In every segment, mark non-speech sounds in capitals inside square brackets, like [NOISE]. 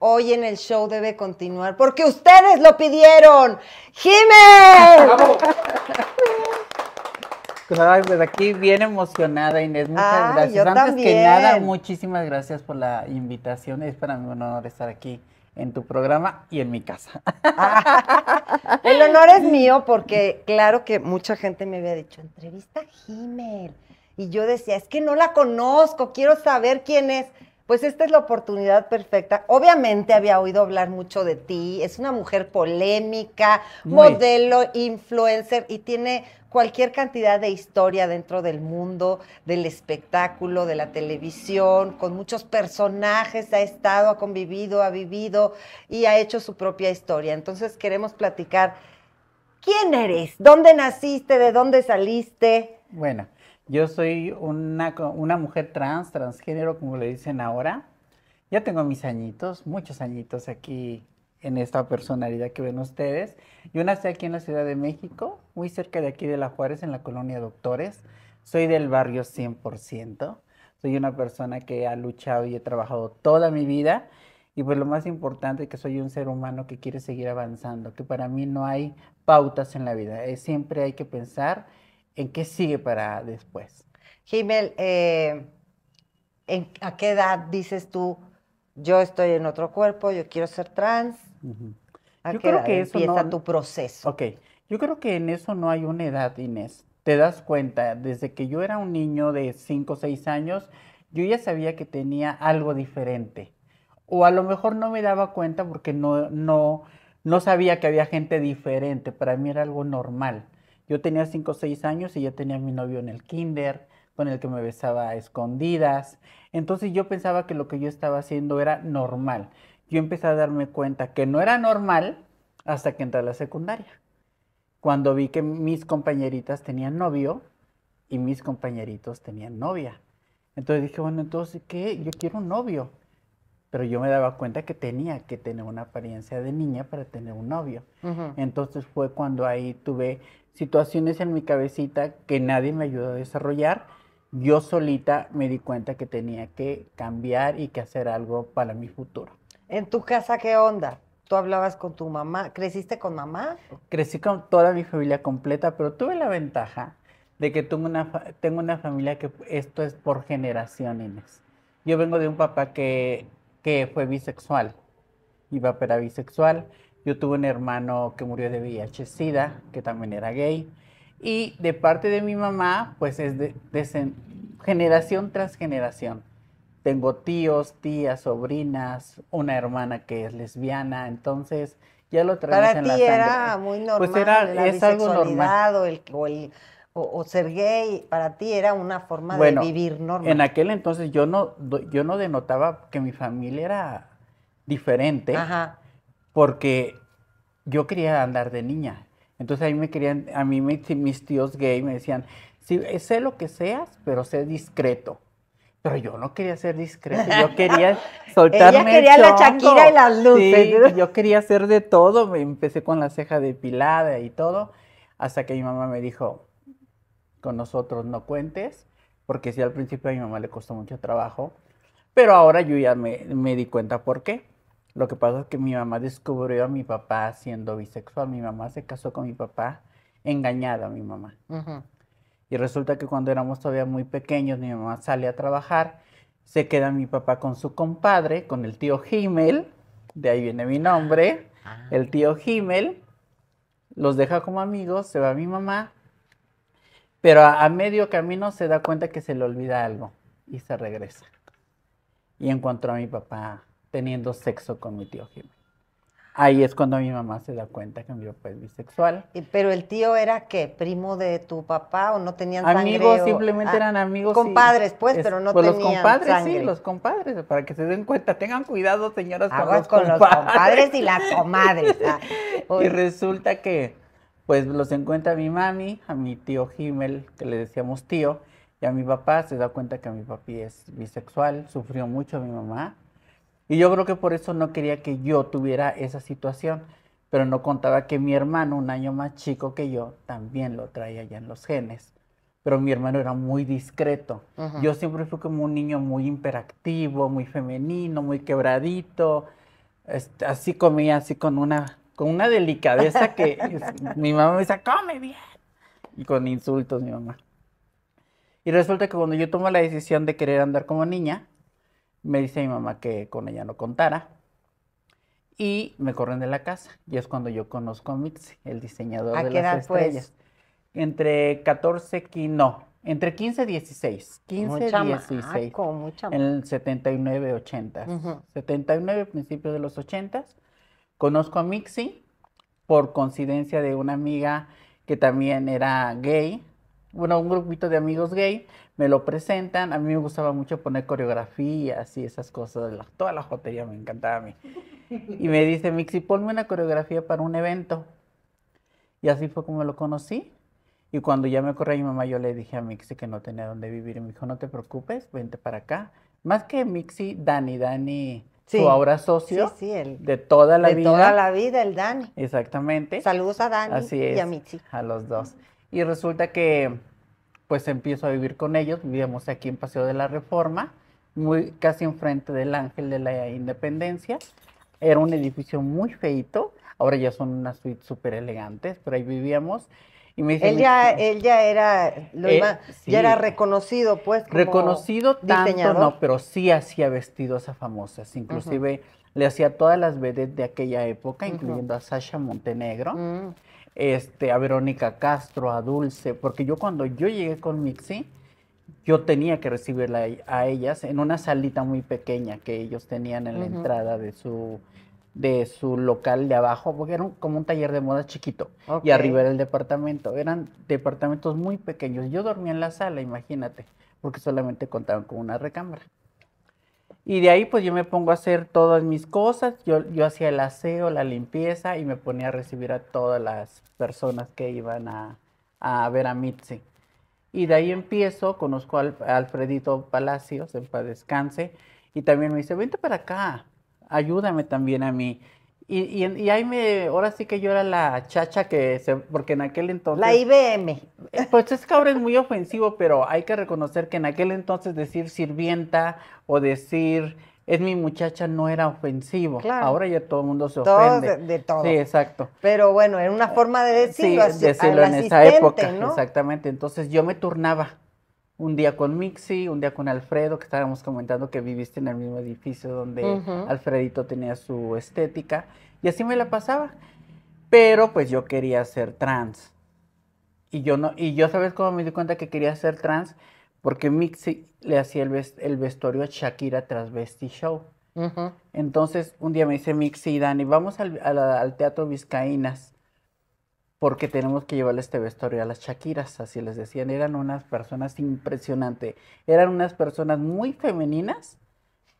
Hoy en el show debe continuar porque ustedes lo pidieron. ¡Jiménez! Claro, desde pues, aquí bien emocionada, Inés. Muchas gracias. Antes que nada, muchísimas gracias por la invitación. Es para mí un honor estar aquí en tu programa y en mi casa. Ah, el honor es mío porque claro que mucha gente me había dicho, entrevista a Y yo decía, es que no la conozco, quiero saber quién es pues esta es la oportunidad perfecta. Obviamente había oído hablar mucho de ti, es una mujer polémica, modelo, influencer y tiene cualquier cantidad de historia dentro del mundo, del espectáculo, de la televisión, con muchos personajes, ha estado, ha convivido, ha vivido y ha hecho su propia historia. Entonces queremos platicar, ¿quién eres? ¿Dónde naciste? ¿De dónde saliste? Bueno, yo soy una, mujer trans, transgénero, como le dicen ahora. Ya tengo mis añitos, muchos añitos aquí en esta personalidad que ven ustedes. Yo nací aquí en la Ciudad de México, muy cerca de aquí de La Juárez, en la colonia Doctores. Soy del barrio 100%. Soy una persona que ha luchado y he trabajado toda mi vida. Y pues lo más importante es que soy un ser humano que quiere seguir avanzando, que para mí no hay pautas en la vida. Eh, siempre hay que pensar ¿en qué sigue para después? Jimel, eh, ¿a qué edad dices tú, yo estoy en otro cuerpo, yo quiero ser trans? ¿A yo qué creo edad que eso empieza tu proceso? Ok, yo creo que en eso no hay una edad, Inés. Te das cuenta, desde que yo era un niño de 5 o 6 años, yo ya sabía que tenía algo diferente. O a lo mejor no me daba cuenta porque no, no, no sabía que había gente diferente. Para mí era algo normal. Yo tenía 5 o 6 años y ya tenía mi novio en el kinder, con el que me besaba a escondidas. Entonces yo pensaba que lo que yo estaba haciendo era normal. Yo empecé a darme cuenta que no era normal hasta que entré a la secundaria. Cuando vi que mis compañeritas tenían novio y mis compañeritos tenían novia. Entonces dije, bueno, entonces, ¿qué? Yo quiero un novio. Pero yo me daba cuenta que tenía que tener una apariencia de niña para tener un novio. Entonces fue cuando ahí tuve situaciones en mi cabecita que nadie me ayudó a desarrollar. Yo solita me di cuenta que tenía que cambiar y que hacer algo para mi futuro. ¿En tu casa qué onda? ¿Tú hablabas con tu mamá? ¿Creciste con mamá? Crecí con toda mi familia completa, pero tuve la ventaja de que tengo una, familia que esto es por generaciones. Yo vengo de un papá que, que fue bisexual. iba papá bisexual yo tuve un hermano que murió de VIH-Sida, que también era gay. Y de parte de mi mamá, pues es de, generación tras generación. Tengo tíos, tías, sobrinas, una hermana que es lesbiana, entonces ya lo traemos Para en la sangre. era muy normal. Pues era, la es algo normal. O el, o ser gay para ti era una forma de vivir normal. En aquel entonces yo no, yo no denotaba que mi familia era diferente. Ajá porque yo quería andar de niña. Entonces a mí me querían, a mí mis tíos gay me decían, sé lo que seas, pero sé discreto. Pero yo no quería ser discreto, yo quería [LAUGHS] soltarme. Ella quería la chaquira y las luces. yo quería hacer de todo, me empecé con la ceja depilada y todo, hasta que mi mamá me dijo, con nosotros no cuentes, porque sí al principio a mi mamá le costó mucho trabajo, pero ahora yo ya me di cuenta por qué. Lo que pasa es que mi mamá descubrió a mi papá siendo bisexual. Mi mamá se casó con mi papá engañada a mi mamá. Y resulta que cuando éramos todavía muy pequeños, mi mamá sale a trabajar, se queda mi papá con su compadre, con el tío Himmel, de ahí viene mi nombre, ah. el tío Himmel, los deja como amigos, se va mi mamá, pero a, a, medio camino se da cuenta que se le olvida algo y se regresa. Y encontró a mi papá teniendo sexo con mi tío Jiménez. Ahí es cuando mi mamá se da cuenta que mi papá es bisexual. ¿Pero el tío era qué? ¿Primo de tu papá o no tenían amigos, sangre? Amigos, simplemente ah, eran amigos. Compadres, pues, pero no pues, tenían Los compadres, sí, los compadres, para que se den cuenta. Tengan cuidado, señoras, con, los, compadres. y las comadres. [LAUGHS] Ah, y resulta que, pues, los encuentra mi mami, a mi tío Himmel, que le decíamos tío, y a mi papá. Se da cuenta que mi papi es bisexual, sufrió mucho mi mamá y yo creo que por eso no quería que yo tuviera esa situación, pero no contaba que mi hermano, un año más chico que yo, también lo traía ya en los genes. Pero mi hermano era muy discreto. Yo siempre fui como un niño muy imperactivo, muy femenino, muy quebradito. Este, así comía, así con una, con una delicadeza que [LAUGHS] mi mamá me decía, come bien. Y con insultos mi mamá. Y resulta que cuando yo tomo la decisión de querer andar como niña, me dice mi mamá que con ella no contara. Y me corren de la casa. Y es cuando yo conozco a Mixi, el diseñador ¿A de qué edad, pues? estrellas. ella? Entre 14, y no, entre 15 y 16. 15 y 16. en el 79, 80. 79, principios de los 80. Conozco a Mixi por coincidencia de una amiga que también era gay bueno, un grupito de amigos gay, me lo presentan, a mí me gustaba mucho poner coreografías y esas cosas, la, toda la jotería me encantaba a mí. Y me dice, Mixi, ponme una coreografía para un evento. Y así fue como lo conocí. Y cuando ya me corrí mi mamá, yo le dije a Mixi que no tenía dónde vivir. Y me dijo, no te preocupes, vente para acá. Más que Mixi, Dani, Dani, tu su ahora socio sí, el, de toda la vida. De toda la vida, el Dani. Exactamente. Saludos a Dani y a Mixi. A los dos. Y resulta que pues empiezo a vivir con ellos, vivíamos aquí en Paseo de la Reforma, muy casi enfrente del Ángel de la Independencia. Era un edificio muy feito, ahora ya son unas suites súper elegantes, pero ahí vivíamos. Y él, ya, él ya era, eh, ya era reconocido, pues. Como reconocido tanto, no, pero sí hacía vestidos a famosas. Inclusive le hacía todas las vedettes de aquella época, incluyendo a Sasha Montenegro. Mm. Este, a Verónica Castro, a Dulce, porque yo cuando yo llegué con Mixi, yo tenía que recibirla a ellas en una salita muy pequeña que ellos tenían en la entrada de su, de su local de abajo, porque era como un taller de moda chiquito. Y arriba era el departamento. Eran departamentos muy pequeños. Yo dormía en la sala, imagínate, porque solamente contaban con una recámara. Y de ahí pues yo me pongo a hacer todas mis cosas, yo, hacía el aseo, la limpieza y me ponía a recibir a todas las personas que iban a, ver a Mitzi. Y de ahí empiezo, conozco a Alfredito Palacios, en paz descanse, y también me dice, vente para acá, ayúdame también a mí. Y, ahí me, ahora sí que yo era la chacha que se, porque en aquel entonces. La IBM. Eh, pues es que ahora es muy ofensivo, pero hay que reconocer que en aquel entonces decir sirvienta o decir es mi muchacha no era ofensivo. Ahora ya todo el mundo se ofende. de, todo. Sí, exacto. Pero bueno, era una forma de decirlo, eh, sí, decirlo en esa época. Exactamente. Entonces yo me turnaba un día con Mixi, un día con Alfredo, que estábamos comentando que viviste en el mismo edificio donde Alfredito tenía su estética, y así me la pasaba. Pero pues yo quería ser trans. Y yo no, y yo sabes cómo me di cuenta que quería ser trans, porque Mixi le hacía el, vestuario a Shakira tras Vesti Show. Entonces un día me dice Mixi y Dani, vamos al Teatro Vizcaínas porque tenemos que llevarle este vestuario a las Shakiras, así les decían, eran unas personas impresionantes, eran unas personas muy femeninas,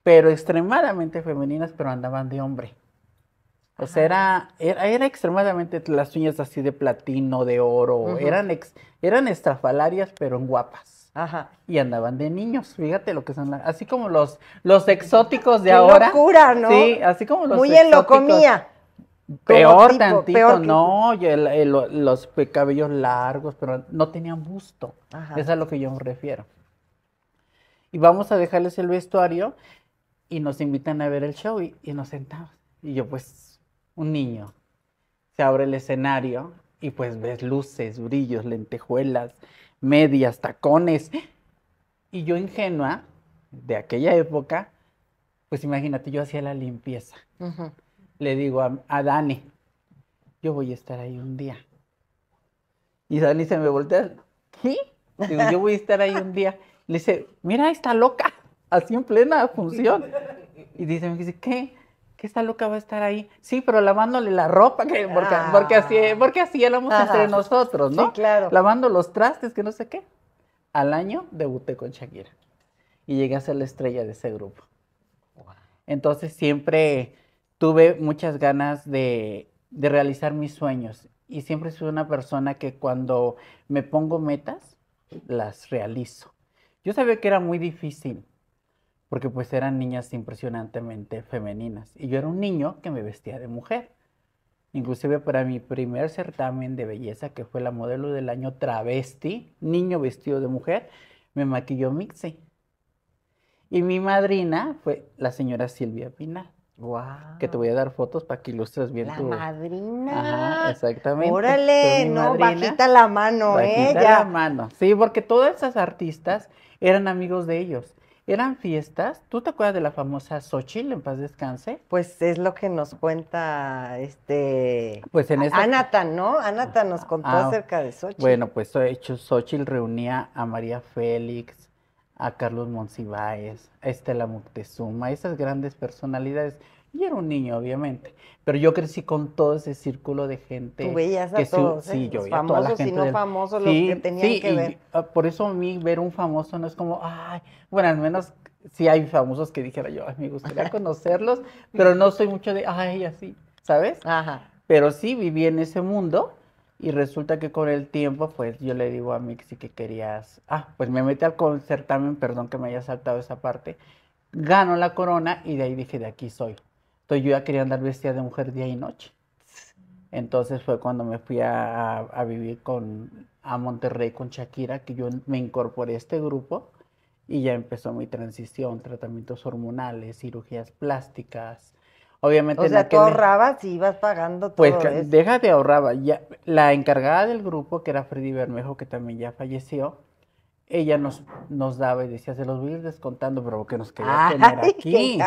pero extremadamente femeninas, pero andaban de hombre. O sea, era, era, extremadamente las uñas así de platino, de oro, eran, ex, eran estrafalarias, pero guapas. Ajá. Y andaban de niños, fíjate lo que son, así como los, los exóticos de Qué ahora. locura, ¿no? Sí, así como los Muy en en locomía. Peor tantito, no, los cabellos largos, pero no tenían busto. Es a lo que yo me refiero. Y vamos a dejarles el vestuario y nos invitan a ver el show y, nos sentamos. Y yo pues, un niño, se abre el escenario y pues ves luces, brillos, lentejuelas, medias, tacones. Y yo ingenua, de aquella época, pues imagínate, yo hacía la limpieza le digo a, Dani, yo voy a estar ahí un día. Y Dani se me voltea, ¿qué? Digo, yo voy a estar ahí un día. Le dice, mira, está loca, así en plena función. Y dice, me dice, ¿qué? qué está loca va a estar ahí. Sí, pero lavándole la ropa, que, porque, ah. porque, así, porque así éramos Ajá. entre nosotros, ¿no? Sí, claro. Lavando los trastes, que no sé qué. Al año debuté con Shakira y llegué a ser la estrella de ese grupo. Entonces siempre tuve muchas ganas de, de realizar mis sueños y siempre soy una persona que cuando me pongo metas, las realizo. Yo sabía que era muy difícil, porque pues eran niñas impresionantemente femeninas y yo era un niño que me vestía de mujer. Inclusive para mi primer certamen de belleza, que fue la modelo del año travesti, niño vestido de mujer, me maquilló mixe Y mi madrina fue la señora Silvia Pinal. Que te voy a dar fotos para que ilustres bien tu. madrina. Ajá, exactamente. Órale, no, bajita la mano, eh, la mano. Sí, porque todas esas artistas eran amigos de ellos. Eran fiestas. ¿Tú te acuerdas de la famosa Xochitl, en paz descanse? Pues es lo que nos cuenta este. Pues en ¿no? Anata nos contó ah, acerca de Xochitl. Bueno, pues de hecho Xochitl reunía a María Félix, a Carlos Monsiváis, a Estela Moctezuma, esas grandes personalidades. Yo era un niño, obviamente, pero yo crecí con todo ese círculo de gente. Tú veías a que todos, sí, ¿eh? yo famosos y no famosos, los que tenían que ah, por eso a mí ver un famoso no es como, ay, bueno, al menos sí hay famosos que dijera yo, ay, me gustaría [LAUGHS] conocerlos, pero no soy mucho de, ay, así, ¿sabes? Ajá. Pero sí viví en ese mundo y resulta que con el tiempo, pues yo le digo a Mixi que querías. Ah, pues me metí al concertamen, perdón que me haya saltado esa parte. Gano la corona y de ahí dije, de aquí soy. Entonces yo ya quería andar vestida de mujer día y noche. Entonces fue cuando me fui a, vivir con, a Monterrey con Shakira, que yo me incorporé a este grupo y ya empezó mi transición, tratamientos hormonales, cirugías plásticas, Obviamente. O sea, tú ahorrabas y ibas pagando pues, todo. Pues deja de ahorraba. Ya, la encargada del grupo, que era Freddy Bermejo, que también ya falleció, ella nos, nos daba y decía, se los voy a ir descontando, pero que nos quería tener [LAUGHS] aquí.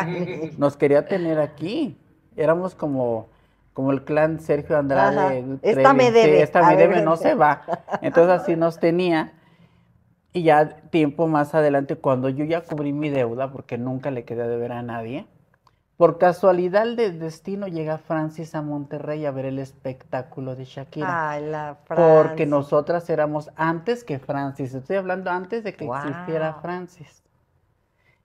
Nos quería tener aquí. Éramos como, como el clan Sergio Andrade. esta me debe. esta me debe, no se va. Entonces así nos tenía. Y ya tiempo más adelante, cuando yo ya cubrí mi deuda, porque nunca le quedé de ver a nadie, por casualidad de destino llega Francis a Monterrey a ver el espectáculo de Shakira. Ay, la Francis. Porque nosotras éramos antes que Francis. Estoy hablando antes de que existiera Francis.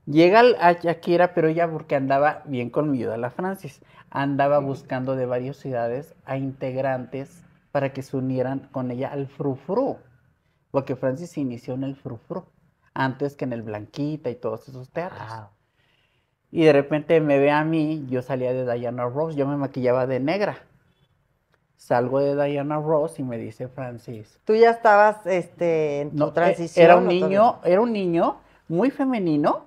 Llega a Shakira, pero ella porque andaba bien con mi la Francis. Andaba buscando de varias ciudades a integrantes para que se unieran con ella al frufru. Porque Francis inició en el frufru, antes que en el Blanquita y todos esos teatros. Y de repente me ve a mí, yo salía de Diana Ross, yo me maquillaba de negra. Salgo de Diana Ross y me dice Francis. Tú ya estabas este, tu no, eh, transición. Era un niño, era un niño muy femenino,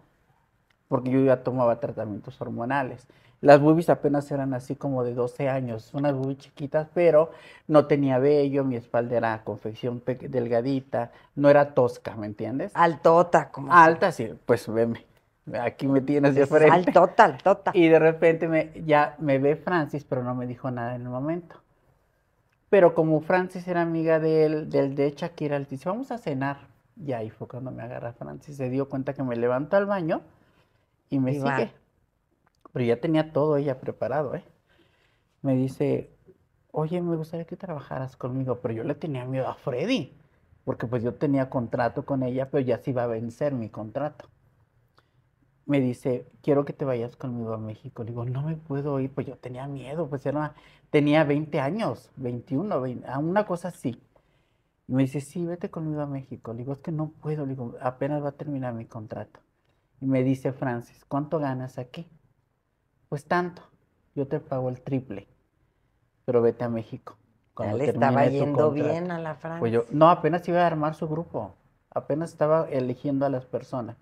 porque yo ya tomaba tratamientos hormonales. Las boobies apenas eran así como de 12 años, unas boobies chiquitas, pero no tenía vello, mi espalda era confección delgadita, no era tosca, ¿me entiendes? Altota, como. Alta, sí, pues veme aquí me tienes de frente. total, total. Y de repente me, ya me ve Francis, pero no me dijo nada en el momento. Pero como Francis era amiga de del de Shakira, le dice, vamos a cenar. Y ahí fue cuando me agarra Francis. Se dio cuenta que me levanto al baño y me sigue. Pero ya tenía todo ella preparado, ¿eh? Me dice, oye, me gustaría que trabajaras conmigo, pero yo le tenía miedo a Freddy, porque pues yo tenía contrato con ella, pero ya se iba a vencer mi contrato me dice, quiero que te vayas conmigo a México. Le digo, no me puedo ir, pues yo tenía miedo, pues era, tenía 20 años, 21, 20, una cosa así. Y me dice, sí, vete conmigo a México. Le digo, es que no puedo, le digo, apenas va a terminar mi contrato. Y me dice, Francis, ¿cuánto ganas aquí? Pues tanto, yo te pago el triple, pero vete a México. Cuando le estaba yendo bien a la Francia. Pues yo, no, apenas iba a armar su grupo, apenas estaba eligiendo a las personas.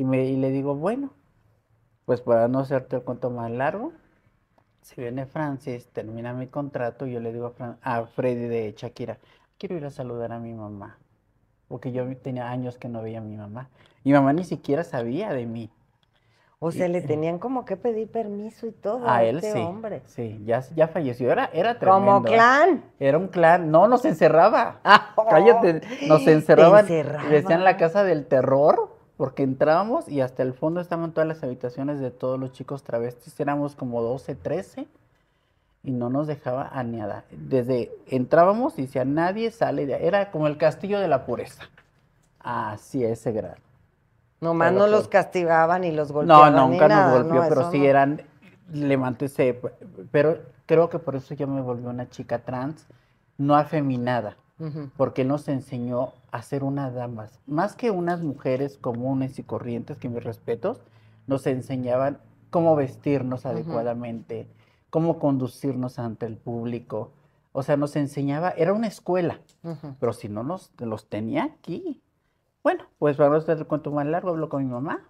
Y, le digo, bueno, pues para no hacerte el cuento más largo, si viene Francis, termina mi contrato, yo le digo a, Freddy de Shakira, quiero ir a saludar a mi mamá, porque yo tenía años que no veía a mi mamá. Mi mamá ni siquiera sabía de mí. O sea, le eh, tenían como que pedir permiso y todo a, él, este sí, hombre. Sí, ya, ya falleció. Era, era tremendo. ¿Como ¿eh? clan? Era un clan. No, nos encerraba. Ah, Cállate, oh, nos encerraban. Encerraba. Decían la casa del terror porque entrábamos y hasta el fondo estaban todas las habitaciones de todos los chicos travestis, éramos como 12, 13 y no nos dejaba a nada. Desde entrábamos y si a nadie sale Era como el castillo de la pureza. Así a ese grado. Nomás no los pues, castigaban y los golpeaban. No, nunca nos golpeó, pero sí eran, levántese, eh, pero creo que por eso yo me volvió una chica trans, no afeminada porque nos enseñó a ser unas damas, más que unas mujeres comunes y corrientes, que mis respetos, nos enseñaban cómo vestirnos adecuadamente, cómo conducirnos ante el público. O sea, nos enseñaba, era una escuela, pero si no nos los tenía aquí. Bueno, pues vamos a hacer el cuento más largo, hablo con mi mamá.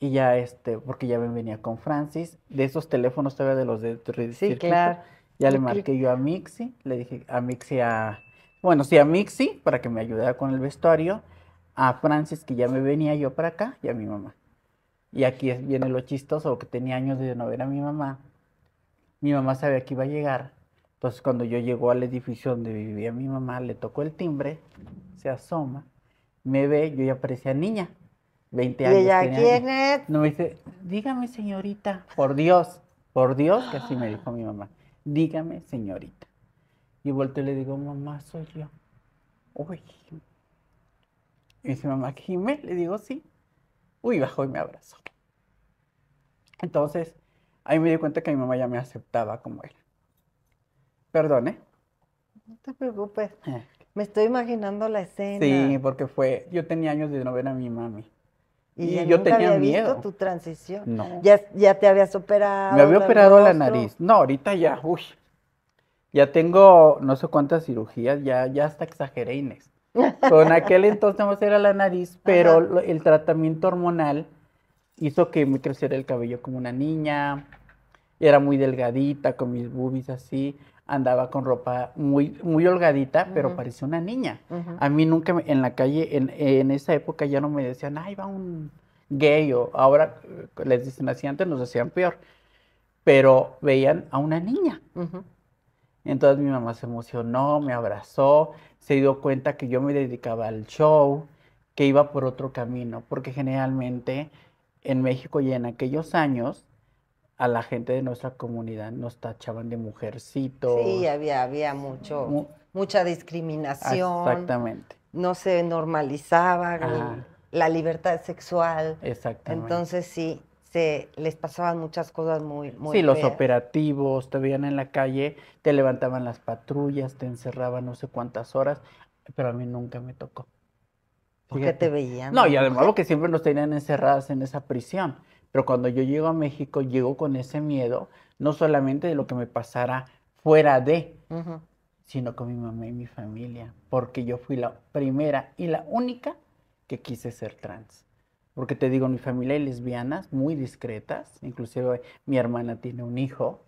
Y ya este, porque ya venía con Francis, de esos teléfonos todavía de los de, reciclar, Sí, claro ya le marqué yo a Mixi, le dije a Mixi a... Bueno, sí, a Mixi para que me ayudara con el vestuario, a Francis que ya me venía yo para acá y a mi mamá. Y aquí viene lo chistoso, que tenía años de no ver a mi mamá. Mi mamá sabía que iba a llegar. Entonces cuando yo llegó al edificio donde vivía mi mamá, le tocó el timbre, se asoma, me ve, yo ya parecía niña, 20 años. ¿Y ella quién es? No me dice, dígame señorita, por Dios, por Dios, que así me dijo mi mamá dígame señorita. Y vuelto y le digo, mamá, soy yo. Uy. Y dice, mamá, Jimé, le digo, sí. Uy, bajó y me abrazó. Entonces, ahí me di cuenta que mi mamá ya me aceptaba como era. Perdone. No te preocupes. Eh. Me estoy imaginando la escena. Sí, porque fue, yo tenía años de no ver a mi mami. Y, yo, tenía miedo. tu transición? No. ¿Ya, ¿Ya te habías operado? Me había operado la nariz. No, ahorita ya, uy. Ya tengo no sé cuántas cirugías, ya, ya hasta exageré, Inés. Con aquel [LAUGHS] entonces era la nariz, pero el tratamiento hormonal hizo que me creciera el cabello como una niña. Era muy delgadita, con mis boobies así andaba con ropa muy, muy holgadita, pero parecía una niña. A mí nunca en la calle, en, en, esa época ya no me decían, ay, va un gay o ahora eh, les dicen así, antes nos decían peor, pero veían a una niña. Entonces mi mamá se emocionó, me abrazó, se dio cuenta que yo me dedicaba al show, que iba por otro camino, porque generalmente en México y en aquellos años a la gente de nuestra comunidad nos tachaban de mujercitos. Sí, había, había mucho, mucha discriminación. Exactamente. No se normalizaba la libertad sexual. Exactamente. Entonces sí, se les pasaban muchas cosas muy, muy Sí, los operativos, te veían en la calle, te levantaban las patrullas, te encerraban no sé cuántas horas, pero a mí nunca me tocó. ¿Por qué te veían? No, y además lo que siempre nos tenían encerradas en esa prisión. Pero cuando yo llego a México, llego con ese miedo, no solamente de lo que me pasara fuera de, sino con mi mamá y mi familia, porque yo fui la primera y la única que quise ser trans. Porque te digo, mi familia es lesbianas, muy discretas, inclusive mi hermana tiene un hijo,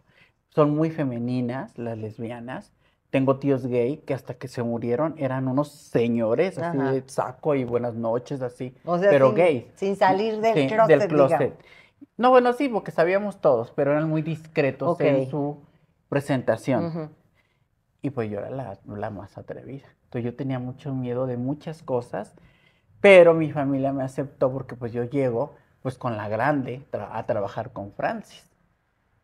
son muy femeninas las lesbianas, tengo tíos gay que hasta que se murieron eran unos señores, así de saco y buenas noches, así. pero gay. Sin salir del closet. Del closet. No, bueno, sí, porque sabíamos todos, pero eran muy discretos en su presentación. Y pues yo era la, la más atrevida. Entonces yo tenía mucho miedo de muchas cosas, pero mi familia me aceptó porque pues yo llego pues con la grande a trabajar con Francis.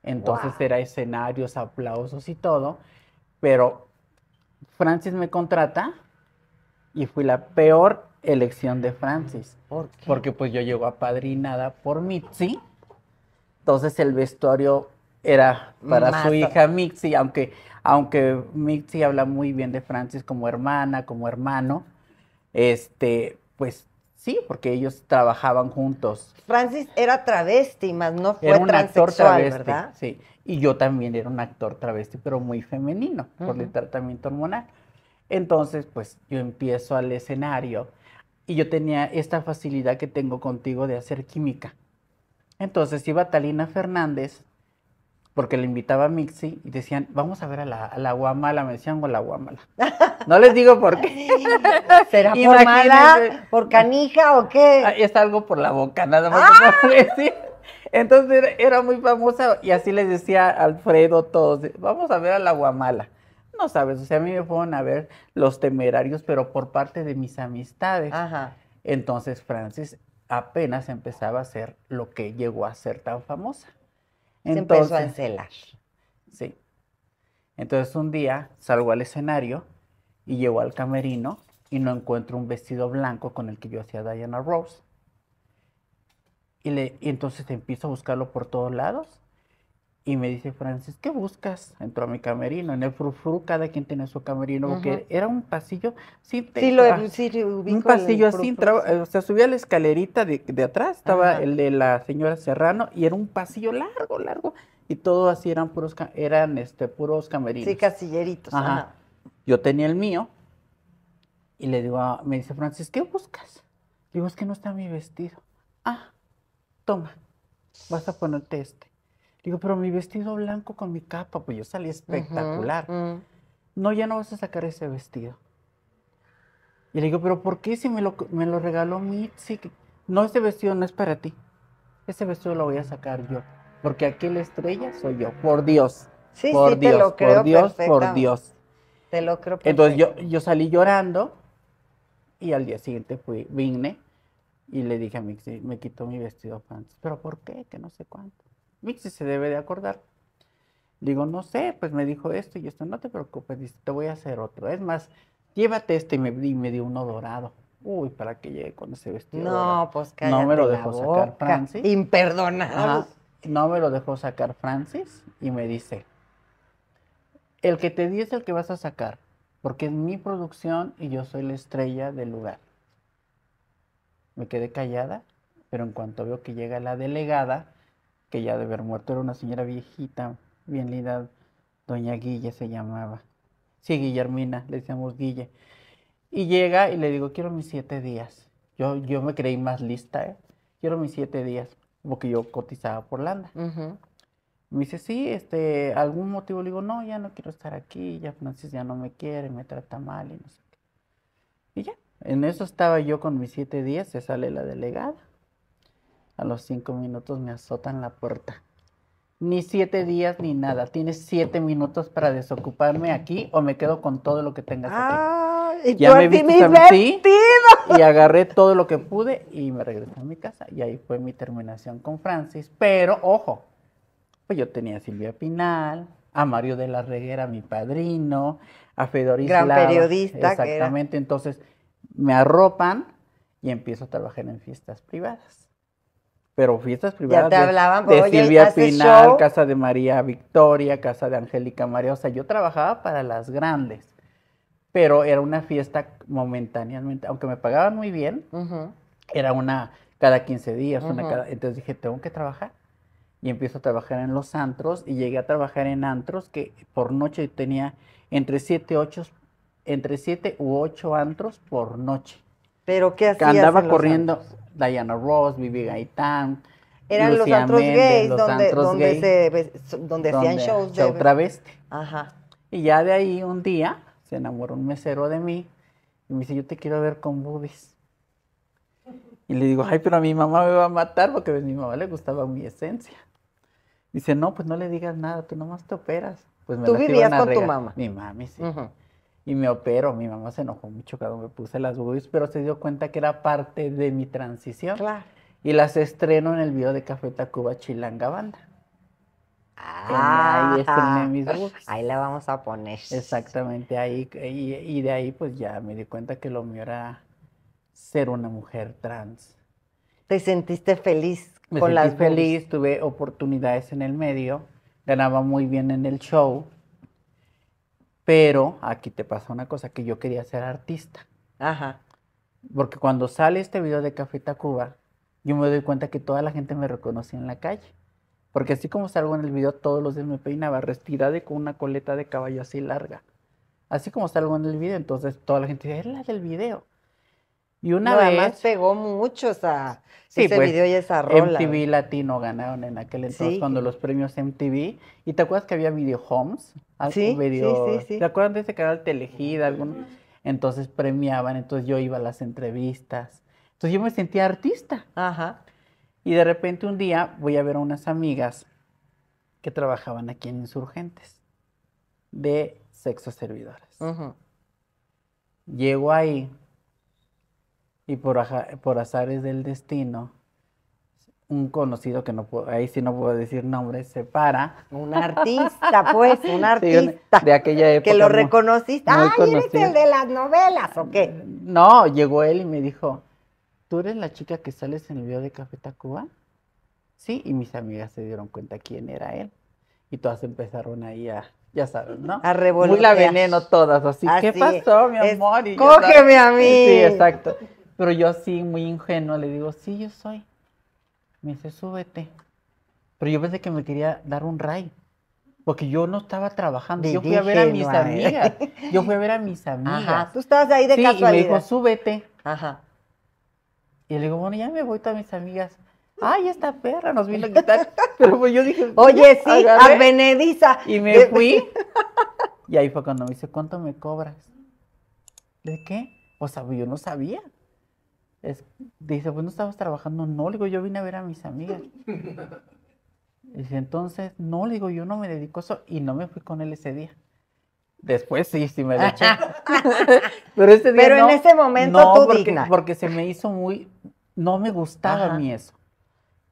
Entonces era escenarios, aplausos y todo. Pero Francis me contrata y fui la peor elección de Francis. ¿Por qué? Porque pues yo llego apadrinada por Mitzi. Entonces el vestuario era para su hija Mitzi, aunque, aunque Mitzi habla muy bien de Francis como hermana, como hermano, este, pues Sí, porque ellos trabajaban juntos. Francis era travesti, más no fue era un actor travesti, ¿verdad? Sí, y yo también era un actor travesti, pero muy femenino, por el tratamiento hormonal. Entonces, pues yo empiezo al escenario y yo tenía esta facilidad que tengo contigo de hacer química. Entonces iba Talina Fernández porque le invitaba a Mixi y decían, vamos a ver a la, guamala, me decían la guamala. [LAUGHS] No les digo por qué. [LAUGHS] ¿Será por mala, por canija o qué? Ah, es algo por la boca, nada más. ¡Ah! Entonces era muy famosa y así les decía Alfredo todos, vamos a ver a la guamala. No sabes, o sea, a mí me fueron a ver los temerarios, pero por parte de mis amistades. Entonces Francis apenas empezaba a hacer lo que llegó a ser tan famosa. Entonces, a Sí. Entonces un día salgo al escenario y llego al camerino y no encuentro un vestido blanco con el que yo hacía Diana Rose. Y, le, y entonces empiezo a buscarlo por todos lados y me dice Francis, ¿qué buscas? Entró a mi camerino. En el frufru cada quien tiene su camerino, porque era un pasillo sin Sí, lo, de ah, Un pasillo así, o sea, subía la escalerita de, atrás, estaba el de la señora Serrano, y era un pasillo largo, largo, y todo así eran puros, eran este, puros camerinos. Sí, casilleritos. Ajá. Yo tenía el mío, y le digo, a, me dice Francis, ¿qué buscas? Digo, es que no está mi vestido. Ah, toma, vas a ponerte este. Digo, pero mi vestido blanco con mi capa, pues yo salí espectacular. Mm. No, ya no vas a sacar ese vestido. Y le digo, pero ¿por qué si me lo, me lo regaló Mitzi? No, ese vestido no es para ti. Ese vestido lo voy a sacar yo. Porque aquí la estrella soy yo, por Dios. Sí, sí, Dios, te lo creo por Dios, por Dios. Te lo creo Entonces yo, yo salí llorando y al día siguiente fui, vine y le dije a Mitzi, me quitó mi vestido pants. ¿Pero por qué? Que no sé cuánto. Mixi se debe de acordar. Digo, no sé, pues me dijo esto y esto, no te preocupes, te voy a hacer otro. Es más, llévate este y me, me dio uno dorado. Uy, para que llegue con ese vestido. No, pues No me lo dejó sacar Francis. Imperdonable. No me lo dejó sacar Francis y me dice, el que te di es el que vas a sacar, porque es mi producción y yo soy la estrella del lugar. Me quedé callada, pero en cuanto veo que llega la delegada, que ya de haber muerto, era una señora viejita, bien linda, doña Guille se llamaba. Sí, Guillermina, le decíamos Guille. Y llega y le digo, quiero mis siete días. Yo, yo me creí más lista, ¿eh? quiero mis siete días, porque yo cotizaba por Landa. Me dice, sí, este, algún motivo. Le digo, no, ya no quiero estar aquí, ya Francis ya no me quiere, me trata mal y no sé qué. Y ya, en eso estaba yo con mis siete días, se sale la delegada. A los cinco minutos me azotan la puerta. Ni siete días ni nada. Tienes siete minutos para desocuparme aquí o me quedo con todo lo que tengas ah, Y ya me vi y agarré todo lo que pude y me regresé a mi casa. Y ahí fue mi terminación con Francis. Pero, ojo, pues yo tenía a Silvia Pinal, a Mario de la Reguera, mi padrino, a fedorín Gran periodista. Exactamente. Entonces, me arropan y empiezo a trabajar en fiestas privadas pero fiestas privadas de, Silvia Pinal, Casa de María Victoria, Casa de Angélica María, o sea, yo trabajaba para las grandes, pero era una fiesta momentáneamente, aunque me pagaban muy bien, era una cada 15 días, una entonces dije, tengo que trabajar. Y empiezo a trabajar en los antros y llegué a trabajar en antros que por noche tenía entre 7 ocho, entre siete u ocho antros por noche. ¿Pero qué hacía. andaba corriendo. Diana Ross, Vivi Gaitán. Eran los otros gays, donde, donde, hacían shows. Show de... travesti. Ajá. Y ya de ahí un día se enamoró un mesero de mí y me dice, yo te quiero ver con boobies. Y le digo, ay, pero a mi mamá me va a matar porque a mi mamá le gustaba mi esencia. Dice, no, pues no le digas nada, tú nomás te operas. Pues me ¿Tú vivías con tu mamá? Mi mami, sí y me opero. Mi mamá se enojó mucho cuando me puse las boobies, pero se dio cuenta que era parte de mi transición. Claro. Y las estreno en el video de Café Tacuba Chilanga Banda. Ah, ahí estrené ah. mis boobies. Ahí la vamos a poner. Exactamente, ahí. Y, de ahí pues ya me di cuenta que lo mío era ser una mujer trans. ¿Te sentiste feliz me con sentí las feliz, tuve oportunidades en el medio, ganaba muy bien en el show pero aquí te pasa una cosa, que yo quería ser artista. Ajá. Porque cuando sale este video de Café Tacuba, yo me doy cuenta que toda la gente me reconocía en la calle. Porque así como salgo en el video, todos los días me peinaba retirada y con una coleta de caballo así larga. Así como salgo en el video, entonces toda la gente dice, es la del video. Y una vez. Además pegó mucho ese pues, video y esa rola. MTV Latino ganaron en aquel entonces cuando los premios MTV. ¿Y te acuerdas que había video homes? Sí, video, sí, sí, sí, ¿Te acuerdas de ese canal Telegida? Alguno? Entonces premiaban, entonces yo iba a las entrevistas. Entonces yo me sentía artista. Ajá. Y de repente un día voy a ver a unas amigas que trabajaban aquí en Insurgentes de sexo servidores. Ajá. Llego ahí y por, por azares del destino, un conocido que no puedo, ahí sí no puedo decir nombre, se para. Un artista, pues, [LAUGHS] un artista. de aquella época. Que lo reconociste. Ay, ah, eres el de las novelas, ¿o qué? Mm, no, llegó él y me dijo, ¿tú eres la chica que sales en el video de Café Tacuba? Sí, y mis amigas se dieron cuenta quién era él. Y todas empezaron ahí a, ya saben, ¿no? A revolver. Muy la veneno todas, así, ¿qué pasó, mi amor? Y cógeme a mí. Sí, exacto. Pero yo así, muy ingenua, le digo, sí, yo soy. Me dice, súbete. Pero yo pensé que me quería dar un ray. Porque yo no estaba trabajando. yo fui a ver a mis ¿eh? amigas. Yo fui a ver a mis amigas. Ajá, tú estabas ahí de casualidad. Y me dijo, súbete. Ajá. Y le digo, bueno, ya me voy todas mis amigas. Ay, ah, esta perra nos vino a quitar. [LAUGHS] Pero pues yo dije, oye, sí, a Benediza. Y me [LAUGHS] fui. Y ahí fue cuando me dice, ¿cuánto me cobras? ¿De qué? O sea, yo no sabía dice, pues no estabas trabajando, no, le digo, yo vine a ver a mis amigas. [LAUGHS] Dice, entonces, no, le digo, yo no me dedico a eso y no me fui con él ese día. Después sí, sí me dediqué. [LAUGHS] Pero, ese día Pero en ese momento no, tú porque, porque se me hizo muy, no me gustaba ni a mí eso.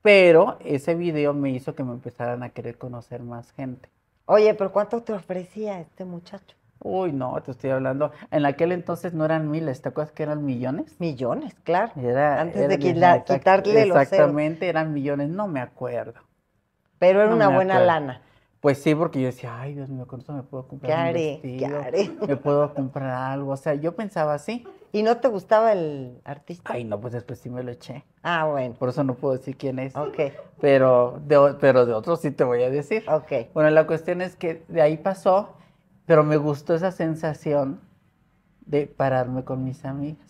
Pero ese video me hizo que me empezaran a querer conocer más gente. Oye, pero ¿cuánto te ofrecía este muchacho? Uy, no, te estoy hablando. En aquel entonces no eran miles, ¿te acuerdas que eran millones? Millones, claro. Antes de quitarle los Exactamente, eran millones, no me acuerdo. Pero era una buena lana. Pues sí, porque yo decía, ay, Dios mío, con esto me puedo comprar vestido, [LAUGHS] me puedo comprar algo. O sea, yo pensaba así. ¿Y no te gustaba el artista? Ay, no, pues después sí me lo eché. Ah, bueno. Por eso no puedo decir quién es. Ok. Pero de, pero de otro sí te voy a decir. Ok. Bueno, la cuestión es que de ahí pasó pero me gustó esa sensación de pararme con mis amigas.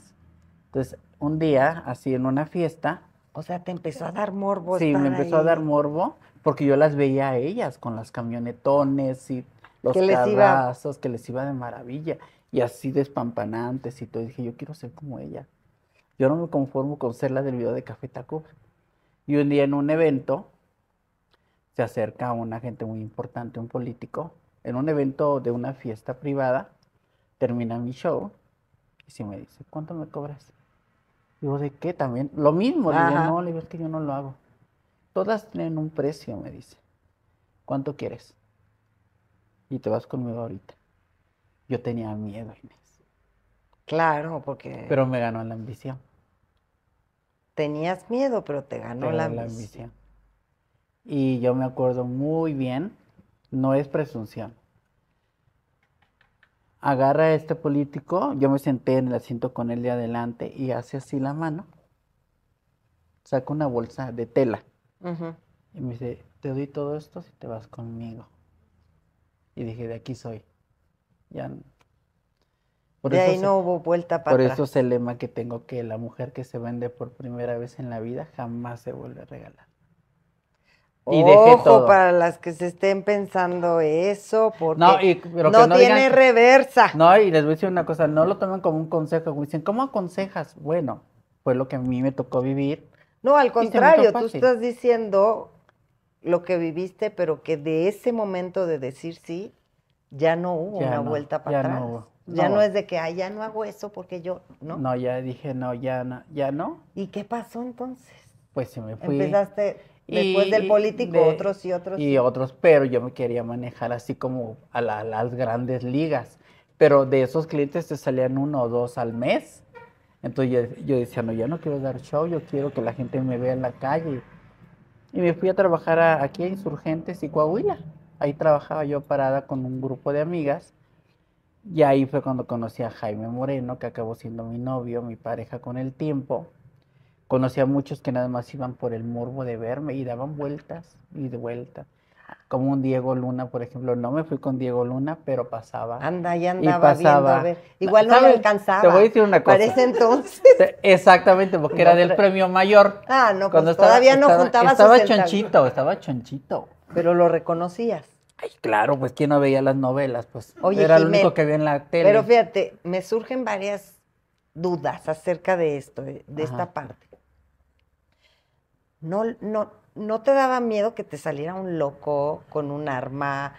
Entonces, un día, así en una fiesta. O sea, te empezó a dar morbo. Sí, me empezó a dar morbo porque yo las veía a ellas con las camionetones y los que que les iba de maravilla. Y así despampanantes y todo. dije, yo quiero ser como ella. Yo no me conformo con ser la del video de Café Tacuba. Y un día en un evento se acerca una gente muy importante, un político, en un evento de una fiesta privada, termina mi show y se me dice, ¿cuánto me cobras? Digo, ¿de qué también? Lo mismo, digo, no, le digo, que yo no lo hago. Todas tienen un precio, me dice. ¿Cuánto quieres? Y te vas conmigo ahorita. Yo tenía miedo, Inés. Claro, porque... Pero me ganó la ambición. Tenías miedo, pero te ganó, la ambición. Y yo me acuerdo muy bien no es presunción. Agarra a este político, yo me senté en el asiento con él de adelante y hace así la mano, saca una bolsa de tela y me dice, te doy todo esto si te vas conmigo. Y dije, de aquí soy. Ya. Por ahí no hubo vuelta para Por eso es el lema que tengo, que la mujer que se vende por primera vez en la vida jamás se vuelve a regalar. Y Ojo para las que se estén pensando eso, porque no, tiene reversa. No, y les voy a decir una cosa, no lo tomen como un consejo, dicen, ¿cómo aconsejas? Bueno, fue lo que a mí me tocó vivir. No, al contrario, tú estás diciendo lo que viviste, pero que de ese momento de decir sí, ya no hubo una vuelta para ya No hubo. ya no, es de que, ay, ya no hago eso porque yo, ¿no? No, ya dije, no, ya no, ya no. ¿Y qué pasó entonces? Pues se me fui. Empezaste Después del político, otros y otros. Y otros, pero yo me quería manejar así como a, las grandes ligas. Pero de esos clientes te salían uno o dos al mes. Entonces yo, decía, no, yo no quiero dar show, yo quiero que la gente me vea en la calle. Y me fui a trabajar aquí a Insurgentes y Coahuila. Ahí trabajaba yo parada con un grupo de amigas. Y ahí fue cuando conocí a Jaime Moreno, que acabó siendo mi novio, mi pareja con el tiempo conocía a muchos que nada más iban por el morbo de verme y daban vueltas y de vueltas. Como un Diego Luna, por ejemplo. No me fui con Diego Luna, pero pasaba. Anda, ya andaba Viendo, a ver. Igual no, me alcanzaba. Te voy a decir una cosa. ese entonces. [LAUGHS] Exactamente, porque era del premio mayor. Ah, no, pues cuando estaba, todavía no juntaba Estaba chonchito, estaba chonchito. Pero lo reconocías. Ay, claro, pues quién no veía las novelas, pues era lo único que veía en la tele. Pero fíjate, me surgen varias dudas acerca de esto, de esta parte no, no, te daba miedo que te saliera un loco con un arma.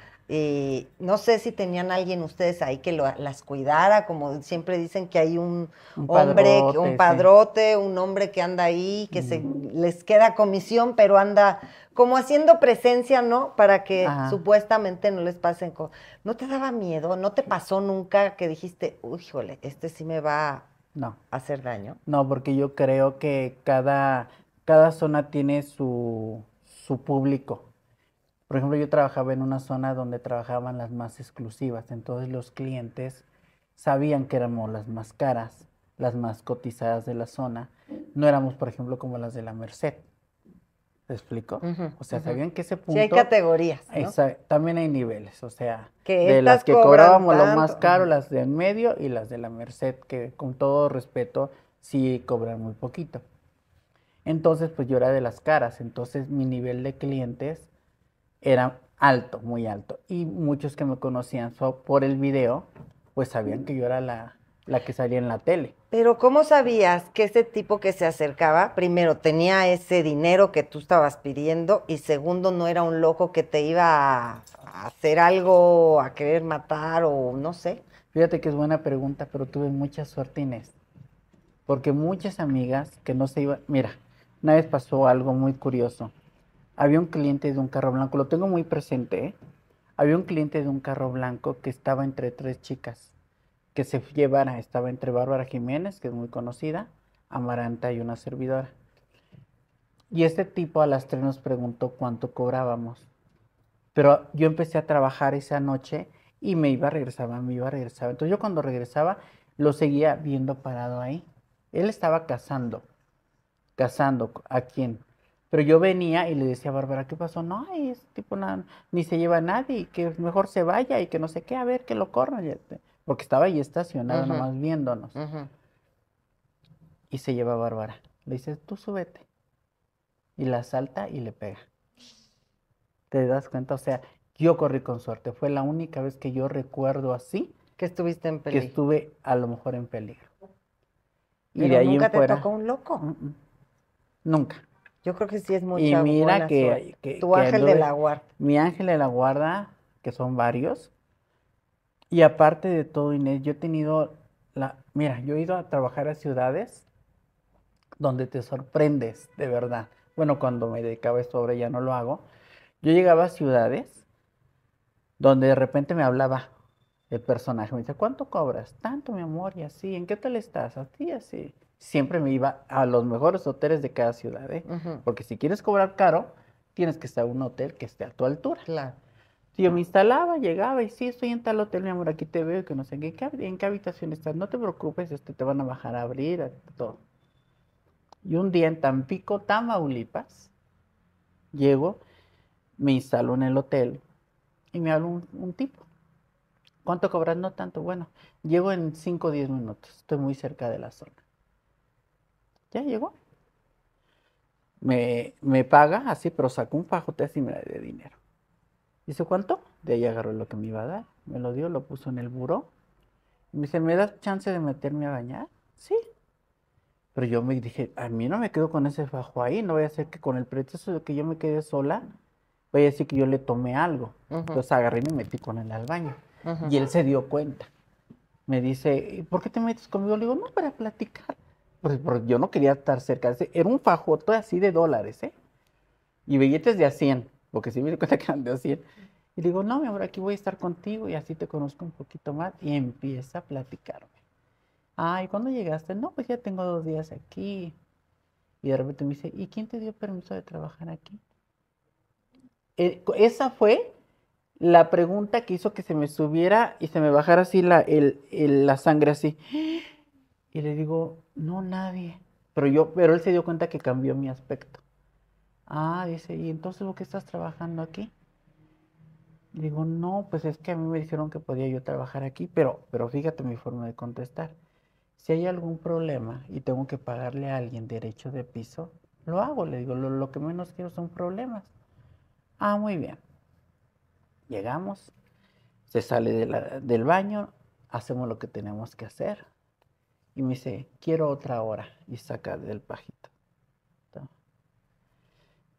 no sé si tenían alguien ustedes ahí que las cuidara, como siempre dicen que hay un, hombre, un padrote, un hombre que anda ahí, que se mm. les queda comisión, pero anda como haciendo presencia, ¿no? Para que supuestamente no les pasen cosas. ¿No te daba miedo? ¿No te pasó nunca que dijiste, híjole, este sí me va a hacer daño? No, porque yo creo que cada cada zona tiene su, su público. Por ejemplo, yo trabajaba en una zona donde trabajaban las más exclusivas, entonces los clientes sabían que éramos las más caras, las más cotizadas de la zona. No éramos, por ejemplo, como las de la Merced. ¿Te explico? o sea, sabían que ese punto. Sí, hay categorías. ¿no? Exacto, también hay niveles. O sea, que de las que cobrábamos lo más caro, las de en medio y las de la Merced, que con todo respeto sí cobran muy poquito. Entonces, pues yo era de las caras, entonces mi nivel de clientes era alto, muy alto. Y muchos que me conocían por el video, pues sabían que yo era la, que salía en la tele. Pero ¿cómo sabías que ese tipo que se acercaba, primero, tenía ese dinero que tú estabas pidiendo y segundo, no era un loco que te iba a hacer algo, a querer matar o no sé? Fíjate que es buena pregunta, pero tuve mucha suerte, Inés. Porque muchas amigas que no se iban, mira, una vez pasó algo muy curioso. Había un cliente de un carro blanco, lo tengo muy presente, ¿eh? Había un cliente de un carro blanco que estaba entre tres chicas que se llevara, estaba entre Bárbara Jiménez, que es muy conocida, Amaranta y una servidora. Y este tipo a las tres nos preguntó cuánto cobrábamos. Pero yo empecé a trabajar esa noche y me iba, regresaba, me iba, regresaba. Entonces yo cuando regresaba lo seguía viendo parado ahí. Él estaba cazando casando, ¿a quién? Pero yo venía y le decía a Bárbara, ¿qué pasó? No, es tipo nada, ni se lleva a nadie, que mejor se vaya y que no sé qué, a ver, que lo corra. Este". Porque estaba ahí estacionado, nomás viéndonos. Y se lleva a Bárbara. Le dice, tú súbete. Y la salta y le pega. ¿Te das cuenta? O sea, yo corrí con suerte. Fue la única vez que yo recuerdo así. Que estuviste en peligro. Que estuve a lo mejor en peligro. y de ahí nunca te tocó un loco. Mm, mm. Nunca. Yo creo que sí es mucha Y mira que, Tu ángel de la guarda. Mi ángel de la guarda, que son varios. Y aparte de todo, Inés, yo he tenido la... Mira, yo he ido a trabajar a ciudades donde te sorprendes, de verdad. Bueno, cuando me dedicaba a esto ahora ya no lo hago. Yo llegaba a ciudades donde de repente me hablaba el personaje. Me dice, ¿cuánto cobras? Tanto, mi amor, y así. ¿En qué tal estás? Así, así siempre me iba a los mejores hoteles de cada ciudad, ¿eh? Porque si quieres cobrar caro, tienes que estar en un hotel que esté a tu altura. Yo me instalaba, llegaba y sí, estoy en tal hotel, mi amor, aquí te veo, que no sé en qué, habitación estás, no te preocupes, este, te van a bajar a abrir, a todo. Y un día en Tampico, Tamaulipas, llego, me instalo en el hotel y me habla un, un, tipo. ¿Cuánto cobras? No tanto. Bueno, llego en 5 o 10 minutos, estoy muy cerca de la zona. Ya llegó. Me, paga así, pero sacó un fajote así de dinero. Dice, ¿cuánto? De ahí agarró lo que me iba a dar. Me lo dio, lo puso en el buró. me dice, ¿me das chance de meterme a bañar? Sí. Pero yo me dije, a mí no me quedo con ese fajo ahí. No voy a hacer que con el pretexto de que yo me quede sola, voy a decir que yo le tomé algo. Entonces agarré y me metí con él al baño. Y él se dio cuenta. Me dice, ¿por qué te metes conmigo? Le digo, no, para platicar. Pues, porque yo no quería estar cerca de ese. Era un fajote así de dólares, ¿eh? Y billetes de a 100, porque sí me di cuenta que eran de a 100. Y digo, no, mi amor, aquí voy a estar contigo y así te conozco un poquito más. Y empieza a platicarme. Ay, y ¿cuándo llegaste? No, pues ya tengo dos días aquí. Y de repente me dice, ¿y quién te dio permiso de trabajar aquí? Eh, esa fue la pregunta que hizo que se me subiera y se me bajara así la, la sangre así. Y le digo, no, nadie. Pero yo, pero él se dio cuenta que cambió mi aspecto. Ah, dice, ¿y entonces lo que estás trabajando aquí? Digo, no, pues es que a mí me dijeron que podía yo trabajar aquí, pero, pero fíjate mi forma de contestar. Si hay algún problema y tengo que pagarle a alguien derecho de piso, lo hago, le digo, lo, que menos quiero son problemas. Ah, muy bien. Llegamos, se sale del baño, hacemos lo que tenemos que hacer, y me dice, quiero otra hora, y saca del pajito.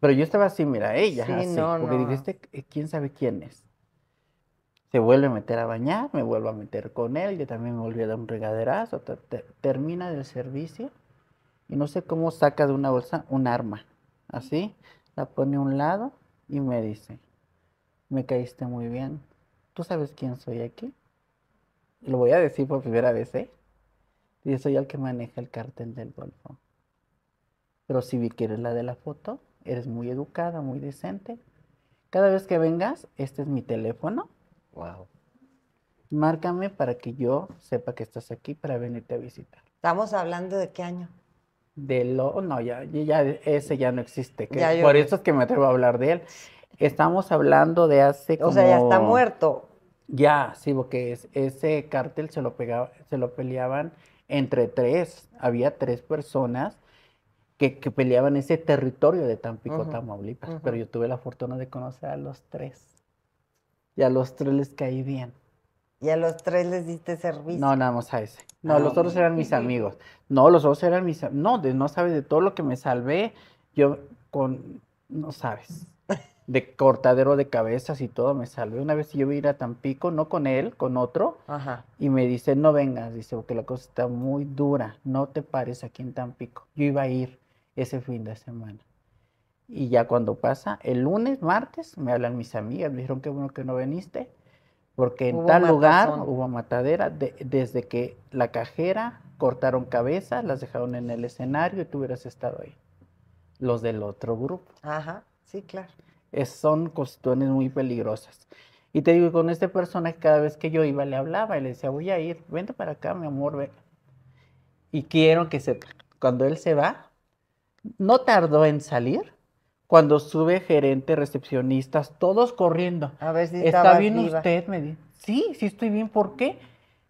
Pero yo estaba así, mira, ella, sí, así, porque dijiste, dije, eh, quién sabe quién es. Se vuelve a meter a bañar, me vuelvo a meter con él, yo también me volví a dar un regaderazo, termina del servicio y no sé cómo saca de una bolsa un arma, así, la pone a un lado y me dice, me caíste muy bien, ¿tú sabes quién soy aquí? Lo voy a decir por primera vez, ¿eh? Yo soy el que maneja el cartel del Golfo. Pero si vi que eres la de la foto, eres muy educada, muy decente. Cada vez que vengas, este es mi teléfono. Wow. Márcame para que yo sepa que estás aquí para venirte a visitar. Estamos hablando de qué año. De lo, no, ya, ya ese ya no existe. por eso es que me atrevo a hablar de él. Estamos hablando de hace. Como... O sea, ya está muerto. Ya, sí, porque ese cártel se lo pegaba, se lo peleaban entre tres, había tres personas que, peleaban ese territorio de Tampico, Tamaulipas, pero yo tuve la fortuna de conocer a los tres. Y a los tres les caí bien. ¿Y a los tres les diste servicio? No, nada más a ese. No, los ah, otros eran mis amigos. No, los otros eran mis No, no sabes de todo lo que me salvé. Yo con... No sabes de cortadero de cabezas y todo, me salvé. Una vez yo iba a ir a Tampico, no con él, con otro, y me dice, no vengas, dice, porque la cosa está muy dura, no te pares aquí en Tampico. Yo iba a ir ese fin de semana. Y ya cuando pasa, el lunes, martes, me hablan mis amigas, me dijeron, qué bueno que no viniste, porque en tal lugar hubo matadera, desde que la cajera cortaron cabezas, las dejaron en el escenario y tú hubieras estado ahí. Los del otro grupo. Ajá, sí, claro son cuestiones muy peligrosas. Y te digo, con este persona cada vez que yo iba le hablaba y le decía, voy a ir, vente para acá, mi amor, ven. Y quiero que se, cuando él se va, no tardó en salir, cuando sube gerente, recepcionistas, todos corriendo. A está bien usted, me dice. Sí, sí estoy bien, ¿por qué?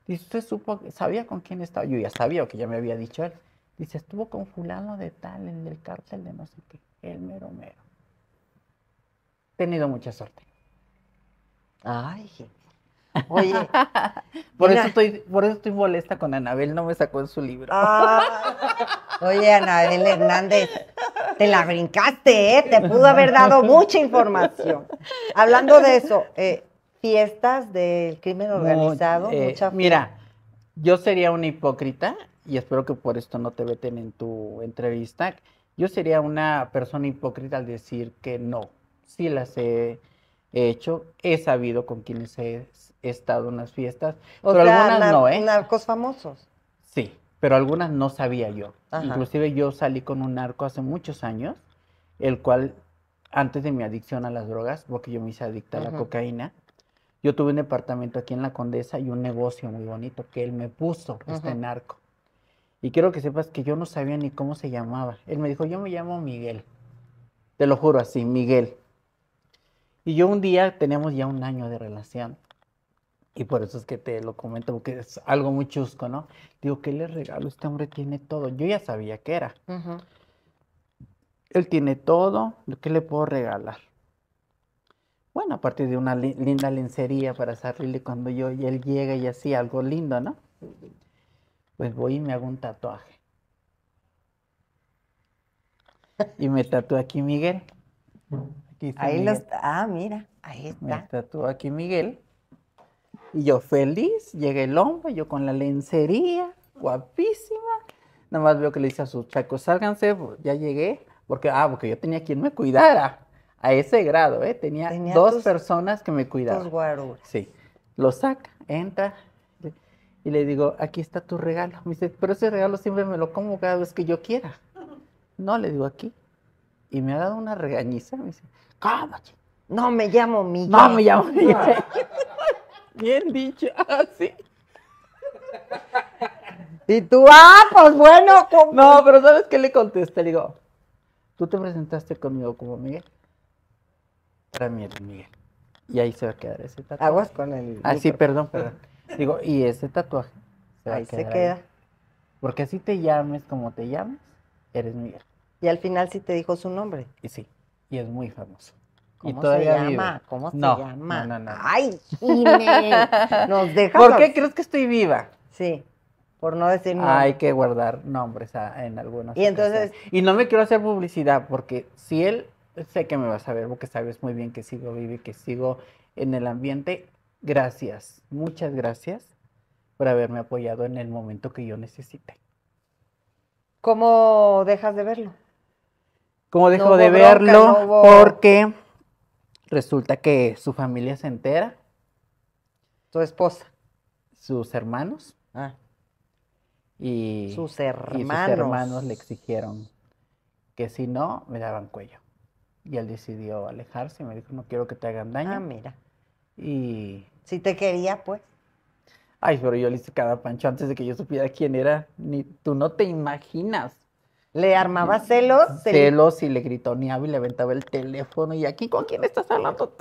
Dice, usted supo, sabía con quién estaba. Yo ya sabía, que ya me había dicho él. Dice, estuvo con fulano de tal en el cárcel de no sé qué, el mero mero tenido mucha suerte. Ay, Oye, [LAUGHS] por eso estoy, por eso estoy molesta con Anabel, no me sacó en su libro. Ah. oye, Anabel Hernández, te la brincaste, ¿eh? te pudo haber dado mucha información. Hablando de eso, eh, fiestas del crimen organizado, eh, Mira, yo sería una hipócrita, y espero que por esto no te veten en tu entrevista. Yo sería una persona hipócrita al decir que no, sí las he, hecho, he sabido con quienes he, estado en las fiestas, o pero algunas no, ¿eh? Narcos famosos. Sí, pero algunas no sabía yo. Inclusive yo salí con un narco hace muchos años, el cual antes de mi adicción a las drogas, porque yo me hice adicta a la cocaína, yo tuve un departamento aquí en La Condesa y un negocio muy bonito que él me puso, este narco. Y quiero que sepas que yo no sabía ni cómo se llamaba. Él me dijo, yo me llamo Miguel. Te lo juro así, Miguel. Y yo un día tenemos ya un año de relación. Y por eso es que te lo comento, porque es algo muy chusco, ¿no? Digo, ¿qué le regalo? Este hombre tiene todo. Yo ya sabía que era. Él tiene todo. ¿Qué le puedo regalar? Bueno, a partir de una linda lencería para salirle cuando yo y él llega y así, algo lindo, ¿no? Pues voy y me hago un tatuaje. Y me tatúa aquí Miguel ahí los, ah, mira, ahí está. Me tatuó aquí Miguel. Y yo feliz, llegué el hombre yo con la lencería, guapísima. Nada más veo que le dice a su chaco, sálganse, ya llegué, porque, ah, porque yo tenía quien me cuidara. A ese grado, ¿eh? Tenía, dos personas que me cuidaban. Dos guaruras. Sí. Lo saca, entra, y le digo, aquí está tu regalo. Me dice, pero ese regalo siempre me lo como cada vez que yo quiera. No, le digo, aquí. Y me ha dado una regañiza. Me dice, no me llamo Miguel. No me llamo Miguel. [LAUGHS] Bien dicho, así. Ah, y tú, ah, pues bueno. No, pero ¿sabes qué le contesté? digo, tú te presentaste conmigo como Miguel. Para mí eres Miguel. Y ahí se va a quedar ese tatuaje. Aguas con el. Ah, sí, perdón, perdón. Digo, y ese tatuaje. Se ahí se queda. Porque así te llames como te llames, eres Miguel. Y al final sí te dijo su nombre. Y sí y es muy famoso. ¿Cómo se llama? ¿Cómo se llama? No, no, no. Ay, [LAUGHS] nos ¿Por qué crees que estoy viva? Sí, por no decir nada. Hay que guardar nombres en algunos. Y entonces. Y no me quiero hacer publicidad porque si él sé que me vas a ver porque sabes muy bien que sigo vivo y que sigo en el ambiente. Gracias, muchas gracias por haberme apoyado en el momento que yo necesite. ¿Cómo dejas de verlo? como dejó de verlo porque resulta que su familia se entera. Su esposa. Sus hermanos. Ah. Y sus hermanos. sus hermanos le exigieron que si no, me daban cuello. Y él decidió alejarse y me dijo, no quiero que te hagan daño. Ah, mira. Y... Si te quería, pues. Ay, pero yo le hice cada pancho antes de que yo supiera quién era. Ni, tú no te imaginas. Le armaba celos. Celos y le gritoneaba y le aventaba el teléfono. Y aquí, ¿con quién estás hablando?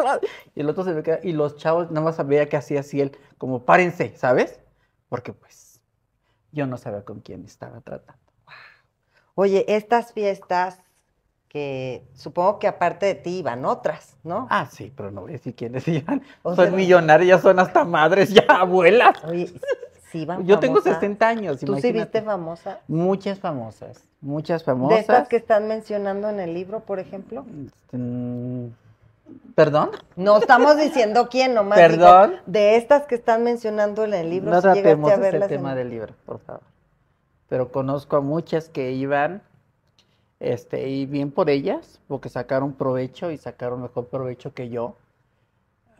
Y el otro se que... Y los chavos nada más sabía que hacía así él, como párense, ¿sabes? Porque pues yo no sabía con quién estaba tratando. Oye, estas fiestas que supongo que aparte de ti iban otras, ¿no? Ah, sí, pero no voy a decir quiénes [LAUGHS] iban. O son millonarias, son hasta madres, [LAUGHS] ya abuelas. Yo tengo 60 años. ¿Tú sí viste famosa? Muchas famosas, muchas famosas. ¿De estas que están mencionando en el libro, por ejemplo? Este, mm, ¿Perdón? No estamos diciendo quién, nomás. ¿Perdón? de estas que están mencionando en el libro. No tratemos el tema del libro, por favor. Pero conozco a muchas que iban, este, y bien por ellas, porque sacaron provecho y sacaron mejor provecho que yo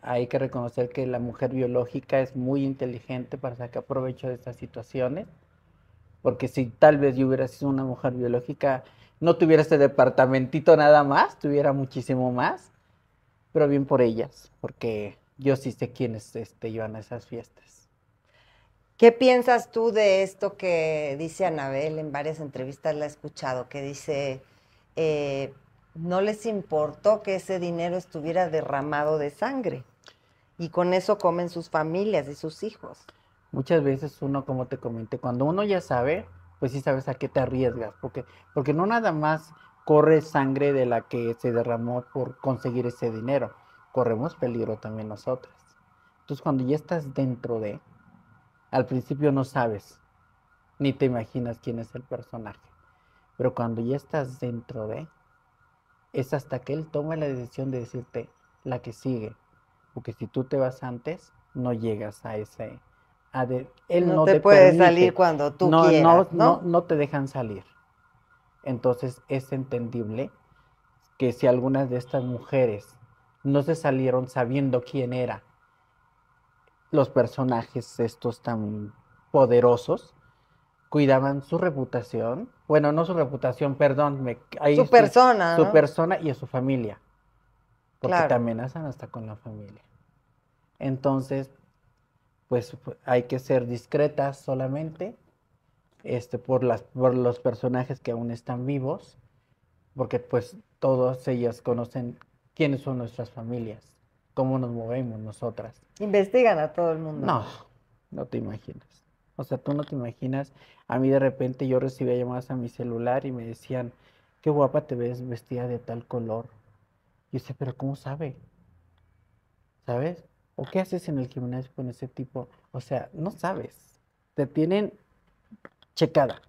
hay que reconocer que la mujer biológica es muy inteligente para sacar provecho de estas situaciones, porque si tal vez yo hubiera sido una mujer biológica, no tuviera este departamentito nada más, tuviera muchísimo más, pero bien por ellas, porque yo sí sé quiénes este, iban a esas fiestas. ¿Qué piensas tú de esto que dice Anabel en varias entrevistas? La he escuchado, que dice, eh, no les importó que ese dinero estuviera derramado de sangre y con eso comen sus familias y sus hijos. Muchas veces uno, como te comenté, cuando uno ya sabe, pues sí sabes a qué te arriesgas, porque, porque no nada más corre sangre de la que se derramó por conseguir ese dinero, corremos peligro también nosotras. Entonces cuando ya estás dentro de, al principio no sabes, ni te imaginas quién es el personaje, pero cuando ya estás dentro de, es hasta que él toma la decisión de decirte la que sigue, porque si tú te vas antes, no llegas a ese... A él no, te, puede salir cuando tú no, quieras, no, ¿no? no te dejan salir. Entonces es entendible que si algunas de estas mujeres no se salieron sabiendo quién era los personajes estos tan poderosos, cuidaban su reputación, bueno, no su reputación, perdón, me, su, persona. Su persona y a su familia porque te amenazan hasta con la familia. Entonces, pues hay que ser discretas solamente este, por, las, por los personajes que aún están vivos, porque pues todos ellas conocen quiénes son nuestras familias, cómo nos movemos nosotras. Investigan a todo el mundo. No, no te imaginas. O sea, tú no te imaginas. A mí de repente yo recibía llamadas a mi celular y me decían, qué guapa te ves vestida de tal color yo sé, pero ¿cómo sabe? ¿Sabes? ¿O qué haces en el gimnasio con ese tipo? O sea, no sabes. Te tienen checada.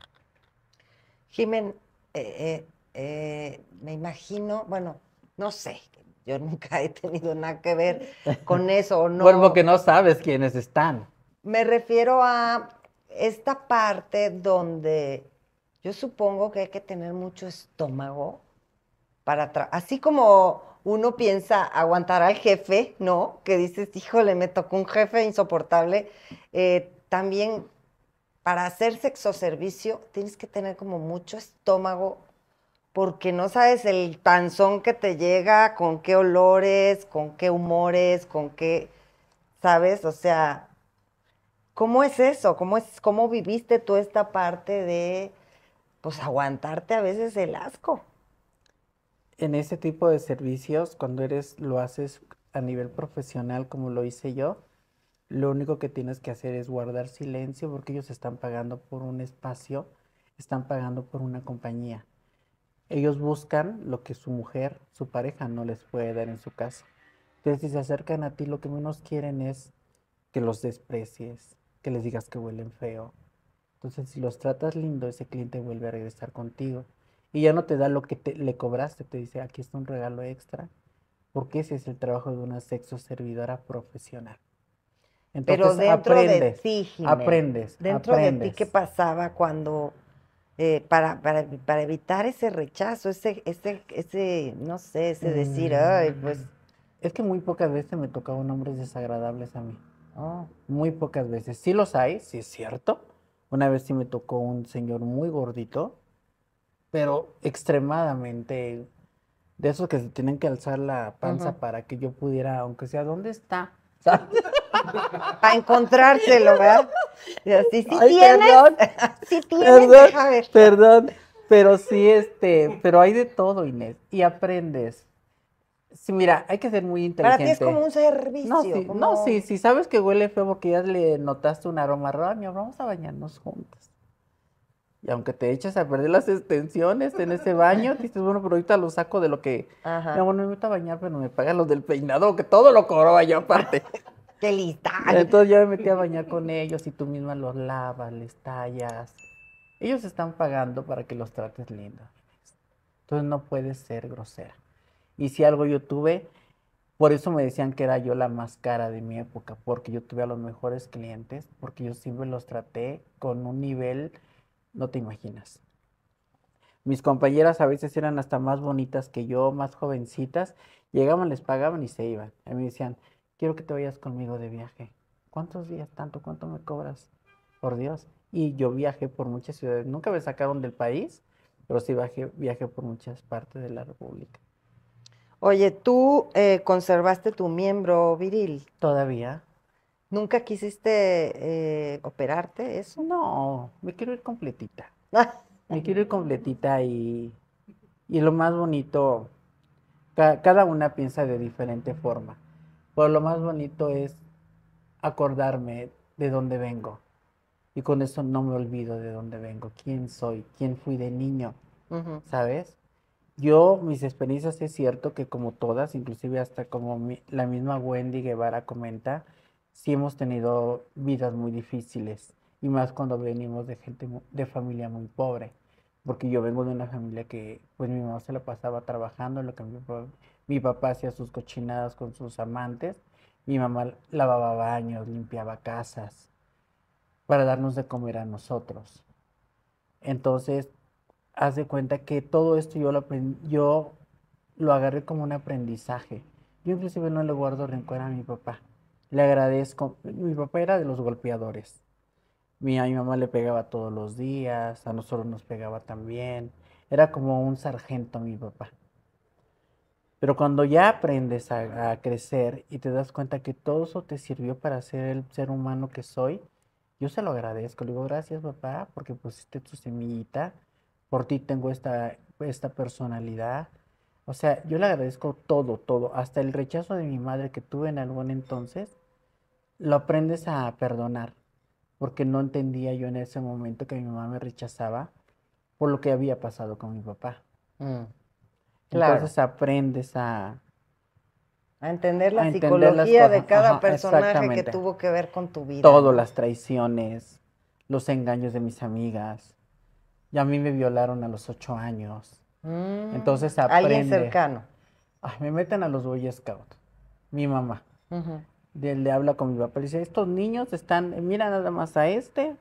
Jimen, eh, eh, eh, me imagino, bueno, no sé, yo [LAUGHS] nunca he tenido nada que ver con eso o [LAUGHS] no. Bueno, que no sabes quiénes están. Me refiero a esta parte donde yo supongo que hay que tener mucho estómago para, así como uno piensa aguantar al jefe, ¿no? Que dices, híjole, me tocó un jefe insoportable. Eh, también para hacer sexo servicio tienes que tener como mucho estómago porque no sabes el panzón que te llega, con qué olores, con qué humores, con qué, ¿sabes? O sea, ¿cómo es eso? ¿Cómo, es, cómo viviste tú esta parte de, pues, aguantarte a veces el asco? en ese tipo de servicios, cuando eres, lo haces a nivel profesional como lo hice yo, lo único que tienes que hacer es guardar silencio porque ellos están pagando por un espacio, están pagando por una compañía. Ellos buscan lo que su mujer, su pareja no les puede dar en su casa. Entonces, si se acercan a ti, lo que menos quieren es que los desprecies, que les digas que huelen feo. Entonces, si los tratas lindo, ese cliente vuelve a regresar contigo y ya no te da lo que te, le cobraste, te dice, aquí está un regalo extra, porque ese es el trabajo de una sexo servidora profesional. Entonces, Pero dentro aprendes, de aprendes, dentro aprendes. de ti, ¿qué pasaba cuando eh, para, para, evitar ese rechazo, ese, ese, ese, no sé, ese decir, ay, mm. pues. Es que muy pocas veces me tocaban hombres desagradables a mí. Oh. Muy pocas veces. Sí los hay, sí es cierto. Una vez sí me tocó un señor muy gordito, pero extremadamente de esos que se tienen que alzar la panza para que yo pudiera, aunque sea, ¿dónde está? Para [LAUGHS] encontrárselo, ¿verdad? Y así, ¿sí Perdón, ¿Sí Perdón, perdón, pero sí, este, pero hay de todo, Inés, y aprendes. Sí, mira, hay que ser muy inteligente. Para ti es como un servicio. No, sí, como... sí, sí, sabes que huele feo porque ya le notaste un aroma raro, vamos a bañarnos juntas. Y aunque te echas a perder las extensiones en ese baño, [LAUGHS] dices, bueno, pero ahorita lo saco de lo que. Ajá. No, bueno, me meto a bañar, pero me pagan los del peinado, que todo lo cobraba yo aparte. [LAUGHS] ¡Qué lista! Entonces ya me metí a bañar con ellos y tú misma los lavas, les tallas. Ellos están pagando para que los trates lindo. Entonces no puedes ser grosera. Y si algo yo tuve, por eso me decían que era yo la más cara de mi época, porque yo tuve a los mejores clientes, porque yo siempre los traté con un nivel no te imaginas. Mis compañeras a veces eran hasta más bonitas que yo, más jovencitas. Llegaban, les pagaban y se iban. A mí me decían, quiero que te vayas conmigo de viaje. ¿Cuántos días tanto? ¿Cuánto me cobras? Por Dios. Y yo viajé por muchas ciudades. Nunca me sacaron del país, pero sí viajé, viajé por muchas partes de la República. Oye, ¿tú eh, conservaste tu miembro viril? Todavía. ¿Nunca quisiste eh, operarte eso? No, me quiero ir completita. [LAUGHS] me quiero ir completita y, lo más bonito, cada una piensa de diferente forma, pero lo más bonito es acordarme de dónde vengo. Y con eso no me olvido de dónde vengo, quién soy, quién fui de niño, ¿sabes? Yo, mis experiencias es cierto que como todas, inclusive hasta como la misma Wendy Guevara comenta, sí hemos tenido vidas muy difíciles y más cuando venimos de gente de familia muy pobre porque yo vengo de una familia que pues mi mamá se la pasaba trabajando lo que mi papá, mi papá hacía sus cochinadas con sus amantes mi mamá lavaba baños limpiaba casas para darnos de comer a nosotros entonces haz de cuenta que todo esto yo lo yo lo agarré como un aprendizaje yo inclusive no le guardo rencor a mi papá le agradezco. Mi papá era de los golpeadores. Mi, a mi mamá le pegaba todos los días, a nosotros nos pegaba también. Era como un sargento mi papá. Pero cuando ya aprendes a, crecer y te das cuenta que todo eso te sirvió para ser el ser humano que soy, yo se lo agradezco. Le digo, gracias papá, porque pusiste tu semillita, por ti tengo esta, esta personalidad. O sea, yo le agradezco todo, todo, hasta el rechazo de mi madre que tuve en algún entonces, lo aprendes a perdonar, porque no entendía yo en ese momento que mi mamá me rechazaba por lo que había pasado con mi papá. Mm. Entonces aprendes a... A entender la psicología de cada personaje que tuvo que ver con tu vida. Todas las traiciones, los engaños de mis amigas. Y a mí me violaron a los ocho años. Mm. Entonces aprende. Alguien cercano. me meten a los Boy Scouts. Mi mamá le habla con mi papá, le dice, estos niños están, mira nada más a este,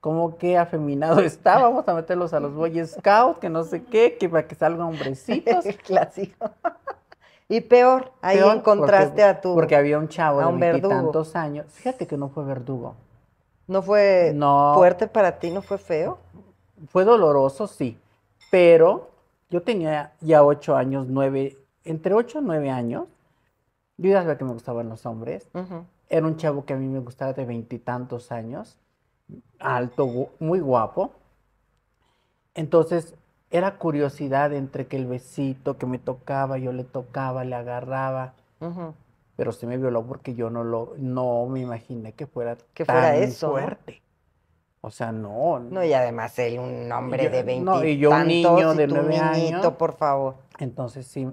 como que afeminado [LAUGHS] está, vamos a meterlos a los Boy Scouts, que no sé qué, que para que salgan hombrecitos. [LAUGHS] Clásico. Y peor, ahí encontraste a tu. Porque había un chavo un de tantos años. Fíjate que no fue verdugo. ¿No fue fuerte para ti? ¿No fue feo? Fue doloroso, sí. Pero yo tenía ya ocho años, nueve, entre ocho y nueve años. Yo ya sabía que me gustaban los hombres. Era un chavo que a mí me gustaba de veintitantos años, alto, muy guapo. Entonces, era curiosidad entre que el besito que me tocaba, yo le tocaba, le agarraba. Pero se me violó porque yo no lo, no me imaginé que fuera, que tan fuerte. O sea, no. No, y además él, un hombre de veintitantos y yo un niño de nueve años. por favor. Entonces sí,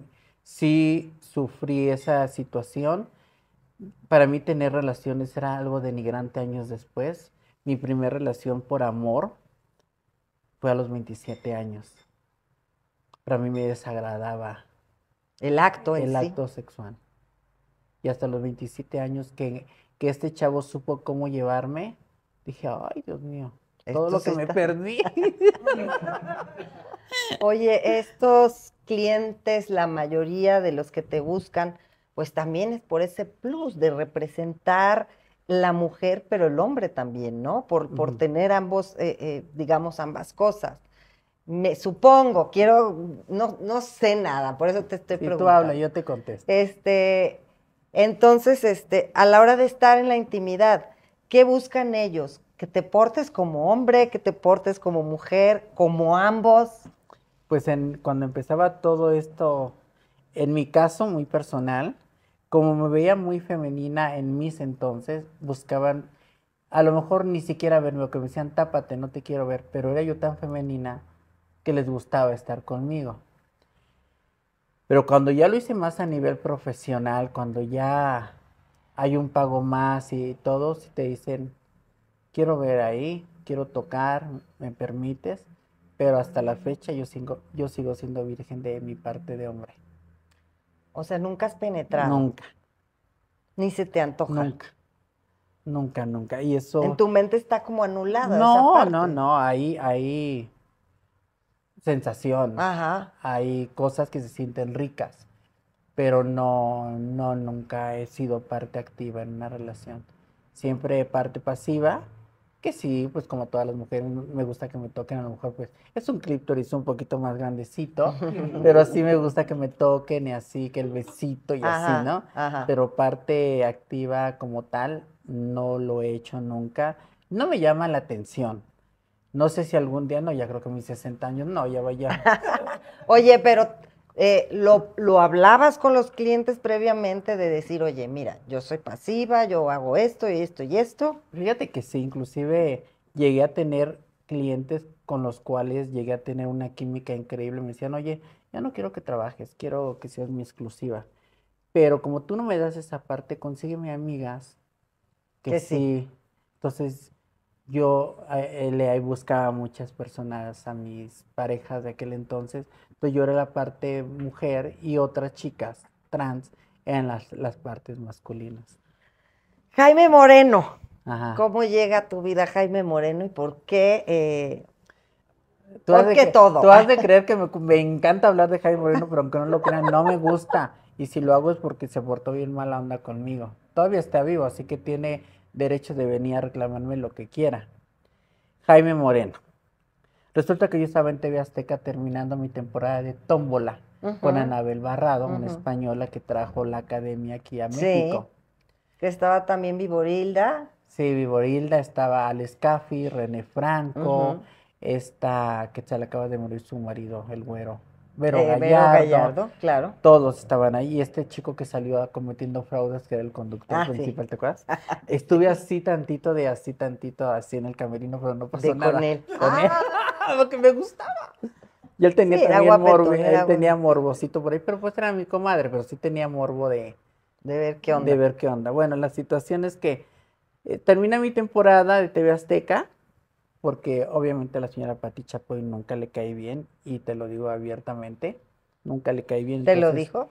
sí sufrí esa situación. Para mí tener relaciones era algo denigrante años después. Mi primera relación por amor fue a los 27 años. Para mí me desagradaba. El acto El acto sexual. Y hasta los 27 años que, que este chavo supo cómo llevarme, dije, ay, Dios mío. Todo lo que me perdí. [LAUGHS] Oye, estos clientes, la mayoría de los que te buscan, pues también es por ese plus de representar la mujer, pero el hombre también, ¿no? Por, por tener ambos, eh, eh, digamos, ambas cosas. Me supongo, quiero, no, no sé nada, por eso te estoy preguntando. Tú hablas, yo te contesto. Este, entonces, este, a la hora de estar en la intimidad, ¿qué buscan ellos? que te portes como hombre, que te portes como mujer, como ambos. Pues cuando empezaba todo esto, en mi caso muy personal, como me veía muy femenina en mis entonces, buscaban, a lo mejor ni siquiera verme, o que me decían, tápate, no te quiero ver, pero era yo tan femenina que les gustaba estar conmigo. Pero cuando ya lo hice más a nivel profesional, cuando ya hay un pago más y todo, si te dicen, quiero ver ahí, quiero tocar, me permites, pero hasta la fecha yo sigo, yo sigo siendo virgen de mi parte de hombre. O sea, nunca has penetrado. Nunca. Ni se te antoja. Nunca. Nunca, nunca. Y eso. En tu mente está como anulada. No, esa parte. no, no. Ahí, Hay sensación. Ajá. Hay cosas que se sienten ricas, pero no, no, nunca he sido parte activa en una relación. Siempre parte pasiva que sí, pues como todas las mujeres, me gusta que me toquen, a lo mejor pues es un clítoris un poquito más grandecito, [LAUGHS] pero sí me gusta que me toquen y así, que el besito y así, ¿no? Pero parte activa como tal, no lo he hecho nunca, no me llama la atención. No sé si algún día, no, ya creo que mis 60 años, no, ya vaya. [LAUGHS] Oye, pero eh, lo, lo, hablabas con los clientes previamente de decir, oye, mira, yo soy pasiva, yo hago esto y esto y esto. Fíjate que sí, inclusive llegué a tener clientes con los cuales llegué a tener una química increíble. Me decían, oye, ya no quiero que trabajes, quiero que seas mi exclusiva. Pero como tú no me das esa parte, consígueme amigas que, sí. Entonces yo eh, le buscaba a muchas personas, a mis parejas de aquel entonces, pues yo era la parte mujer y otras chicas trans en las, partes masculinas. Jaime Moreno. ¿Cómo llega a tu vida Jaime Moreno y por qué eh... todo? tú has de creer que me, me, encanta hablar de Jaime Moreno, pero aunque no lo crean, no me gusta. Y si lo hago es porque se portó bien mala onda conmigo. Todavía está vivo, así que tiene derecho de venir a reclamarme lo que quiera. Jaime Moreno. Resulta que yo estaba en TV Azteca terminando mi temporada de tómbola con Anabel Barrado, una española que trajo la academia aquí a México. Sí. Estaba también Viborilda. Sí, Viborilda, estaba Alex Caffi, René Franco, esta que se le acaba de morir su marido, el güero. Pero eh, Gallardo, Gallardo, claro. Todos estaban ahí. Este chico que salió cometiendo fraudes, que era el conductor ah, principal, ¿te acuerdas? [LAUGHS] Estuve así tantito de así tantito así en el camerino, pero no pasó nada. Con él. Con él. Ah. lo [LAUGHS] que me gustaba. Y él tenía también morbo, él tenía morbosito por ahí, pero pues era mi comadre, pero sí tenía morbo de, de ver qué onda. ver qué onda. Bueno, la situación es que eh, termina mi temporada de TV Azteca porque obviamente a la señora Pati Chapoy nunca le caí bien, y te lo digo abiertamente, nunca le caí bien. ¿Te lo dijo?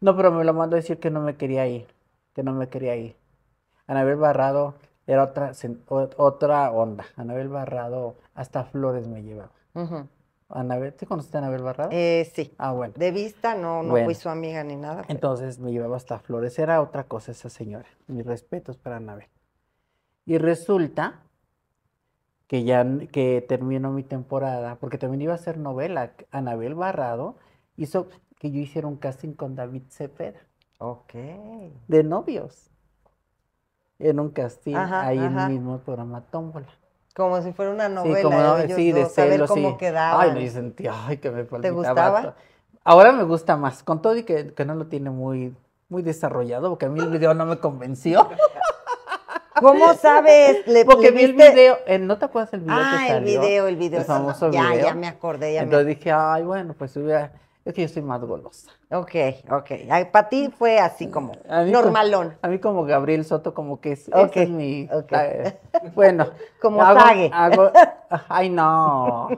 No, pero me lo mandó a decir que no me quería ir, que no me quería ir. Anabel Barrado era otra, otra onda. Anabel Barrado hasta flores me llevaba. Anabel, ¿te conociste a Anabel Barrado? Eh, sí. Ah, bueno. De vista no, no fui su amiga ni nada. Entonces me llevaba hasta flores. Era otra cosa esa señora. Mis respetos para Anabel. Y resulta que ya que terminó mi temporada, porque también iba a ser novela. Anabel Barrado hizo que yo hiciera un casting con David Cepeda. Ok. De novios. En un casting ahí en el mismo programa Tómbola. Como si fuera una novela. Sí, sí, de Ay, me sentí, ay, que me faltaba. ¿Te gustaba? Ahora me gusta más, con todo y que, no lo tiene muy, muy desarrollado, porque a mí el video no me convenció. [LAUGHS] ¿Cómo [LAUGHS] sabes? Porque vi el video, eh, ¿no te acuerdas el video ah, que salió? el video, el video. El famoso ya, video. Ya, me acordé, ya Entonces dije, ay, bueno, pues hubiera... Es que yo soy más golosa. Ok, ok. Para ti fue así como normalón. a mí como Gabriel Soto, como que es, okay, es mi... Okay. Eh, bueno. [LAUGHS] como hago, Ay, no.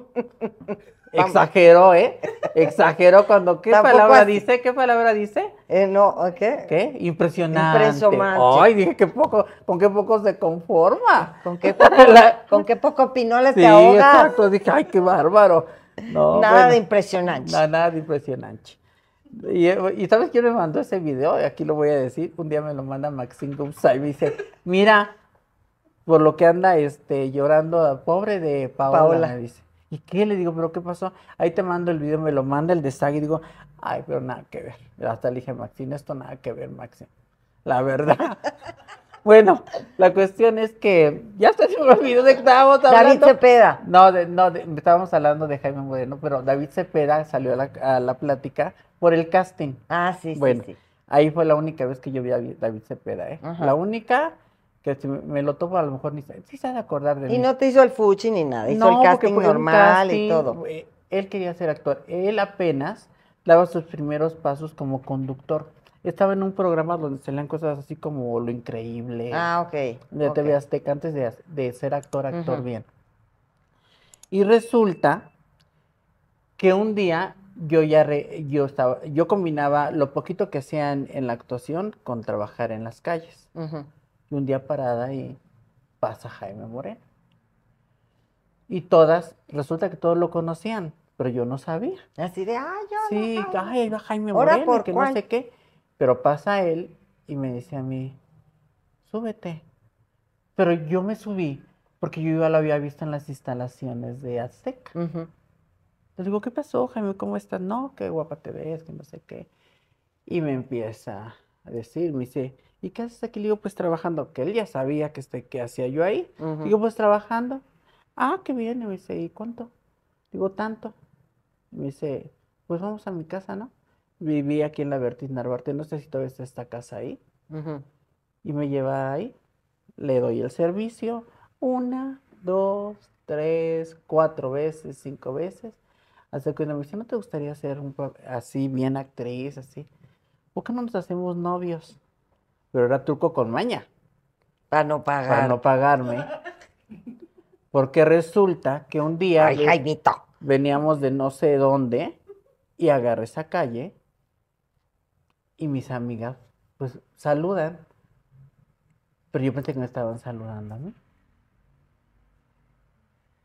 [LAUGHS] Exageró, ¿eh? Exageró cuando. ¿Qué palabra dice? ¿Qué palabra dice? Eh, no, ¿qué? ¿Qué? Impresionante. Impresionante. Ay, dije que poco, con qué poco se conforma. Con qué poco, [LAUGHS] con qué poco pinoles sí, Exacto, dije, ay, qué bárbaro. nada de impresionante. Nada, de impresionante. Y, y, ¿sabes quién me mandó ese video? Aquí lo voy a decir. Un día me lo manda Maxine Gumsa y me dice, mira, por lo que anda este, llorando, pobre de Paola, Paola. dice. ¿Y qué? Le digo, ¿pero qué pasó? Ahí te mando el video, me lo manda el de Sag y digo, ay, pero nada que ver. Hasta le dije, Maxine, esto nada que ver, Maxine. La verdad. [LAUGHS] Bueno, la cuestión es que ya está se el video de que estábamos hablando. David Cepeda. No, no, estábamos hablando de Jaime Moreno, pero David Cepeda salió a la, plática por el casting. Ah, sí, bueno, sí, sí. Ahí fue la única vez que yo vi a David Cepeda, ¿eh? La única que si me lo tomo a lo mejor ni sí se ha de acordar de y mí. Y no te hizo el fuchi ni nada, hizo no, el casting normal y todo. Él quería ser actor, él apenas daba sus primeros pasos como conductor. Estaba en un programa donde se leían cosas así como Lo Increíble. Ah, ok. De te TV Azteca antes de, de ser actor, actor bien. Y resulta que un día yo ya yo estaba, yo combinaba lo poquito que hacían en la actuación con trabajar en las calles. Ajá un día parada y pasa Jaime Moreno. Y todas, resulta que todos lo conocían, pero yo no sabía. Así de, ay, yo Sí, ay, ahí va Jaime Moreno, no sé qué. Pero pasa él y me dice a mí, súbete. Pero yo me subí porque yo ya lo había visto en las instalaciones de Azteca. Le digo, ¿qué pasó, Jaime? ¿Cómo estás? No, qué guapa te ves, que no sé qué. Y me empieza a decir, me dice, ¿Y qué haces aquí? Le digo, pues trabajando, que él ya sabía que, este, que hacía yo ahí. Digo, pues trabajando. Ah, qué bien, y me dice, ¿y cuánto? Digo, tanto. Y me dice, pues vamos a mi casa, ¿no? Viví aquí en la Bertín Narvarte, no sé si todavía está esta casa ahí. Y me lleva ahí, le doy el servicio, una, dos, tres, cuatro veces, cinco veces. Hasta que una me dice, ¿no te gustaría ser un, así, bien actriz, así? ¿Por qué no nos hacemos novios? pero era truco con maña. Para no pagar. Para no pagarme. Porque resulta que un día Ay, veníamos de no sé dónde y agarré esa calle y mis amigas pues saludan. Pero yo pensé que me estaban saludando a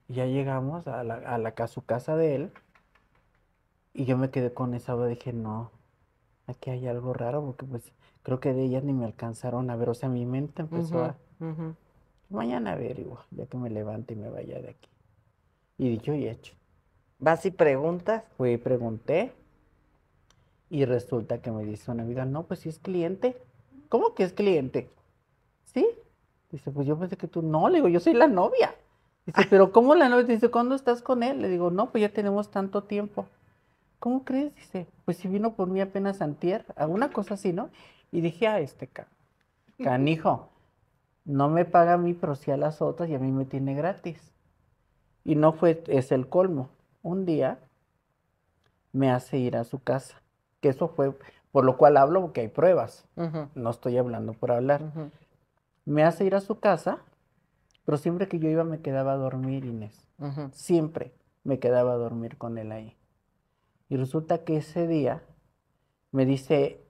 Y ya llegamos a, la, su casa de él y yo me quedé con esa, dije, no, aquí hay algo raro porque pues creo que de ellas ni me alcanzaron a ver, o sea, mi mente empezó a mañana a... ver Mañana averiguo, ya que me levante y me vaya de aquí. Y dicho y hecho. ¿Vas y preguntas? Fui y pregunté. Y resulta que me dice una amiga, no, pues si es cliente. ¿Cómo que es cliente? ¿Sí? Dice, pues yo pensé que tú no. Le digo, yo soy la novia. Dice, pero ¿cómo la novia? Dice, ¿cuándo estás con él? Le digo, no, pues ya tenemos tanto tiempo. ¿Cómo crees? Dice, pues si vino por mí apenas antier, alguna ah, cosa así, ¿no? Y dije, ah, este can canijo, no me paga a mí, pero sí a las otras y a mí me tiene gratis. Y no fue, es el colmo. Un día me hace ir a su casa, que eso fue, por lo cual hablo porque hay pruebas, no estoy hablando por hablar. Me hace ir a su casa, pero siempre que yo iba me quedaba a dormir, Inés. Siempre me quedaba a dormir con él ahí. Y resulta que ese día me dice,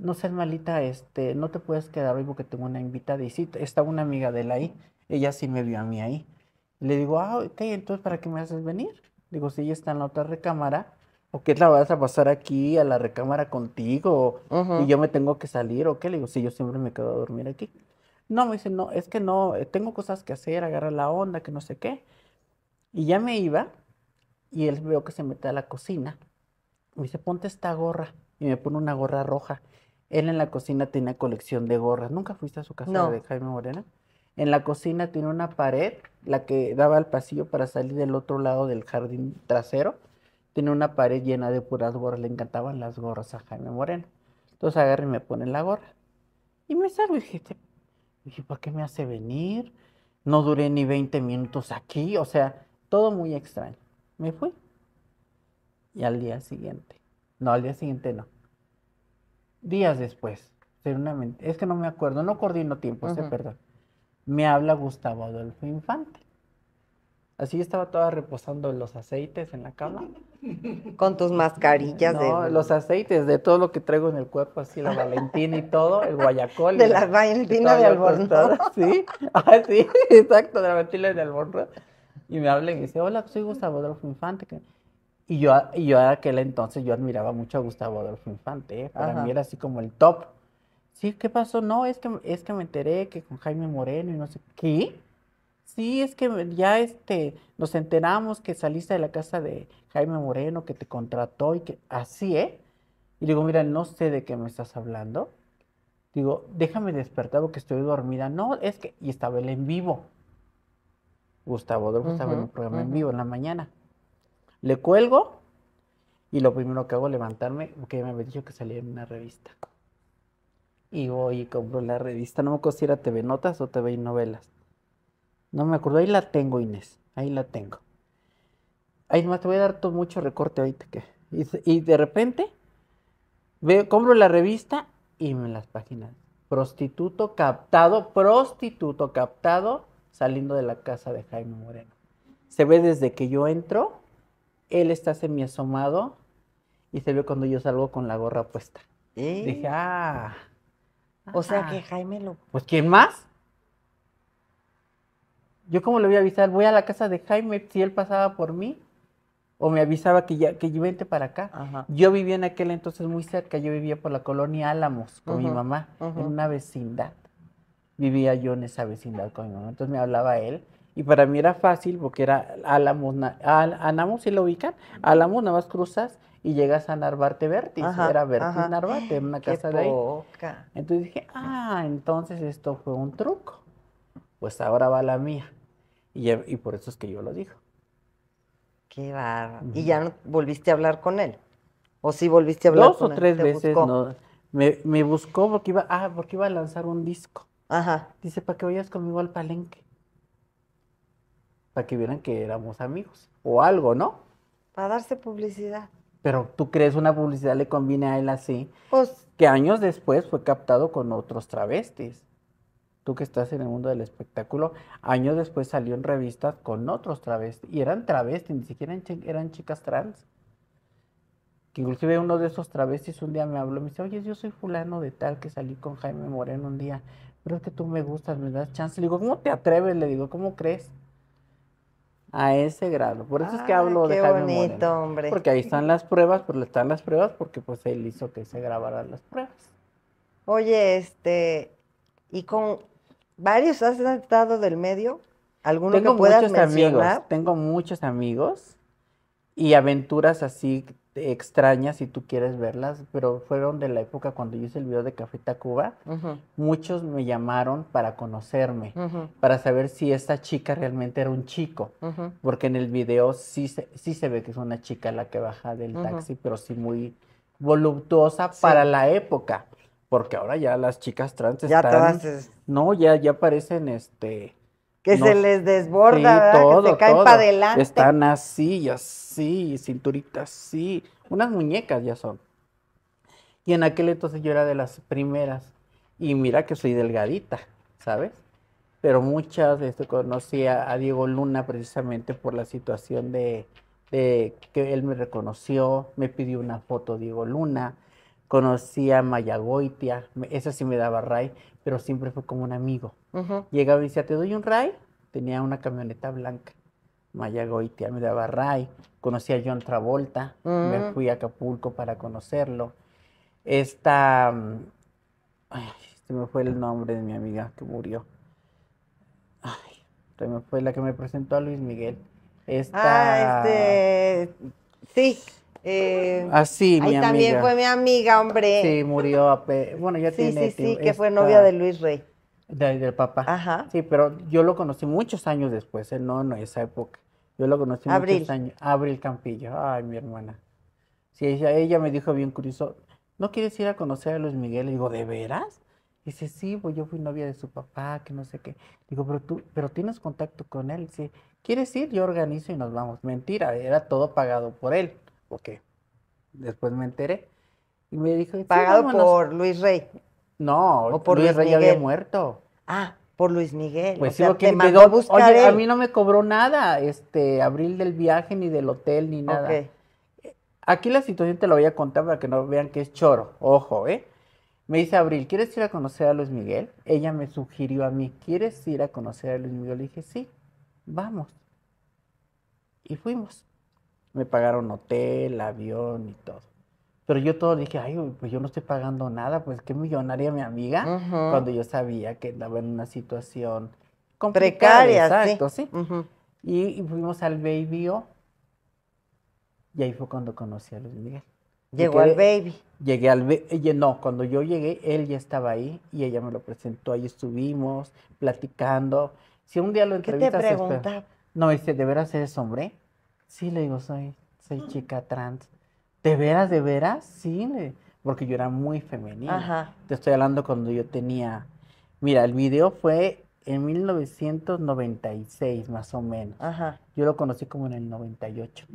no seas malita, este, no te puedes quedar hoy porque tengo una invitada. Y sí, está una amiga de él ahí, ella sí me vio a mí ahí. Le digo, ah, ok, entonces, ¿para qué me haces venir? Digo, si ella está en la otra recámara, ¿o qué la vas a pasar aquí a la recámara contigo? Y yo me tengo que salir, ¿o qué? Le digo, sí, yo siempre me quedo a dormir aquí. No, me dice, no, es que no, eh, tengo cosas que hacer, agarra la onda, que no sé qué. Y ya me iba, y él veo que se mete a la cocina. Me dice, ponte esta gorra. Y me pone una gorra roja. Él en la cocina tenía colección de gorras. ¿Nunca fuiste a su casa de Jaime Morena? En la cocina tiene una pared, la que daba al pasillo para salir del otro lado del jardín trasero. Tiene una pared llena de puras gorras. Le encantaban las gorras a Jaime Moreno. Entonces agarra y me pone la gorra. Y me salgo y dije, dije, ¿para qué me hace venir? No duré ni 20 minutos aquí. O sea, todo muy extraño. Me fui. Y al día siguiente. No, al día siguiente no días después, es que no me acuerdo, no coordino tiempo, eh, perdón. Me habla Gustavo Adolfo Infante. Así estaba toda reposando los aceites en la cama. Con tus mascarillas no, los aceites, de todo lo que traigo en el cuerpo, así la Valentina y todo, el guayacol. De la Valentina de Albornoz. [LAUGHS] Sí, ah, [LAUGHS] exacto, de la Valentina de Albornoz. Y me habla y me dice, hola, soy Gustavo Adolfo Infante. Y yo, y aquel entonces yo admiraba mucho a Gustavo Adolfo Infante, ¿eh? para mí era así como el top. Sí, ¿qué pasó? No, es que, es que me enteré que con Jaime Moreno y no sé qué. Sí, es que ya este, nos enteramos que saliste de la casa de Jaime Moreno, que te contrató y que así, ¿eh? Y digo, mira, no sé de qué me estás hablando. Digo, déjame despertar porque estoy dormida. No, es que, y estaba él en vivo. Gustavo Adolfo estaba en un programa en vivo en la mañana. Le cuelgo y lo primero que hago es levantarme, porque me había dicho que salía en una revista. Y voy y compro la revista, no me acuerdo si era TV Notas o TV Novelas. No me acuerdo, ahí la tengo, Inés, ahí la tengo. Ahí más te voy a dar todo mucho recorte ahorita que... Y, de repente, compro la revista y me las páginas. Prostituto captado, prostituto captado, saliendo de la casa de Jaime Moreno. Se ve desde que yo entro él está semi-asomado y se ve cuando yo salgo con la gorra puesta. ¿Eh? Dije, ah. O sea que Jaime lo. Pues ¿quién más? Yo como le voy a avisar, voy a la casa de Jaime si él pasaba por mí o me avisaba que ya que vente para acá. Yo vivía en aquel entonces muy cerca, yo vivía por la colonia Álamos con mi mamá en una vecindad. Vivía yo en esa vecindad con mi mamá, entonces me hablaba él y para mí era fácil porque era Álamos, si lo ubican, Álamos, nada más cruzas y llegas a Narvarte Vertis, era Vertis Narvarte, una casa de ahí. Entonces dije, ah, entonces esto fue un truco, pues ahora va la mía. Y, por eso es que yo lo digo. Qué barba. ¿Y ya volviste a hablar con él? ¿O sí volviste a hablar con él? Dos o tres veces, no. Me, me, buscó porque iba, ah, porque iba a lanzar un disco. Ajá. Dice, para que vayas conmigo al palenque para que vieran que éramos amigos o algo, ¿no? Para darse publicidad. Pero tú crees una publicidad le conviene a él así, pues, que años después fue captado con otros travestis. Tú que estás en el mundo del espectáculo, años después salió en revistas con otros travestis. Y eran travestis, ni siquiera eran, chicas trans. Que inclusive uno de esos travestis un día me habló, me dice, oye, yo soy fulano de tal que salí con Jaime Moreno un día, pero es que tú me gustas, me das chance. Le digo, ¿cómo te atreves? Le digo, ¿cómo crees? A ese grado. Por eso es que ah, hablo de Jaime bonito, Hombre. Porque ahí están las pruebas, pues están las pruebas porque pues él hizo que se grabaran las pruebas. Oye, este, y con varios has estado del medio, alguno tengo que puedas muchos amigos, tengo muchos amigos y aventuras así extrañas si tú quieres verlas, pero fueron de la época cuando yo hice el video de Café Tacuba, muchos me llamaron para conocerme, para saber si esta chica realmente era un chico, porque en el video sí se, sí se ve que es una chica la que baja del taxi, pero sí muy voluptuosa para la época, porque ahora ya las chicas trans están, no, ya, ya parecen este que se les desborda, que se caen para adelante. Están así así, cinturitas así. Unas muñecas ya son. Y en aquel entonces yo era de las primeras. Y mira que soy delgadita, ¿sabes? Pero muchas, esto conocí a, Diego Luna precisamente por la situación de, que él me reconoció, me pidió una foto Diego Luna. Conocí a Mayagoitia, esa sí me daba ray pero siempre fue como un amigo. Llegaba y decía, ¿te doy un ray? Tenía una camioneta blanca. tía, me daba ray. Conocí a John Travolta. Me mm. fui a Acapulco para conocerlo. Esta. Mm, ay, se me fue el nombre de mi amiga que murió. Ay, se me fue la que me presentó a Luis Miguel. Esta. Ah, este. Sí. Eh, Así, ah, ahí también fue mi amiga, hombre. Sí, murió. Bueno, ya sí, tiene. Sí, sí, que fue novia de Luis Rey. del papá. Ajá. Sí, pero yo lo conocí muchos años después, él eh, no no, esa época. Yo lo conocí muchos años. Abril Campillo. Ay, mi hermana. Sí, ella, me dijo bien curioso, ¿no quieres ir a conocer a Luis Miguel? digo, ¿de veras? Dice, sí, pues yo fui novia de su papá, que no sé qué. Digo, pero tú, pero tienes contacto con él. Dice, ¿quieres ir? Yo organizo y nos vamos. Mentira, era todo pagado por él. Ok. Después me enteré. Y me dijo... Pagado por Luis Rey. No, Luis, Rey ya había muerto. Ah, por Luis Miguel. Pues sí, porque que te a a mí no me cobró nada, este, abril del viaje, ni del hotel, ni nada. Aquí la situación te la voy a contar para que no vean que es choro. Ojo, ¿eh? Me dice Abril, ¿quieres ir a conocer a Luis Miguel? Ella me sugirió a mí, ¿quieres ir a conocer a Luis Miguel? Le dije, sí, vamos. Y fuimos. Me pagaron hotel, avión y todo. Pero yo todo dije, ay, pues yo no estoy pagando nada, pues qué millonaria mi amiga, cuando yo sabía que estaba en una situación precaria. Exacto, sí. y, fuimos al Baby O. Y ahí fue cuando conocí a Luis Miguel. Llegó al Baby. Llegué al baby, no, cuando yo llegué, él ya estaba ahí y ella me lo presentó, ahí estuvimos platicando. Si un día lo entrevistas... ¿Qué te preguntaba? No, dice, ¿de veras eres hombre? Sí, le digo, soy, soy chica trans. ¿De veras, de veras? Sí, porque yo era muy femenina. Te estoy hablando cuando yo tenía... Mira, el video fue en 1996, más o menos. Ajá. Yo lo conocí como en el 98.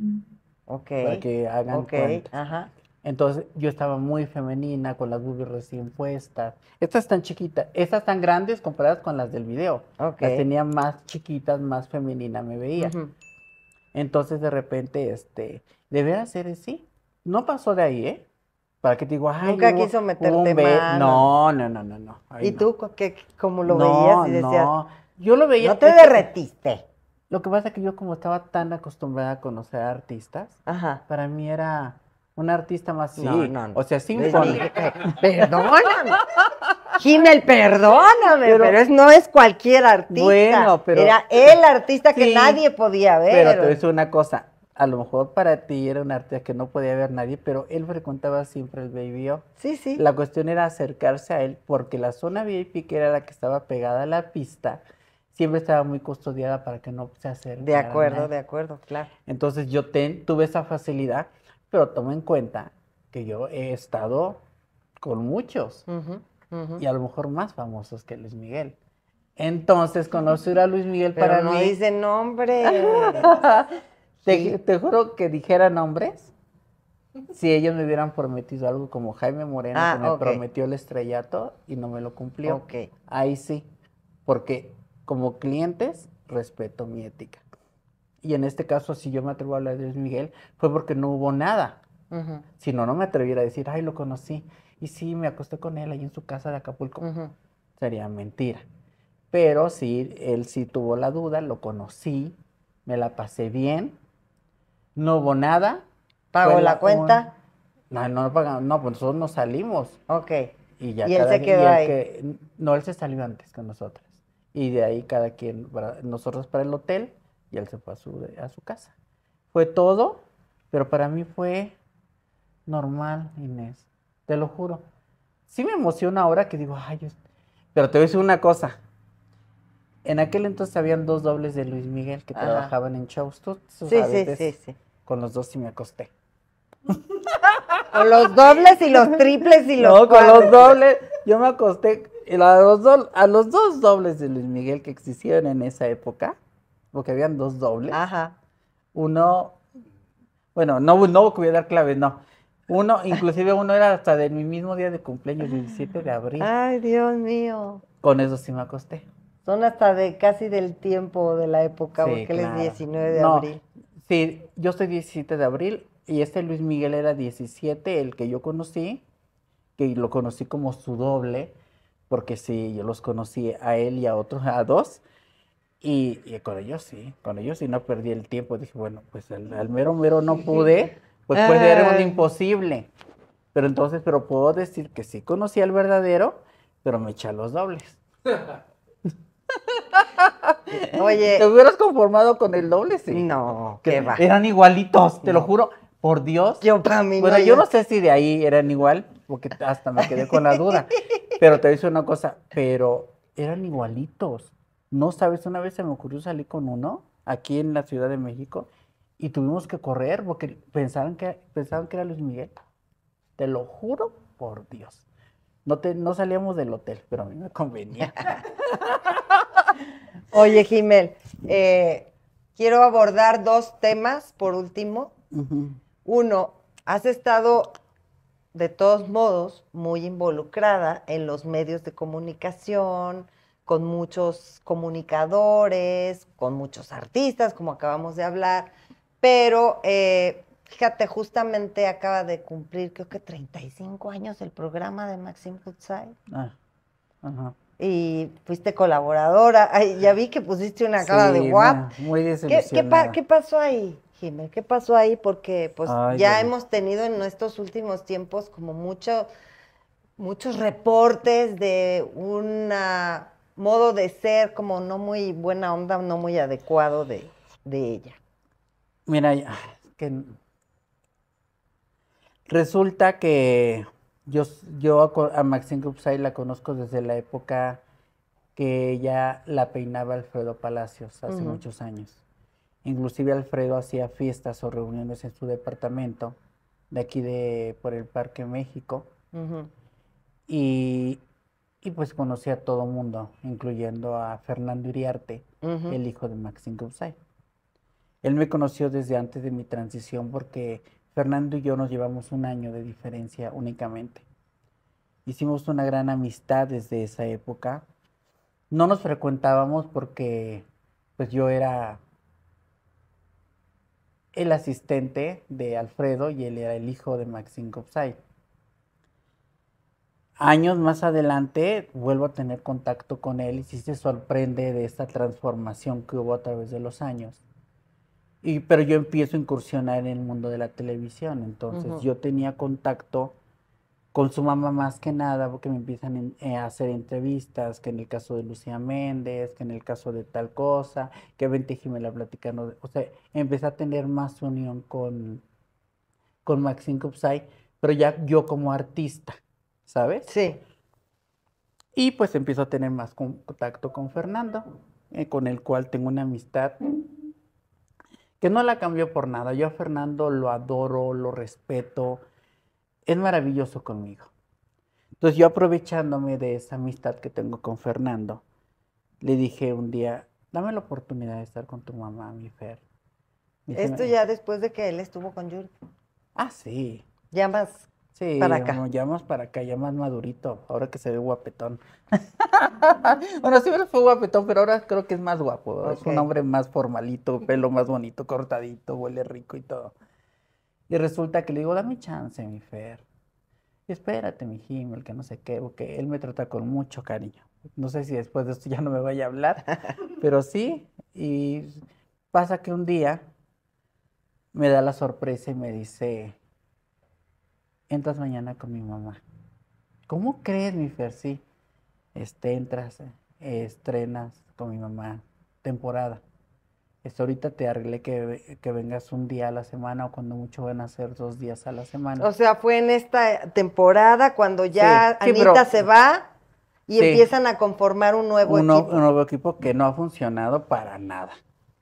Ok. Para que hagan cuenta. Ajá. Entonces, yo estaba muy femenina, con las boobies recién puestas. Estas tan chiquitas, estas tan grandes comparadas con las del video. Okay. Las tenía más chiquitas, más femenina me veía. Entonces de repente, este, debería ser así. No pasó de ahí, ¿eh? Para que te digo, ay, Nunca quiso meterte mano. No, no, no, no, no. ¿Y tú cómo lo veías y No, yo lo veía. No te derretiste. Lo que pasa es que yo como estaba tan acostumbrada a conocer artistas, para mí era un artista más sí, no, o sea, sin Perdóname. Gimel, perdóname, pero, es, no es cualquier artista. pero. Era el artista que nadie podía ver. Pero te decir una cosa. A lo mejor para ti era un artista que no podía ver nadie, pero él frecuentaba siempre el Baby O. Sí, sí. La cuestión era acercarse a él porque la zona VIP, que era la que estaba pegada a la pista, siempre estaba muy custodiada para que no se acercara. De acuerdo, de acuerdo, claro. Entonces yo tuve esa facilidad, pero toma en cuenta que yo he estado con muchos y a lo mejor más famosos que Luis Miguel. Entonces, conocer a Luis Miguel para no mí. No dice nombre. [LAUGHS] te, te, juro que dijera nombres si ellos me hubieran prometido algo como Jaime Moreno, ah, que me prometió el estrellato y no me lo cumplió. Okay. Ahí sí, porque como clientes respeto mi ética. Y en este caso, si yo me atrevo a hablar de Luis Miguel, fue porque no hubo nada. Si no, no me atreviera a decir, ay, lo conocí y sí, me acosté con él ahí en su casa de Acapulco, sería mentira. Pero sí, él sí tuvo la duda, lo conocí, me la pasé bien, no hubo nada. ¿Pagó la, cuenta? No, No, pagamos. no, pues nosotros nos salimos. Ok. Y, ya ¿Y él se quedó ahí. Que... no, él se salió antes con nosotros. Y de ahí cada quien, nosotros para el hotel y él se fue a su casa. Fue todo, pero para mí fue normal, Inés te lo juro. Sí me emociona ahora que digo, ay, pero te voy a decir una cosa. En aquel entonces habían dos dobles de Luis Miguel que trabajaban en shows. sí, sí, sí, sí, Con los dos sí me acosté. con los dobles y los triples y los. No, con los dobles. Yo me acosté a los, a los dos dobles de Luis Miguel que existían en esa época, porque habían dos dobles. Ajá. Uno, bueno, no, no voy a dar claves, no. Uno, inclusive uno era hasta de mi mismo día de cumpleaños, 17 de abril. Ay, Dios mío. Con eso sí me acosté. Son hasta de casi del tiempo de la época, porque él es 19 de abril. Sí, yo soy 17 de abril y este Luis Miguel era 17, el que yo conocí, que lo conocí como su doble, porque sí, yo los conocí a él y a otros, a dos. Y, con ellos sí, con ellos sí no perdí el tiempo. Dije, bueno, pues al mero mero no pude, pues puede ser un ah. imposible. Pero entonces, pero puedo decir que sí conocí al verdadero, pero me eché los dobles. [LAUGHS] Oye. ¿Te hubieras conformado con el doble? Sí. No, qué va. Eran igualitos, te lo juro. Por Dios. Yo también. Bueno, yo no sé si de ahí eran igual, porque hasta me quedé con la duda. [LAUGHS] pero te dice una cosa, pero eran igualitos. No sabes, una vez se me ocurrió salir con uno aquí en la Ciudad de México y tuvimos que correr porque pensaban que, pensaban que era Luis Miguel. Te lo juro por Dios. No, te, no salíamos del hotel, pero a mí me convenía. [LAUGHS] Oye, Jimel, eh, quiero abordar dos temas por último. Uno, has estado de todos modos muy involucrada en los medios de comunicación, con muchos comunicadores, con muchos artistas, como acabamos de hablar pero eh, fíjate, justamente acaba de cumplir, creo que 35 años el programa de Maxim Foodside ah, ajá. Y fuiste colaboradora. ya vi que pusiste una cara de guap. Muy desilusionada. ¿Qué, pasó ahí, Jiménez? ¿Qué pasó ahí? Porque pues ya hemos tenido en nuestros últimos tiempos como mucho, muchos reportes de un modo de ser como no muy buena onda, no muy adecuado de ella. Mira, que resulta que yo, yo a Maxine Gupsay la conozco desde la época que ella la peinaba Alfredo Palacios hace muchos años. Inclusive Alfredo hacía fiestas o reuniones en su departamento de aquí de por el Parque México. y, pues conocí a todo mundo, incluyendo a Fernando Iriarte, el hijo de Maxine Gupsay. Él me conoció desde antes de mi transición porque Fernando y yo nos llevamos un año de diferencia únicamente. Hicimos una gran amistad desde esa época. No nos frecuentábamos porque pues yo era el asistente de Alfredo y él era el hijo de Maxim Gopsay. Años más adelante vuelvo a tener contacto con él y sí se sorprende de esta transformación que hubo a través de los años y, pero yo empiezo a incursionar en el mundo de la televisión, entonces yo tenía contacto con su mamá más que nada, porque me empiezan eh, a hacer entrevistas, que en el caso de Lucía Méndez, que en el caso de tal cosa, que vente la platicando, o sea, empecé a tener más unión con, con Maxine pero ya yo como artista, ¿sabes? Sí. Y pues empiezo a tener más contacto con Fernando, eh, con el cual tengo una amistad que no la cambió por nada. Yo a Fernando lo adoro, lo respeto, es maravilloso conmigo. Entonces yo aprovechándome de esa amistad que tengo con Fernando, le dije un día, dame la oportunidad de estar con tu mamá, mi Fer. Esto ya después de que él estuvo con Yuri. Ah, sí. Ya más Sí, para acá. llamas para acá, ya más madurito, ahora que se ve guapetón. [LAUGHS] bueno, siempre fue guapetón, pero ahora creo que es más guapo. Es un hombre más formalito, pelo más bonito, cortadito, huele rico y todo. Y resulta que le digo, dame chance, mi Fer. espérate, mi el que no sé qué, porque él me trata con mucho cariño. No sé si después de esto ya no me vaya a hablar, [LAUGHS] pero sí. Y pasa que un día me da la sorpresa y me dice, entras mañana con mi mamá. ¿Cómo crees, mi Fer? Sí, este, entras, estrenas con mi mamá, temporada. Esto ahorita te arreglé que, vengas un día a la semana o cuando mucho van a ser dos días a la semana. O sea, fue en esta temporada cuando ya Anita se va y empiezan a conformar un nuevo equipo. un nuevo equipo que no ha funcionado para nada,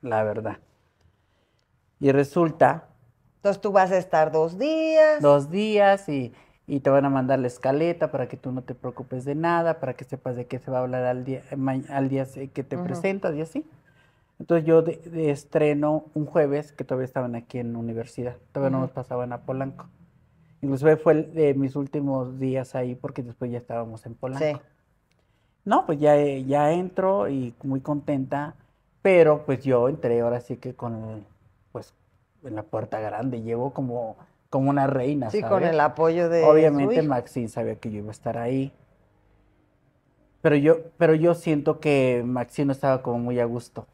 la verdad. Y resulta entonces tú vas a estar dos días. Dos días y, te van a mandar la escaleta para que tú no te preocupes de nada, para que sepas de qué se va a hablar al día, eh, al día que te presentas y así. Entonces yo estreno un jueves que todavía estaban aquí en universidad, todavía no nos pasaban a Polanco. Incluso fue de mis últimos días ahí porque después ya estábamos en Polanco. Sí. No, pues ya, ya entro y muy contenta, pero pues yo entré ahora sí que con, pues, en la puerta grande, llevo como, como una reina. Sí, con el apoyo de... Obviamente Maxine sabía que yo iba a estar ahí. Pero yo, pero yo siento que Maxine no estaba como muy a gusto,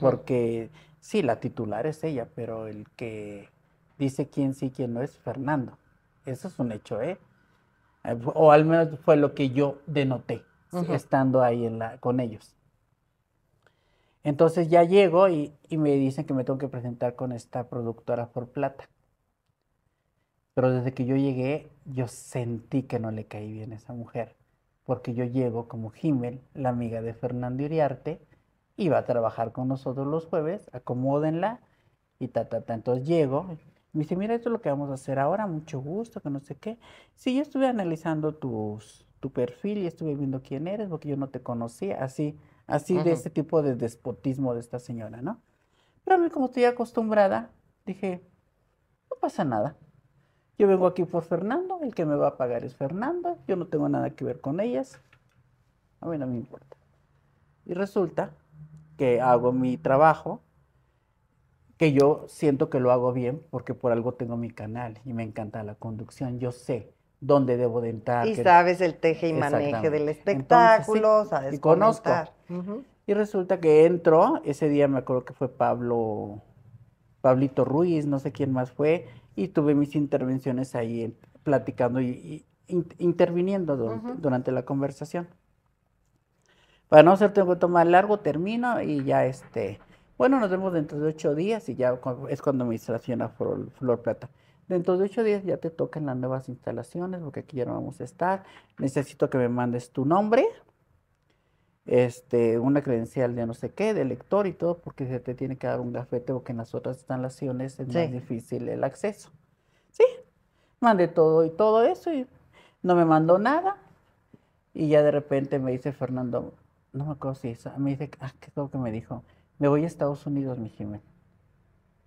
porque sí, la titular es ella, pero el que dice quién sí, quién no es Fernando. Eso es un hecho, ¿eh? eh o al menos fue lo que yo denoté estando ahí con ellos. Entonces ya llego y, me dicen que me tengo que presentar con esta productora por plata. Pero desde que yo llegué, yo sentí que no le caí bien a esa mujer, porque yo llego como Jimel, la amiga de Fernando Uriarte, y va a trabajar con nosotros los jueves, acomódenla y ta, ta, ta. Entonces llego, me dice, mira, esto es lo que vamos a hacer ahora, mucho gusto, que no sé qué. Sí, yo estuve analizando tu perfil y estuve viendo quién eres, porque yo no te conocía, así así de este tipo de despotismo de esta señora, ¿no? Pero a mí, como estoy acostumbrada, dije, no pasa nada. Yo vengo aquí por Fernando, el que me va a pagar es Fernando, yo no tengo nada que ver con ellas, a mí no me importa. Y resulta que hago mi trabajo, que yo siento que lo hago bien porque por algo tengo mi canal y me encanta la conducción, yo sé dónde debo de entrar. Y sabes el teje y maneje del espectáculo, sabes. Y conozco. Y resulta que entro, ese día me acuerdo que fue Pablo, Pablito Ruiz, no sé quién más fue, y tuve mis intervenciones ahí platicando y, interviniendo durante, la conversación. Para no hacerte tengo que tomar largo, termino y ya este. Bueno, nos vemos dentro de ocho días y ya es cuando me instalación Flor Plata. Dentro de ocho días ya te tocan las nuevas instalaciones, porque aquí ya no vamos a estar. Necesito que me mandes tu nombre, este, una credencial de no sé qué, de lector y todo, porque se te tiene que dar un gafete, porque en las otras instalaciones es más difícil el acceso. Sí, mandé todo y todo eso y no me mandó nada. Y ya de repente me dice Fernando, no me acuerdo si me dice, ah, ¿qué es lo que me dijo? Me voy a Estados Unidos, mi Jiménez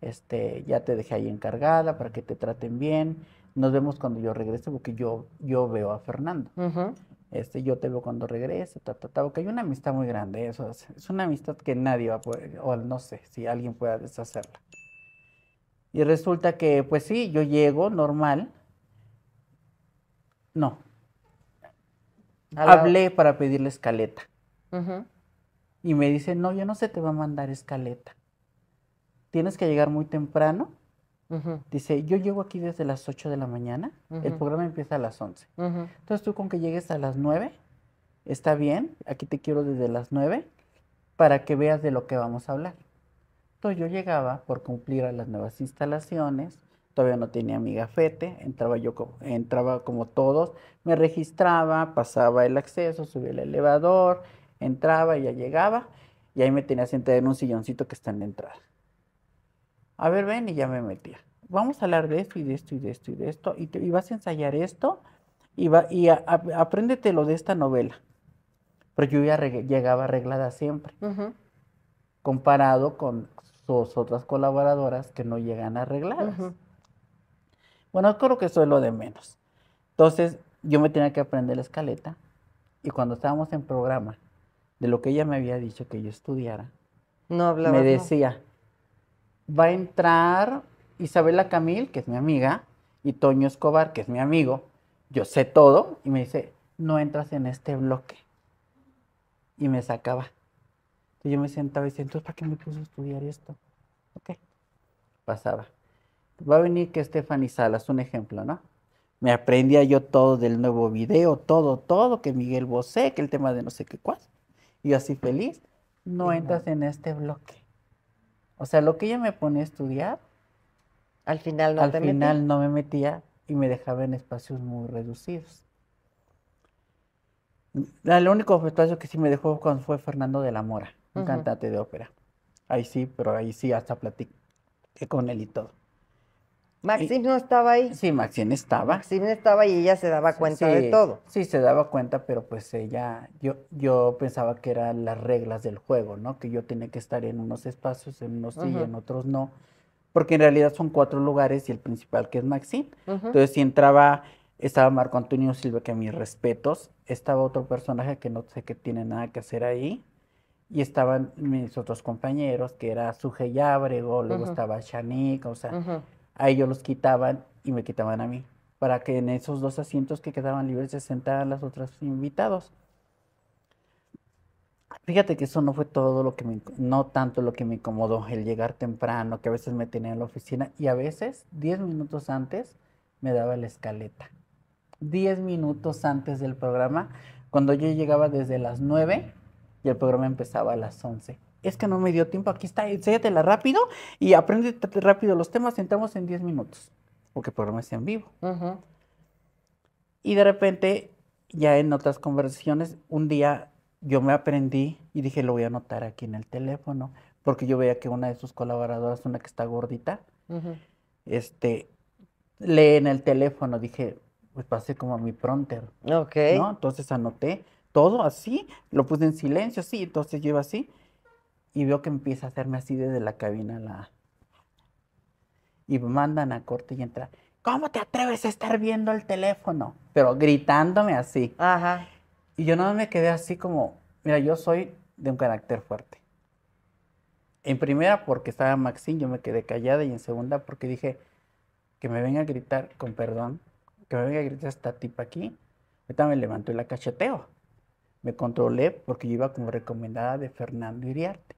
este, ya te dejé ahí encargada para que te traten bien, nos vemos cuando yo regrese porque yo, yo veo a Fernando. Este, yo te veo cuando regrese, ta, ta, hay una amistad muy grande, eso es, una amistad que nadie va a poder, o no sé si alguien pueda deshacerla. Y resulta que, pues sí, yo llego normal, no, hablé para pedirle escaleta. Y me dice, no, yo no se te va a mandar escaleta tienes que llegar muy temprano. Dice, yo llego aquí desde las 8 de la mañana, el programa empieza a las 11. Entonces tú con que llegues a las 9, está bien, aquí te quiero desde las 9 para que veas de lo que vamos a hablar. Entonces yo llegaba por cumplir a las nuevas instalaciones, todavía no tenía mi gafete, entraba yo como, entraba como todos, me registraba, pasaba el acceso, subía el elevador, entraba y ya llegaba, y ahí me tenía sentada en un silloncito que está en la entrada a ver, ven, y ya me metía. Vamos a hablar de esto y de esto y de esto y de esto, y, vas a ensayar esto, y, va, y de esta novela. Pero yo ya llegaba arreglada siempre, comparado con sus otras colaboradoras que no llegan arregladas. Bueno, creo que eso es lo de menos. Entonces, yo me tenía que aprender la escaleta, y cuando estábamos en programa, de lo que ella me había dicho que yo estudiara, no hablaba, me decía, va a entrar Isabela Camil, que es mi amiga, y Toño Escobar, que es mi amigo. Yo sé todo y me dice, no entras en este bloque. Y me sacaba. yo me sentaba y decía, entonces, ¿para qué me puse a estudiar esto? Ok, pasaba. Va a venir que y Salas, un ejemplo, ¿no? Me aprendía yo todo del nuevo video, todo, todo, que Miguel Bosé, que el tema de no sé qué cuál. Y así feliz, no entras en este bloque. O sea, lo que ella me ponía a estudiar, al final no, al final no me metía y me dejaba en espacios muy reducidos. El único espacio que sí me dejó cuando fue Fernando de la Mora, un cantante de ópera. Ahí sí, pero ahí sí hasta platiqué con él y todo. Maxim no estaba ahí. Sí, Maxim estaba. Maxim estaba y ella se daba cuenta de todo. Sí, se daba cuenta, pero pues ella, yo, yo pensaba que eran las reglas del juego, ¿no? Que yo tenía que estar en unos espacios, en unos sí y en otros no. Porque en realidad son cuatro lugares y el principal que es Maxim. Entonces, si entraba, estaba Marco Antonio Silva, que a mis respetos, estaba otro personaje que no sé qué tiene nada que hacer ahí. Y estaban mis otros compañeros, que era y Abrego, luego estaba Shanik, o sea, a ellos los quitaban y me quitaban a mí, para que en esos dos asientos que quedaban libres se sentaran las otras invitados. Fíjate que eso no fue todo lo que me, no tanto lo que me incomodó, el llegar temprano, que a veces me tenía en la oficina y a veces diez minutos antes me daba la escaleta. Diez minutos antes del programa, cuando yo llegaba desde las nueve, y el programa empezaba a las once es que no me dio tiempo, aquí está, enséñatela rápido y aprende rápido los temas, entramos en 10 minutos, porque el programa en vivo. Y de repente, ya en otras conversaciones, un día yo me aprendí y dije, lo voy a anotar aquí en el teléfono, porque yo veía que una de sus colaboradoras, una que está gordita, este, lee en el teléfono, dije, pues pasé como a mi prompter. Ok. ¿no? Entonces anoté todo así, lo puse en silencio, sí, entonces yo así y veo que empieza a hacerme así desde la cabina la... Y me mandan a corte y entra, ¿cómo te atreves a estar viendo el teléfono? Pero gritándome así. Ajá. Y yo no me quedé así como, mira, yo soy de un carácter fuerte. En primera porque estaba Maxine, yo me quedé callada y en segunda porque dije que me venga a gritar, con perdón, que me venga a gritar esta tipa aquí. Ahorita me levantó y la cacheteo. Me controlé porque yo iba como recomendada de Fernando Iriarte.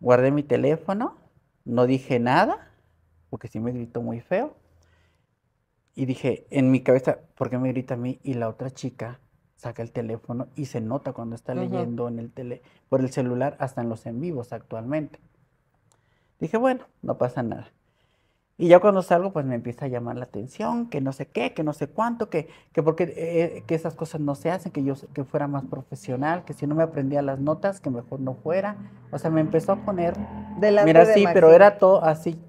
Guardé mi teléfono, no dije nada, porque sí me gritó muy feo. Y dije, en mi cabeza, ¿por qué me grita a mí? Y la otra chica saca el teléfono y se nota cuando está leyendo en el tele, por el celular, hasta en los en vivos actualmente. Dije, bueno, no pasa nada. Y ya cuando salgo, pues me empieza a llamar la atención, que no sé qué, que no sé cuánto, que, que porque eh, que esas cosas no se hacen, que yo que fuera más profesional, que si no me aprendía las notas, que mejor no fuera. O sea, me empezó a poner. Delante mira, sí, pero era todo así,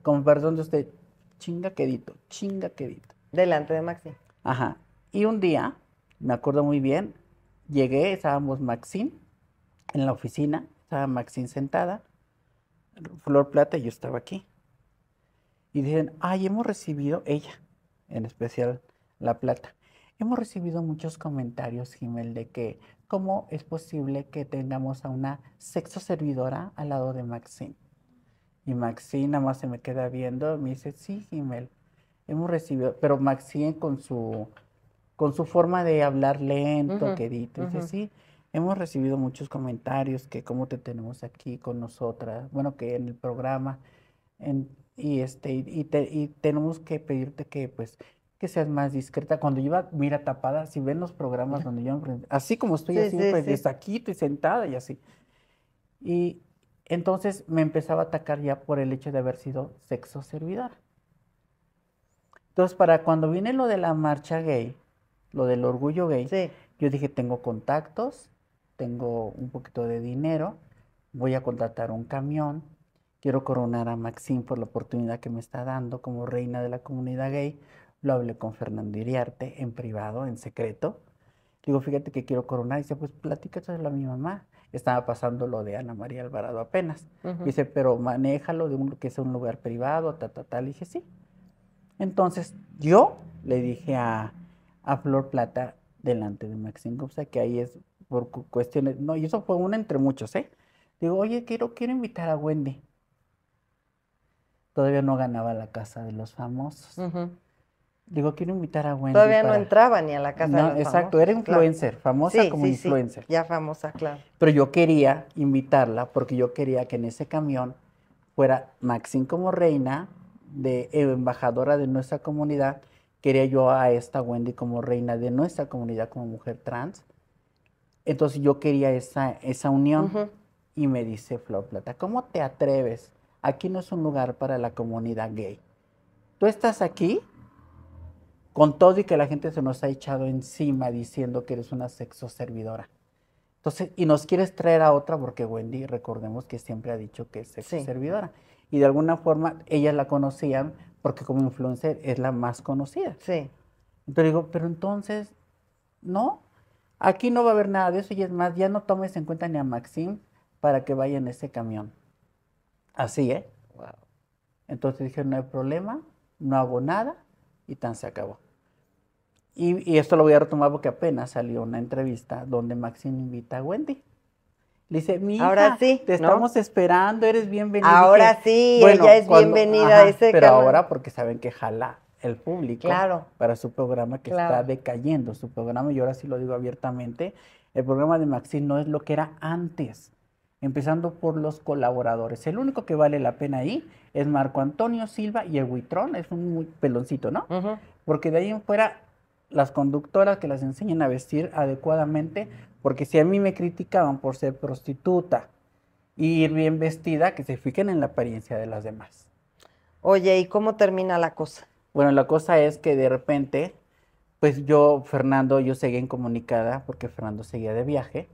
con perdón de usted, chinga quedito, chinga quedito. Delante de Maxi. Ajá. Y un día, me acuerdo muy bien, llegué, estábamos Maxine en la oficina, estaba Maxine sentada, Flor Plata, y yo estaba aquí y dicen, ay, hemos recibido, ella, en especial La Plata, hemos recibido muchos comentarios, Jimel, de que cómo es posible que tengamos a una sexo servidora al lado de Maxine. Y Maxine nada más se me queda viendo, me dice, sí, Jimel, hemos recibido, pero Maxine con su, con su forma de hablar lento, que dice, sí, hemos recibido muchos comentarios que cómo te tenemos aquí con nosotras, bueno, que en el programa, en, y, este, y, y tenemos que pedirte que, pues, que seas más discreta. Cuando yo iba, mira, tapada, si ven los programas donde yo, así como estoy, así, pues, de y sentada y así. Y entonces me empezaba a atacar ya por el hecho de haber sido sexo servidor. Entonces, para cuando viene lo de la marcha gay, lo del orgullo gay, yo dije, tengo contactos, tengo un poquito de dinero, voy a contratar un camión, Quiero coronar a Maxine por la oportunidad que me está dando como reina de la comunidad gay. Lo hablé con Fernando Iriarte en privado, en secreto. Digo, fíjate que quiero coronar. Y dice, pues de a mi mamá. Estaba pasando lo de Ana María Alvarado apenas. Dice, pero manéjalo de un, que es un lugar privado, ta, ta, ta. dije, sí. Entonces, yo le dije a, Flor Plata delante de Maxine sea que ahí es por cuestiones, no, y eso fue uno entre muchos, ¿eh? Digo, oye, quiero, quiero invitar a Wendy todavía no ganaba la casa de los famosos. Digo, quiero invitar a Wendy. Todavía no entraba ni a la casa de los Exacto, era influencer, famosa como sí, influencer. Sí, ya famosa, claro. Pero yo quería invitarla porque yo quería que en ese camión fuera Maxine como reina, de embajadora de nuestra comunidad. Quería yo a esta Wendy como reina de nuestra comunidad como mujer trans. Entonces yo quería esa, esa unión. Y me dice Flor Plata, ¿cómo te atreves? aquí no es un lugar para la comunidad gay. Tú estás aquí con todo y que la gente se nos ha echado encima diciendo que eres una sexo servidora. Entonces, y nos quieres traer a otra porque Wendy, recordemos que siempre ha dicho que es sexo servidora. Y de alguna forma ellas la conocían porque como influencer es la más conocida. Sí. Entonces digo, pero entonces, no, aquí no va a haber nada de eso y es más, ya no tomes en cuenta ni a Maxim para que vaya en ese camión. Así ¿eh? Entonces dije, no hay problema, no hago nada y tan se acabó. Y, esto lo voy a retomar porque apenas salió una entrevista donde Maxine invita a Wendy. Le dice, mira, ahora te estamos esperando, eres bienvenida. Ahora sí, ella es bienvenida a ese Pero ahora porque saben que jala el público para su programa que está decayendo. Su programa, y ahora sí lo digo abiertamente, el programa de Maxine no es lo que era antes empezando por los colaboradores. El único que vale la pena ahí es Marco Antonio Silva y el Huitrón, es un muy peloncito, ¿no? Porque de ahí en fuera, las conductoras que las enseñen a vestir adecuadamente, porque si a mí me criticaban por ser prostituta y ir bien vestida, que se fijen en la apariencia de las demás. Oye, ¿y cómo termina la cosa? Bueno, la cosa es que de repente, pues yo, Fernando, yo seguía incomunicada porque Fernando seguía de viaje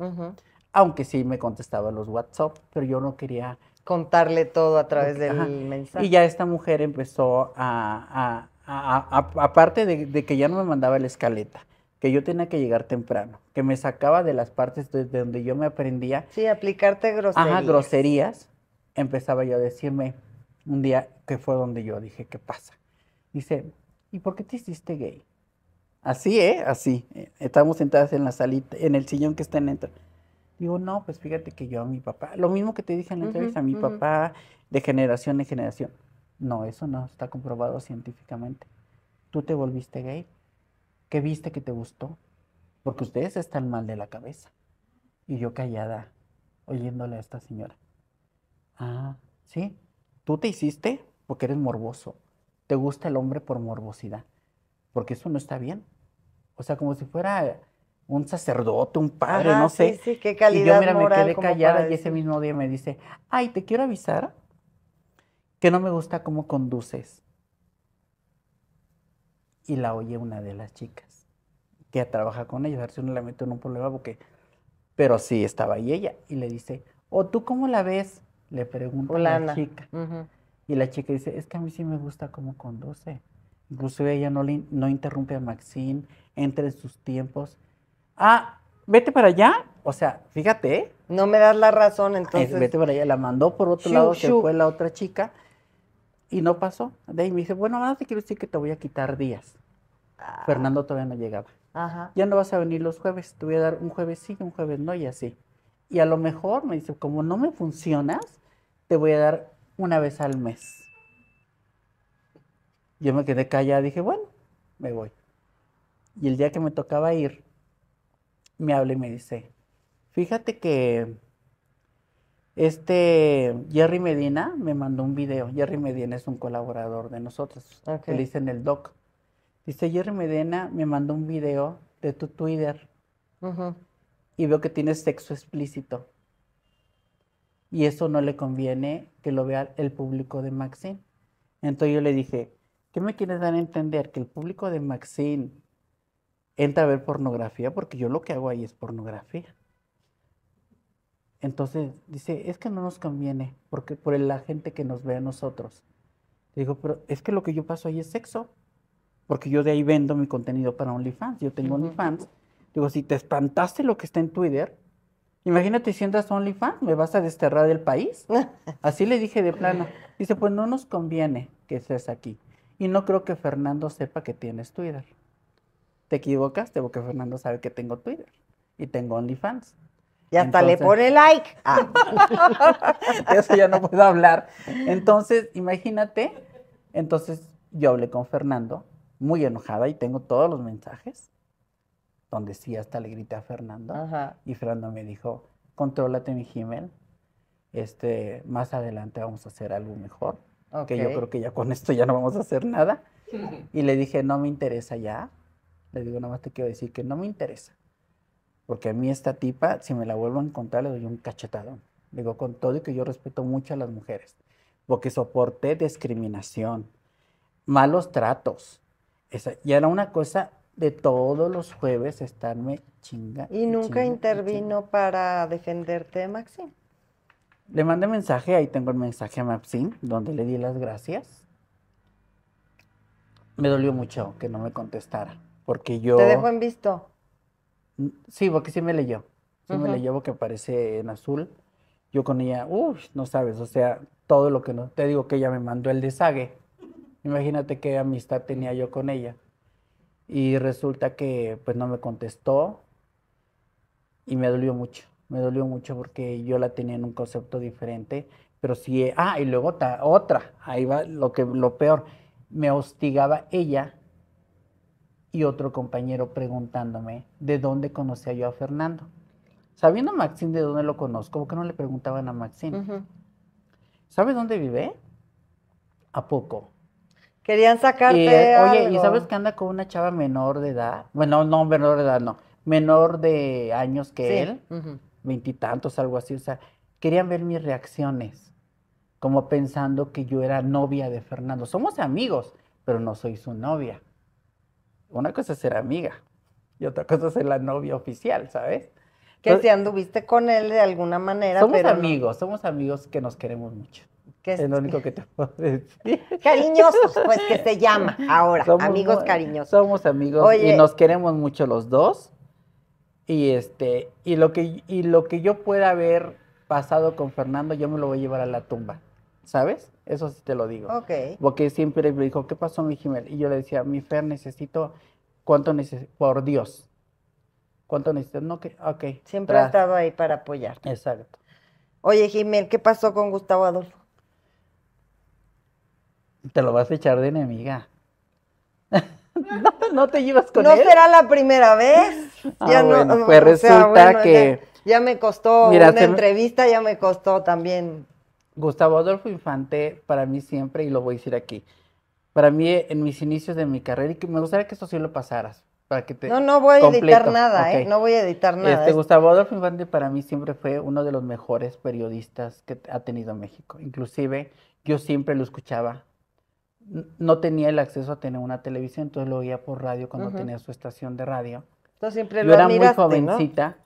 aunque sí me contestaba los WhatsApp, pero yo no quería... Contarle todo a través del mensaje. Y ya esta mujer empezó a, aparte de, que ya no me mandaba la escaleta, que yo tenía que llegar temprano, que me sacaba de las partes de, donde yo me aprendía. Sí, aplicarte groserías. Ajá, groserías. Empezaba yo a decirme un día que fue donde yo dije, ¿qué pasa? Dice, ¿y por qué te hiciste gay? Así, ¿eh? Así. Estamos sentadas en la salita, en el sillón que está en dentro. Digo, no, pues fíjate que yo a mi papá, lo mismo que te dije en la entrevista, a mi papá de generación en generación. No, eso no está comprobado científicamente. Tú te volviste gay. ¿Qué viste que te gustó? Porque ustedes están mal de la cabeza. Y yo callada, oyéndole a esta señora. Ah, sí. Tú te hiciste porque eres morboso. Te gusta el hombre por morbosidad. Porque eso no está bien. O sea, como si fuera un sacerdote, un padre, no ah, sé. Sí, qué calidad. Y yo, mira, me quedé callada y ese mismo día me dice, ay, te quiero avisar que no me gusta cómo conduces. Y la oye una de las chicas que trabaja con ella, a ver si la en un problema, porque. Pero sí estaba ahí ella. Y le dice, ¿o oh, tú cómo la ves? Le pregunta la chica. Y la chica dice, es que a mí sí me gusta cómo conduce. Incluso ella no, no interrumpe a Maxine, entre sus tiempos ah, vete para allá. O sea, fíjate, ¿eh? No me das la razón, entonces. vete para allá, la mandó por otro lado, se fue la otra chica y no pasó. De ahí me dice, bueno, nada te quiero decir que te voy a quitar días. Ah. Fernando todavía no llegaba. Ajá. Ya no vas a venir los jueves, te voy a dar un jueves sí, un jueves no y así. Y a lo mejor me dice, como no me funcionas, te voy a dar una vez al mes. Yo me quedé callada, dije, bueno, me voy. Y el día que me tocaba ir, me habla y me dice, fíjate que este Jerry Medina me mandó un video. Jerry Medina es un colaborador de nosotros. que dice en el doc. Dice Jerry Medina me mandó un video de tu Twitter. Y veo que tienes sexo explícito. Y eso no le conviene que lo vea el público de Maxine. Entonces yo le dije, ¿qué me quieres dar a entender? ¿Que el público de Maxine entra a ver pornografía porque yo lo que hago ahí es pornografía. Entonces dice, es que no nos conviene porque por la gente que nos ve a nosotros. Digo, pero es que lo que yo paso ahí es sexo, porque yo de ahí vendo mi contenido para OnlyFans. Yo tengo OnlyFans. Digo, si te espantaste lo que está en Twitter, imagínate si entras a OnlyFans, me vas a desterrar del país. [LAUGHS] Así le dije de plano. Dice, pues no nos conviene que estés aquí. Y no creo que Fernando sepa que tienes Twitter te tengo que Fernando sabe que tengo Twitter y tengo OnlyFans. Y hasta le pone like. Ah. [LAUGHS] eso ya no puedo hablar. Entonces, imagínate. Entonces, yo hablé con Fernando, muy enojada, y tengo todos los mensajes, donde sí hasta le grité a Fernando. Y Fernando me dijo, contrólate, mi gmail Este, más adelante vamos a hacer algo mejor. Que yo creo que ya con esto ya no vamos a hacer nada. [LAUGHS] Y le dije, no me interesa ya. Le digo, nada más te quiero decir que no me interesa. Porque a mí esta tipa, si me la vuelvo a encontrar, le doy un cachetadón. digo, con todo y que yo respeto mucho a las mujeres. Porque soporté discriminación, malos tratos. y era una cosa de todos los jueves estarme chinga. ¿Y, nunca intervino para defenderte, Maxim? Le mandé mensaje, ahí tengo el mensaje a Maxim, donde le di las gracias. Me dolió mucho que no me contestara. Porque yo. Te dejó en visto. Sí, porque sí me leyó. Sí me leyó porque aparece en azul. Yo con ella, uff, no sabes, o sea, todo lo que no. Te digo que ella me mandó el desague. Imagínate qué amistad tenía yo con ella. Y resulta que pues no me contestó y me dolió mucho. Me dolió mucho porque yo la tenía en un concepto diferente. Pero sí, ah, y luego otra, ahí va lo, que, lo peor. Me hostigaba ella y otro compañero preguntándome de dónde conocía yo a Fernando. Sabiendo a Maxine de dónde lo conozco, qué no le preguntaban a Maxine? ¿Sabes dónde vive? A poco. Querían sacarte. Eh, oye, ¿y sabes que anda con una chava menor de edad? Bueno, no menor de edad, no. Menor de años que él, veintitantos, algo así. O sea, querían ver mis reacciones, como pensando que yo era novia de Fernando. Somos amigos, pero no soy su novia. Una cosa es ser amiga y otra cosa es ser la novia oficial, ¿sabes? Que si anduviste con él de alguna manera. Somos amigos, somos amigos que nos queremos mucho. es, lo único que te [LAUGHS] puedo decir. Cariñosos, pues que se llama ahora, amigos cariñosos. Somos amigos y nos queremos mucho los dos. Y este, y lo que, y lo que yo pueda haber pasado con Fernando, yo me lo voy a llevar a la tumba. ¿sabes? Eso sí te lo digo. Ok. Porque siempre me dijo, ¿qué pasó, mi Jimel? Y yo le decía, mi Fer, necesito, ¿cuánto necesito? Por Dios. ¿Cuánto necesitas? No, que, ok. Siempre ha estado ahí para apoyar. Exacto. Oye, Jimel, ¿qué pasó con Gustavo Adolfo? Te lo vas a echar de enemiga. [LAUGHS] no, te llevas con él. No será la primera vez. Ah, ya no, pues resulta que... Ya, me costó una entrevista, ya me costó también Gustavo Adolfo Infante para mí siempre, y lo voy a decir aquí, para mí eh, en mis inicios de mi carrera, y me gustaría que esto sí lo pasaras, para que te... No, no voy a editar nada, ¿eh? No voy a editar nada. Este, ¿eh? Gustavo Adolfo Infante para mí siempre fue uno de los mejores periodistas que ha tenido México. Inclusive yo siempre lo escuchaba. No tenía el acceso a tener una televisión, entonces lo oía por radio cuando tenía su estación de radio. Entonces siempre yo era muy jovencita.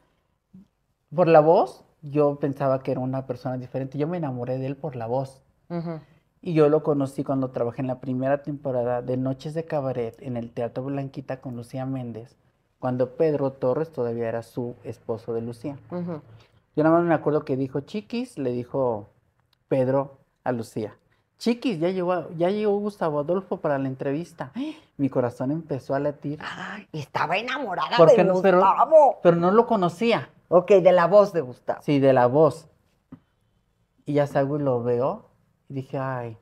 Por la voz, yo pensaba que era una persona diferente. Yo me enamoré de él por la voz. Y yo lo conocí cuando trabajé en la primera temporada de Noches de Cabaret en el Teatro Blanquita con Lucía Méndez, cuando Pedro Torres todavía era su esposo de Lucía. Yo nada más me acuerdo que dijo Chiquis, le dijo Pedro a Lucía. Chiquis, ya llegó, ya llegó Gustavo Adolfo para la entrevista. ¡Ah! Mi corazón empezó a latir. estaba enamorada de Gustavo. pero no lo conocía. Ok, de la voz de Gustavo. Sí, de la voz. Y ya salgo y lo veo. Y dije, ay.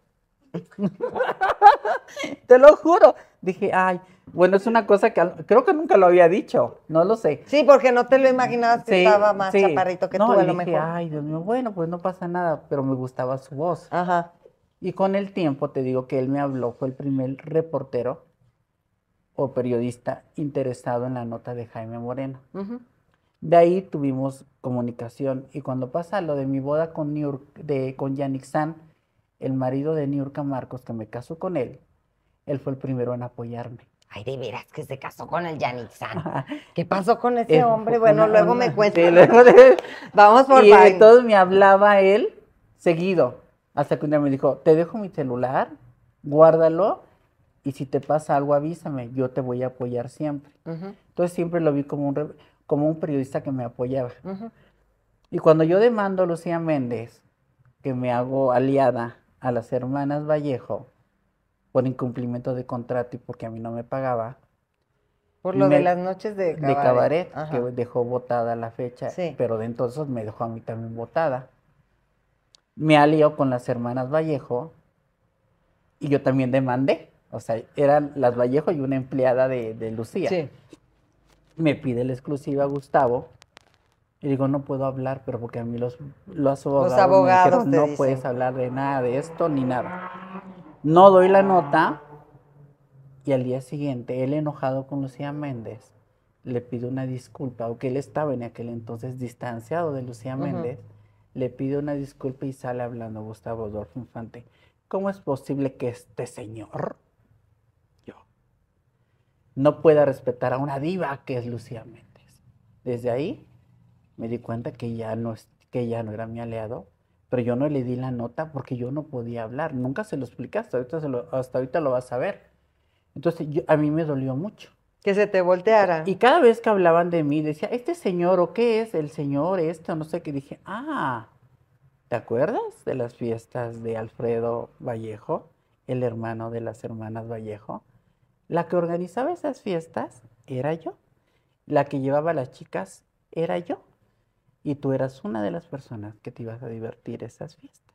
[LAUGHS] Te lo juro. Dije, ay. Bueno, es una cosa que creo que nunca lo había dicho. No lo sé. Sí, porque no te lo imaginabas que estaba más chaparrito que tú, a lo Ay, Dios mío, bueno, pues no pasa nada. Pero me gustaba su voz. Ajá. Y con el tiempo te digo que él me habló, fue el primer reportero o periodista interesado en la nota de Jaime Moreno. De ahí tuvimos comunicación y cuando pasa lo de mi boda con, de, con Yannick San, el marido de Niurka Marcos, que me casó con él, él fue el primero en apoyarme. Ay, de veras que se casó con el Yannick San. ¿Qué pasó con ese hombre? Bueno, luego me cuesta. Sí, luego de... [LAUGHS] Vamos por Y entonces me hablaba él seguido, hasta que un día me dijo, te dejo mi celular, guárdalo, y si te pasa algo avísame, yo te voy a apoyar siempre. Entonces siempre lo vi como un como un periodista que me apoyaba. Y cuando yo demando a Lucía Méndez, que me hago aliada a las hermanas Vallejo por incumplimiento de contrato y porque a mí no me pagaba. Por lo de las noches de cabaret. De cabaret, que dejó votada la fecha, pero de entonces me dejó a mí también votada. Me alió con las hermanas Vallejo y yo también demandé. O sea, eran las Vallejo y una empleada de, de Lucía. Sí me pide la exclusiva Gustavo. Y digo, no puedo hablar, pero porque a mí los, los abogados, me dijeron, no puedes hablar de nada de esto ni nada. No doy la nota y al día siguiente, él enojado con Lucía Méndez, le pide una disculpa, o que él estaba en aquel entonces distanciado de Lucía Méndez, le pide una disculpa y sale hablando Gustavo Adolfo Infante. ¿Cómo es posible que este señor no pueda respetar a una diva que es Lucía Méndez. Desde ahí me di cuenta que ya no, que ya no era mi aliado, pero yo no le di la nota porque yo no podía hablar. Nunca se lo explicaste, ahorita hasta ahorita lo vas a ver. Entonces a mí me dolió mucho. Que se te volteara. Y cada vez que hablaban de mí, decía, este señor, o qué es el señor, este, o no sé qué. Dije, ah, ¿te acuerdas de las fiestas de Alfredo Vallejo, el hermano de las hermanas Vallejo? La que organizaba esas fiestas era yo. La que llevaba a las chicas era yo. Y tú eras una de las personas que te ibas a divertir esas fiestas.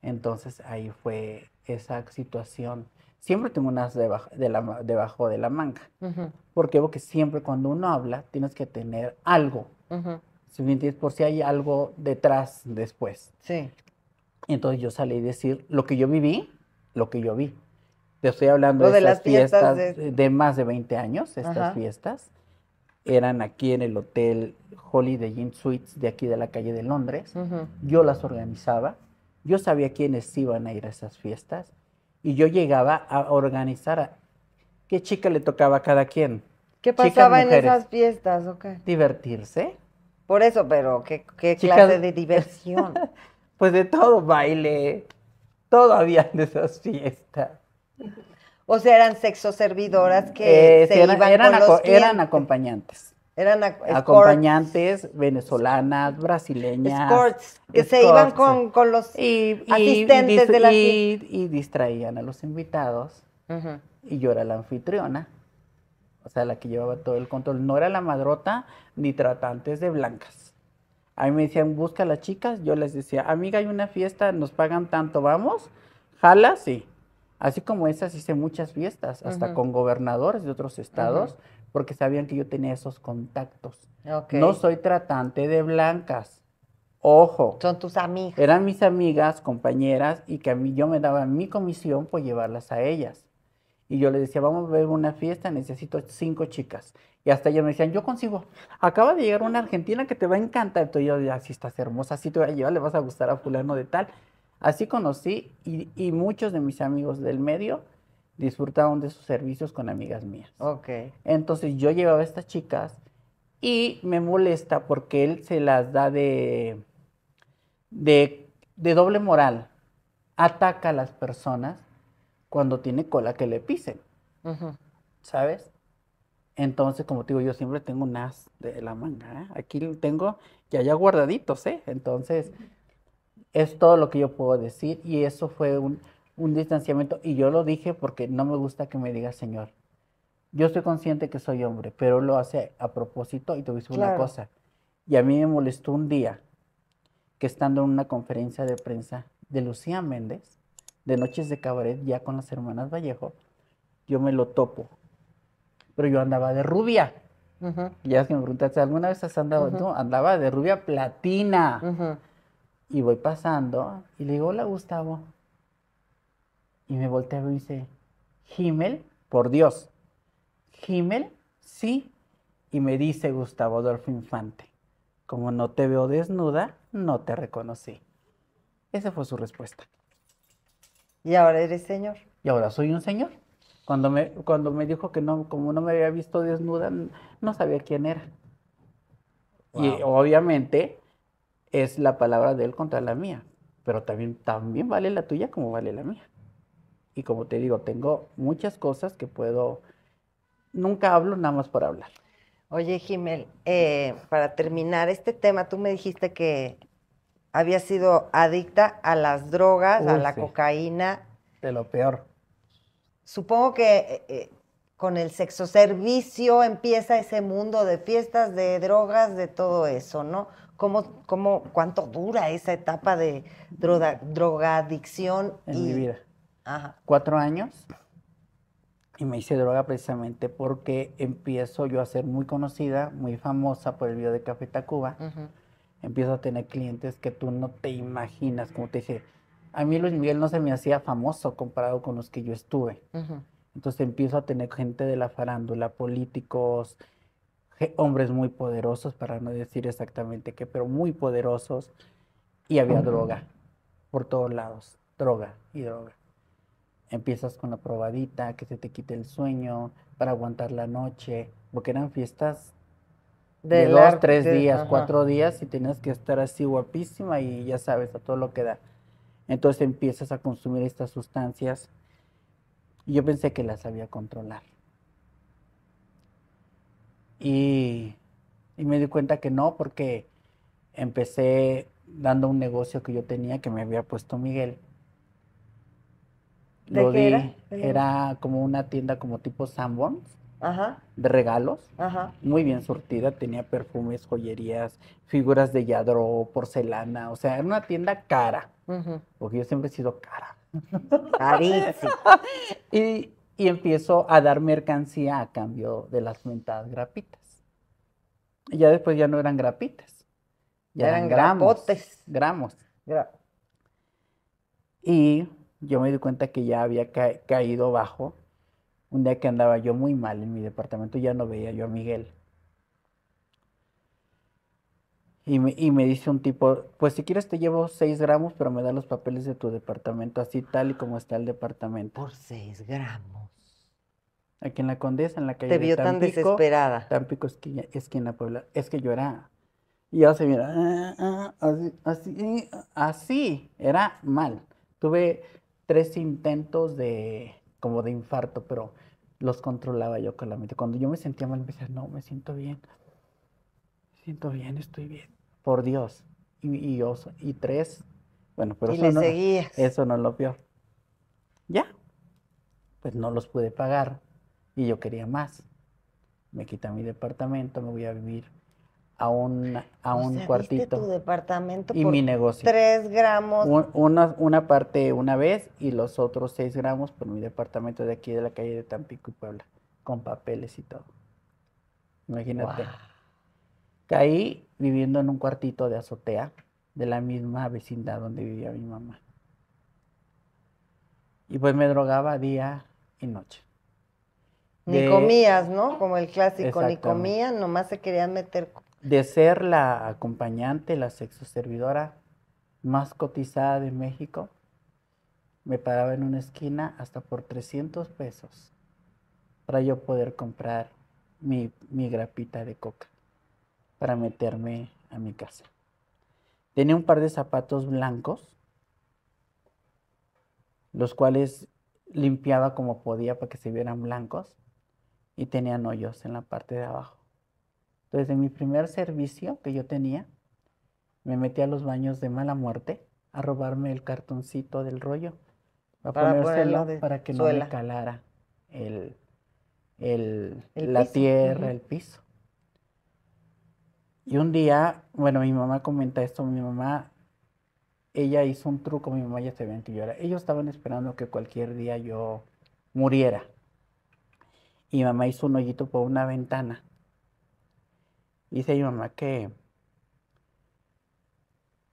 Entonces ahí fue esa situación. Siempre tengo unas debajo de la, de la manga. porque Porque siempre cuando uno habla tienes que tener algo. Si por si hay algo detrás después. Sí. Entonces yo salí a decir lo que yo viví, lo que yo vi. Te estoy hablando de, las fiestas, de... más de 20 años, estas fiestas. Eran aquí en el hotel Holiday Inn Suites de aquí de la calle de Londres. Yo las organizaba. Yo sabía quiénes iban a ir a esas fiestas. Y yo llegaba a organizar a qué chica le tocaba a cada quien. ¿Qué pasaba en esas fiestas? Okay. Divertirse. Por eso, pero ¿qué, clase de diversión? [LAUGHS] pues de todo baile, todo había en esas fiestas. O sea, eran sexo servidoras que eh, se eran, iban eran acompañantes. Eran acompañantes venezolanas, brasileñas. Escorts, que se iban con, los asistentes de la y, distraían a los invitados. Y yo era la anfitriona, o sea, la que llevaba todo el control. No era la madrota ni tratantes de blancas. A mí me decían, busca a las chicas. Yo les decía, amiga, hay una fiesta, nos pagan tanto, vamos. Jala, sí. Así como esas hice muchas fiestas, hasta con gobernadores de otros estados, porque sabían que yo tenía esos contactos. No soy tratante de blancas. Ojo. Son tus amigas. Eran mis amigas, compañeras, y que a mí yo me daba mi comisión por llevarlas a ellas. Y yo les decía, vamos a ver una fiesta, necesito cinco chicas. Y hasta ellas me decían, yo consigo. Acaba de llegar una argentina que te va a encantar. Entonces yo, si estás hermosa, si te voy a llevar, le vas a gustar a fulano de tal. Así conocí y, muchos de mis amigos del medio disfrutaron de sus servicios con amigas mías. Ok. Entonces yo llevaba estas chicas y me molesta porque él se las da de, de, doble moral. Ataca a las personas cuando tiene cola que le pisen. ¿Sabes? Entonces, como te digo, yo siempre tengo un as de la manga. ¿eh? Aquí tengo, ya allá guardaditos, ¿eh? Entonces... Es todo lo que yo puedo decir y eso fue un, distanciamiento y yo lo dije porque no me gusta que me diga Señor. Yo estoy consciente que soy hombre, pero lo hace a propósito y te voy una cosa. Y a mí me molestó un día que estando en una conferencia de prensa de Lucía Méndez, de Noches de Cabaret, ya con las hermanas Vallejo, yo me lo topo. Pero yo andaba de rubia. ya es me preguntaste, ¿alguna vez has andado? tú andaba de rubia platina. Ajá. Y voy pasando y le digo, hola Gustavo. Y me volteo y me dice, ¿Himmel? Por Dios. ¿Himmel? Sí. Y me dice Gustavo Adolfo Infante, como no te veo desnuda, no te reconocí. Esa fue su respuesta. ¿Y ahora eres señor? Y ahora soy un señor. Cuando me, cuando me dijo que no, como no me había visto desnuda, no sabía quién era. Y obviamente es la palabra de él contra la mía, pero también, también vale la tuya como vale la mía. Y como te digo, tengo muchas cosas que puedo, nunca hablo nada más por hablar. Oye, Jimel, eh, para terminar este tema, tú me dijiste que había sido adicta a las drogas, a la cocaína. De lo peor. Supongo que eh, eh, con el sexo servicio empieza ese mundo de fiestas, de drogas, de todo eso, ¿no? cómo, cómo, cuánto dura esa etapa de droga, drogadicción. En mi vida. Ajá. Cuatro años. Y me hice droga precisamente porque empiezo yo a ser muy conocida, muy famosa por el video de Café Tacuba. Empiezo a tener clientes que tú no te imaginas, como te dije. A mí Luis Miguel no se me hacía famoso comparado con los que yo estuve. Entonces empiezo a tener gente de la farándula, políticos, hombres muy poderosos, para no decir exactamente qué, pero muy poderosos, y había droga por todos lados, droga y droga. Empiezas con la probadita, que se te quite el sueño, para aguantar la noche, porque eran fiestas de, dos, tres días, cuatro días, y tenías que estar así guapísima y ya sabes, a todo lo que da. Entonces empiezas a consumir estas sustancias. Y yo pensé que las sabía controlar. Y, me di cuenta que no, porque empecé dando un negocio que yo tenía que me había puesto Miguel. Lo di, era? como una tienda como tipo Sanborns de regalos. Muy bien surtida, tenía perfumes, joyerías, figuras de yadro, porcelana. O sea, era una tienda cara. Porque yo siempre he sido cara. Carísima. [LAUGHS] y, y empiezo a dar mercancía a cambio de las mentadas grapitas. Y ya después ya no eran grapitas, ya, eran, eran gramos. Gramos. y yo me di cuenta que ya había caído bajo. Un día que andaba yo muy mal en mi departamento, ya no veía yo a Miguel. Y me, dice un tipo, pues si quieres te llevo seis gramos, pero me da los papeles de tu departamento, así tal y como está el departamento. Por seis gramos. Aquí en la Condesa, en la calle Te vio tan desesperada. Tampico esquina, esquina Puebla. Es que yo era... Y ahora se mira, ah, ah, así, así, así, era mal. Tuve tres intentos de, como de infarto, pero los controlaba yo con la mente. Cuando yo me sentía mal, me decía, no, me siento bien. Me siento bien, estoy bien por Dios. Y, y y tres, bueno, pero eso, no, eso no es lo peor. Ya, pues no los pude pagar y yo quería más. Me quita mi departamento, me voy a vivir a un, a cuartito. y mi negocio. Tres gramos. una, una, parte una vez y los otros seis gramos por mi departamento de aquí de la calle de Tampico y Puebla, con papeles y todo. Imagínate. Caí viviendo en un cuartito de azotea de la misma vecindad donde vivía mi mamá. Y pues me drogaba día y noche. ni comías, ¿no? Como el clásico, ni comían, nomás se querían meter. De ser la acompañante, la servidora más cotizada de México, me paraba en una esquina hasta por 300 pesos para yo poder comprar mi grapita de coca para meterme a mi casa. Tenía un par de zapatos blancos, los cuales limpiaba como podía para que se vieran blancos y tenían hoyos en la parte de abajo. Entonces, en mi primer servicio que yo tenía, me metí a los baños de mala muerte a robarme el cartoncito del rollo para ponérselo para que no me calara la tierra, el piso. Y un día, bueno, mi mamá comenta esto, mi mamá, ella hizo un truco, mi mamá ya sabía que yo Ellos estaban esperando que cualquier día yo muriera. Y mi mamá hizo un hoyito por una ventana. Dice mi mamá que,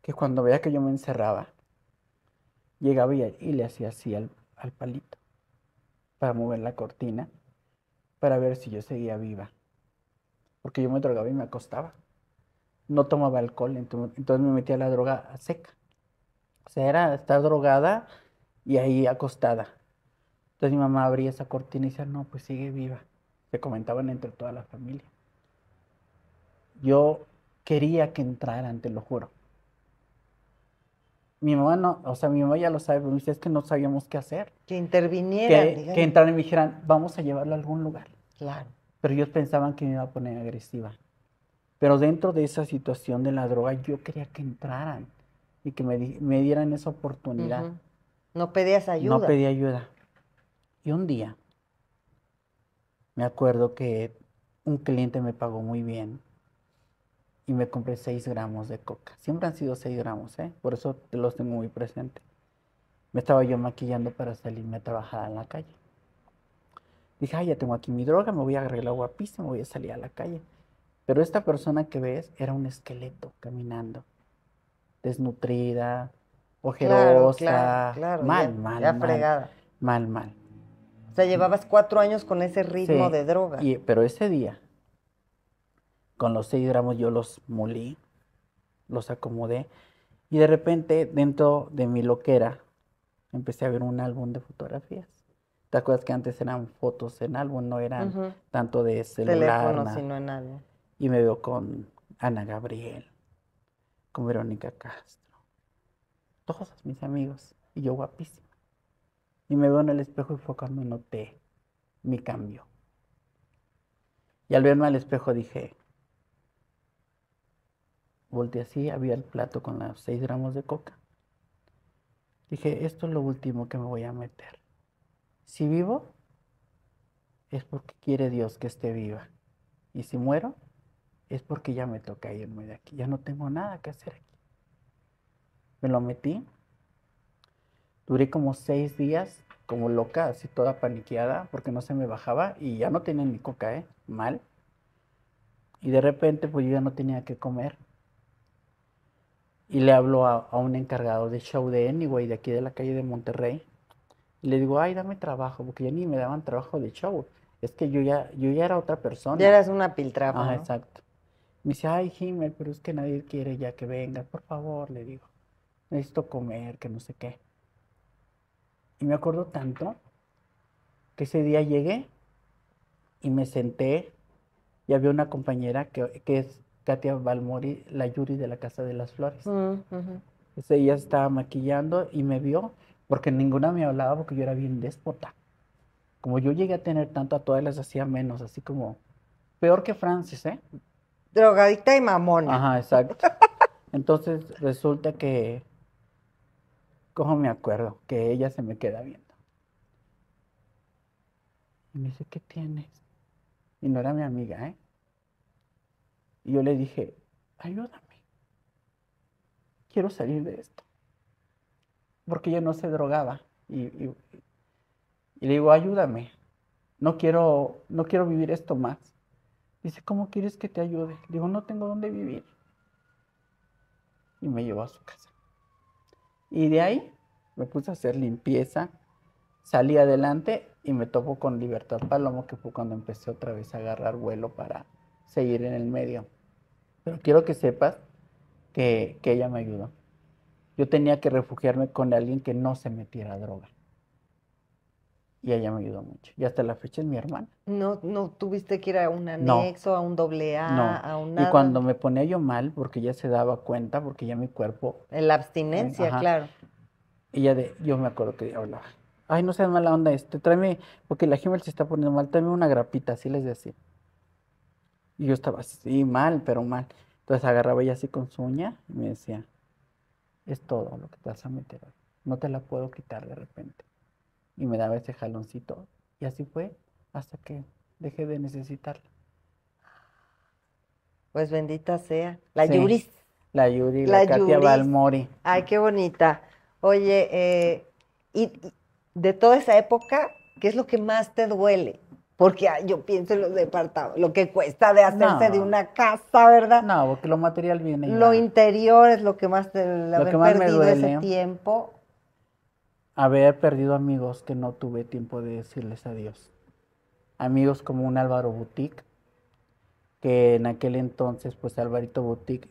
que cuando vea que yo me encerraba, llegaba y, le hacía así al palito para mover la cortina, para ver si yo seguía viva. Porque yo me drogaba y me acostaba no tomaba alcohol, entonces me metía la droga seca. O sea, era estar drogada y ahí acostada. Entonces mi mamá abría esa cortina y decía, no, pues sigue viva. Se comentaban entre toda la familia. Yo quería que entrara te lo juro. Mi mamá no, o sea, mi mamá ya lo sabe, pero me es que no sabíamos qué hacer. Que intervinieran. Que, que entraran y me dijeran, vamos a llevarlo a algún lugar. Claro. Pero ellos pensaban que me iba a poner agresiva. Pero dentro de esa situación de la droga, yo quería que entraran y que me, dieran esa oportunidad. No pedías ayuda. No pedí ayuda. Y un día, me acuerdo que un cliente me pagó muy bien y me compré 6 gramos de coca. Siempre han sido seis gramos, ¿eh? Por eso te los tengo muy presente. Me estaba yo maquillando para salirme a trabajar en la calle. Dije, ay, ya tengo aquí mi droga, me voy a arreglar me voy a salir a la calle. Pero esta persona que ves era un esqueleto caminando, desnutrida, ojerosa, mal, mal, ya fregada. mal, mal. O sea, llevabas cuatro años con ese ritmo de droga. Y, pero ese día, con los seis gramos yo los molí, los acomodé, y de repente dentro de mi loquera empecé a ver un álbum de fotografías. ¿Te acuerdas que antes eran fotos en álbum, no eran tanto de celular? Teléfono, sino en álbum y me veo con Ana Gabriel, con Verónica Castro, todos mis amigos y yo guapísima. Y me veo en el espejo y fue noté mi cambio. Y al verme al espejo dije, volteé así, había el plato con los seis gramos de coca. Dije, esto es lo último que me voy a meter. Si vivo, es porque quiere Dios que esté viva. Y si muero, es porque ya me toca irme de aquí, ya no tengo nada que hacer aquí. Me lo metí, duré como seis días como loca, así toda paniqueada, porque no se me bajaba y ya no tenía ni coca, ¿eh? Mal. Y de repente, pues yo ya no tenía que comer. Y le hablo a, un encargado de show de Anyway, de aquí de la calle de Monterrey. le digo, ay, dame trabajo, porque ya ni me daban trabajo de show. Es que yo ya, yo ya era otra persona. Ya eras una piltrafa. Ah, exacto. Me dice, ay, pero es que nadie quiere ya que venga, por favor, le digo. Necesito comer, que no sé qué. Y me acuerdo tanto que ese día llegué y me senté y había una compañera que, es Katia Balmori, la Yuri de la Casa de las Flores. Uh ella estaba maquillando y me vio porque ninguna me hablaba porque yo era bien déspota. Como yo llegué a tener tanto, a todas las hacía menos, así como peor que Francis, ¿eh? drogadita y mamona. Ajá, exacto. [LAUGHS] Entonces resulta que, cojo mi acuerdo? Que ella se me queda viendo. Y me dice, ¿qué tienes? Y no era mi amiga, ¿eh? Y yo le dije, ayúdame. Quiero salir de esto. Porque ella no se drogaba. Y, y le digo, ayúdame. No quiero, no quiero vivir esto más. Dice, ¿cómo quieres que te ayude? digo, no tengo dónde vivir. Y me llevó a su casa. Y de ahí me puse a hacer limpieza, salí adelante y me topo con Libertad Palomo, que fue cuando empecé otra vez a agarrar vuelo para seguir en el medio. Pero quiero que sepas que, que ella me ayudó. Yo tenía que refugiarme con alguien que no se metiera a droga y ella me ayudó mucho. Y hasta la fecha es mi hermana. No, no tuviste que ir a un anexo, a un doble A, a un Y cuando me ponía yo mal, porque ya se daba cuenta, porque ya mi cuerpo. La abstinencia, claro. Ella de, yo me acuerdo que hablaba. Ay, no seas mala onda, este, tráeme, porque la Himmel se está poniendo mal, tráeme una grapita, así les decía. Y yo estaba así, mal, pero mal. Entonces agarraba ella así con su uña y me decía, es todo lo que te vas a meter No te la puedo quitar de repente y me daba ese jaloncito. Y así fue hasta que dejé de necesitarla. Pues bendita sea. La sí, La Yuri, la, Katia Valmori. Ay, qué bonita. Oye, eh, y, de toda esa época, ¿qué es lo que más te duele? Porque yo pienso en los departamentos, lo que cuesta de hacerse de una casa, ¿verdad? No, porque lo material viene. Lo interior es lo que más te lo que más me duele. tiempo haber perdido amigos que no tuve tiempo de decirles adiós. Amigos como un Álvaro Boutique, que en aquel entonces, pues Alvarito Boutique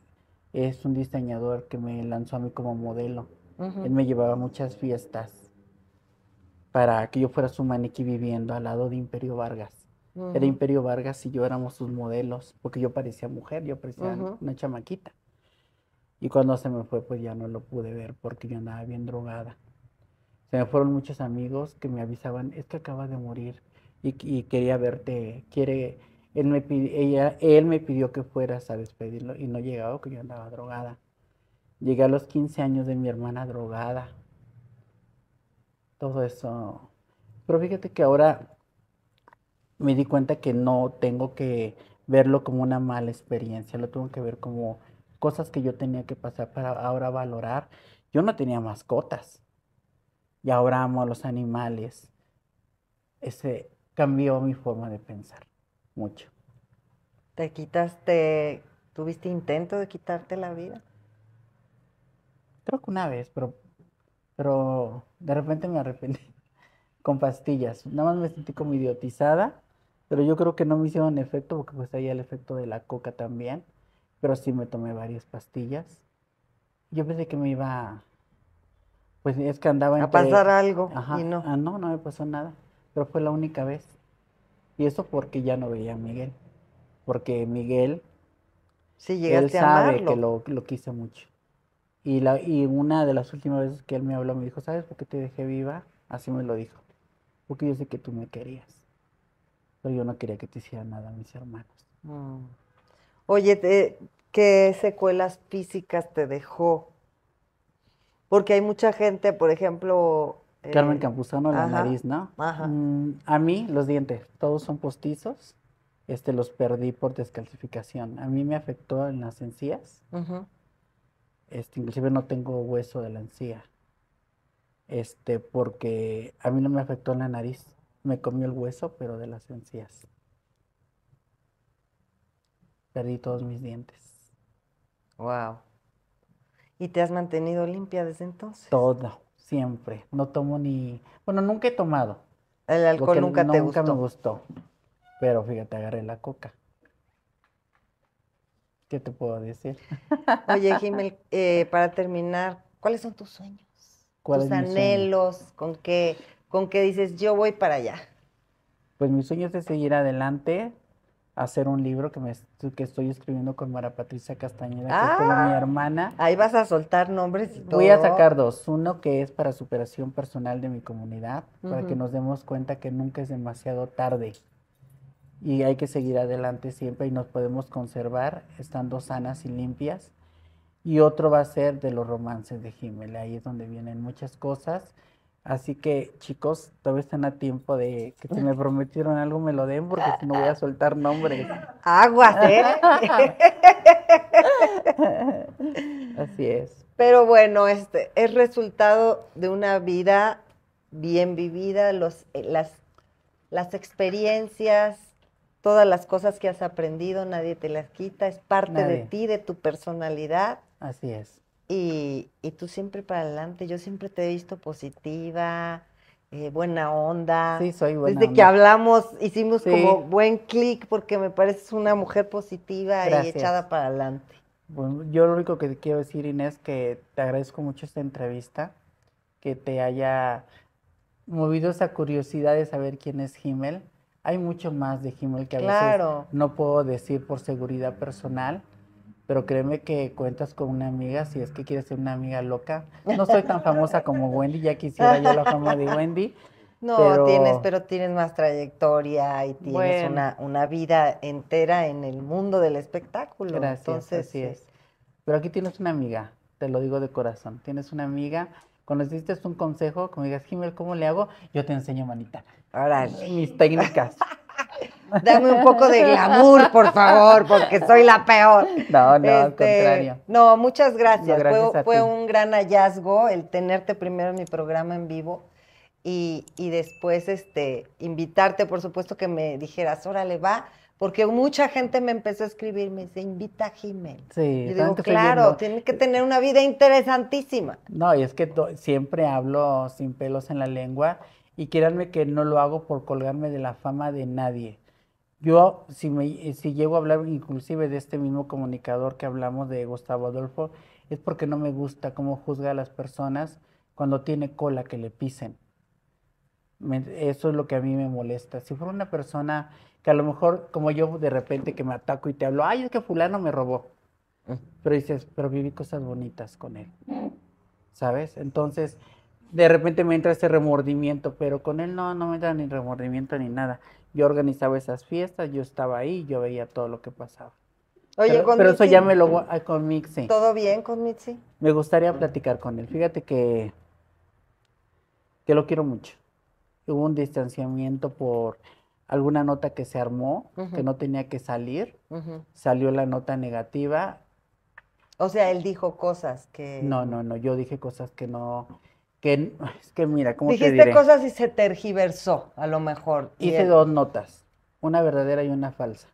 es un diseñador que me lanzó a mí como modelo. Él me llevaba muchas fiestas para que yo fuera su maniquí viviendo al lado de Imperio Vargas. Era Imperio Vargas y yo éramos sus modelos, porque yo parecía mujer, yo parecía una chamaquita. Y cuando se me fue, pues ya no lo pude ver porque yo andaba bien drogada. Se me fueron muchos amigos que me avisaban, es que acaba de morir y, quería verte, quiere, él me, pidió, ella, él me pidió que fueras a despedirlo y no llegaba, que yo andaba drogada. Llegué a los 15 años de mi hermana drogada. Todo eso. Pero fíjate que ahora me di cuenta que no tengo que verlo como una mala experiencia, lo tengo que ver como cosas que yo tenía que pasar para ahora valorar. Yo no tenía mascotas y ahora amo a los animales. Ese cambió mi forma de pensar mucho. ¿Te quitaste, tuviste intento de quitarte la vida? Creo que una vez, pero, pero de repente me arrepentí [LAUGHS] con pastillas. Nada más me sentí como idiotizada, pero yo creo que no me hicieron efecto porque pues ahí el efecto de la coca también, pero sí me tomé varias pastillas. Yo pensé que me iba pues es que andaba... A pasar algo Ajá. y no. Ah, no, no me pasó nada, pero fue la única vez. Y eso porque ya no veía a Miguel, porque Miguel... Sí, llegaste él sabe que lo, quise mucho. Y, la, y una de las últimas veces que él me habló, me dijo, ¿sabes por qué te dejé viva? Así me lo dijo. Porque yo sé que tú me querías. Pero yo no quería que te hiciera nada mis hermanos. Mm. Oye, ¿qué secuelas físicas te dejó porque hay mucha gente, por ejemplo... Carmen eh, Campuzano, la nariz, ¿no? Ajá. Mm, a mí, los dientes, todos son postizos. Este, los perdí por descalcificación. A mí me afectó en las encías. este, inclusive no tengo hueso de la encía. Este, porque a mí no me afectó en la nariz. Me comió el hueso, pero de las encías. Perdí todos mis dientes. Wow. ¿Y te has mantenido limpia desde entonces? Todo, siempre. No tomo ni... Bueno, nunca he tomado. El alcohol nunca te gustó. Nunca me gustó. Pero fíjate, agarré la coca. ¿Qué te puedo decir? [LAUGHS] Oye, Jimel, eh, para terminar, ¿cuáles son tus sueños? ¿Cuáles tus anhelos, con qué, con qué dices, yo voy para allá. Pues mi sueño es seguir adelante, hacer un libro que, me, que estoy escribiendo con Mara Patricia Castañeda, que es mi ah, hermana. Ahí vas a soltar nombres y todo. Voy a sacar dos. Uno que es para superación personal de mi comunidad, para que nos demos cuenta que nunca es demasiado tarde. Y hay que seguir adelante siempre y nos podemos conservar estando sanas y limpias. Y otro va a ser de los romances de Jiménez. Ahí es donde vienen muchas cosas Así que, chicos, todavía están a tiempo de que si me [LAUGHS] prometieron algo me lo den, porque si no voy a soltar nombres. [LAUGHS] Aguas, ¿eh? [LAUGHS] Así es. Pero bueno, este es resultado de una vida bien vivida, los, eh, las, las experiencias, todas las cosas que has aprendido, nadie te las quita, es parte de ti, de tu personalidad. Así es. Y, tú siempre para adelante, yo siempre te he visto positiva, eh, buena onda. Sí, soy buena. Desde que hablamos, hicimos como buen clic porque me pareces una mujer positiva y echada para adelante. Bueno, yo lo único que te quiero decir, Inés, que te agradezco mucho esta entrevista, que te haya movido esa curiosidad de saber quién es Himmel. Hay mucho más de Himmel que a veces no puedo decir por seguridad personal pero créeme que cuentas con una amiga, si es que quieres ser una amiga loca. No soy tan famosa como Wendy, ya quisiera yo la fama de Wendy. [LAUGHS] No, tienes, pero tienes más trayectoria y tienes una, vida entera en el mundo del espectáculo. Gracias, Entonces, así es. Eh, pero aquí tienes una amiga, te lo digo de corazón. Tienes una amiga, cuando necesites un consejo, como digas, Jiménez, ¿cómo le hago? Yo te enseño, manita. Ahora, mis técnicas. [LAUGHS] Dame un poco de glamour, por favor, porque soy la peor. No, no, al este, contrario. No, muchas gracias. fue, un gran hallazgo el tenerte primero en mi programa en vivo. Y, después este, invitarte, por supuesto, que me dijeras, órale, va, porque mucha gente me empezó a escribir, me dice, invita a Jiménez. Sí, y digo, claro, tiene que tener una vida interesantísima. No, y es que siempre hablo sin pelos en la lengua y créanme que no lo hago por colgarme de la fama de nadie. Yo, si, me, eh, si llego a hablar inclusive de este mismo comunicador que hablamos de Gustavo Adolfo, es porque no me gusta cómo juzga a las personas cuando tiene cola que le pisen. eso es lo que a mí me molesta. Si fuera una persona que a lo mejor, como yo de repente que me ataco y te hablo, ay, es que fulano me robó. Ah. Pero dices, pero viví cosas bonitas con él. ¿Sabes? Entonces, de repente me entra ese remordimiento, pero con él no, no me da ni remordimiento ni nada. Yo organizaba esas fiestas, yo estaba ahí, yo veía todo lo que pasaba. Oye, pero, pero eso ya me lo a, con Mitzi. ¿Todo bien con Mitzi? Me gustaría platicar con él. Fíjate que, que lo quiero mucho. Hubo un distanciamiento por alguna nota que se armó, que no tenía que salir. Salió la nota negativa. O sea, él dijo cosas que... No, no, no, yo dije cosas que no es que mira, ¿cómo Dijiste te cosas y se tergiversó, a lo mejor. Hice dos notas, una verdadera y una falsa.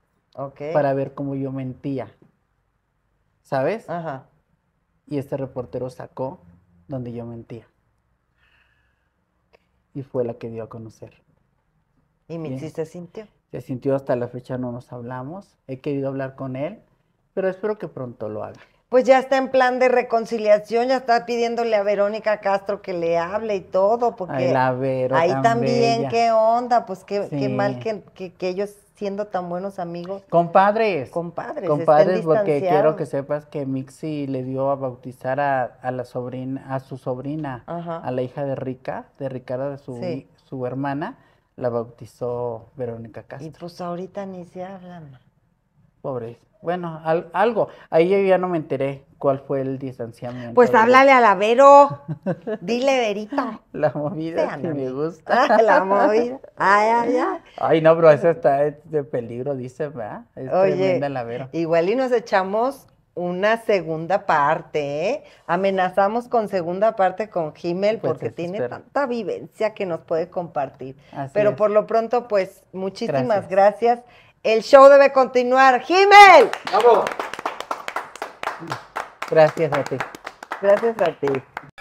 Para ver cómo yo mentía. ¿Sabes? Ajá. Y este reportero sacó donde yo mentía. Y fue la que dio a conocer. ¿Y Mitzi se sintió? Se sintió hasta la fecha, no nos hablamos. He querido hablar con él, pero espero que pronto lo haga pues ya está en plan de reconciliación, ya está pidiéndole a Verónica Castro que le hable y todo, porque la ahí también, qué onda, pues qué, qué mal que, ellos siendo tan buenos amigos. Compadres. Compadres. Compadres, porque quiero que sepas que Mixi le dio a bautizar a, la sobrina, a su sobrina, a la hija de Rica, de Ricardo, de su, su hermana, la bautizó Verónica Castro. Y pues ahorita ni se hablan. Pobres. Bueno, algo. Ahí ya no me enteré cuál fue el distanciamiento. Pues háblale a la Vero. [LAUGHS] Dile, Verita. La movida que me gusta. [LAUGHS] la movida. Ay, ay, ay. Ay, no, pero eso está de peligro, dice, ¿verdad? Oye, Igual y nos echamos una segunda parte, ¿eh? Amenazamos con segunda parte con Gimel pues porque tiene tanta vivencia que nos puede compartir. pero por lo pronto, pues muchísimas gracias. El show debe continuar. ¡Gimel! ¡Vamos! Gracias a ti. Gracias a ti.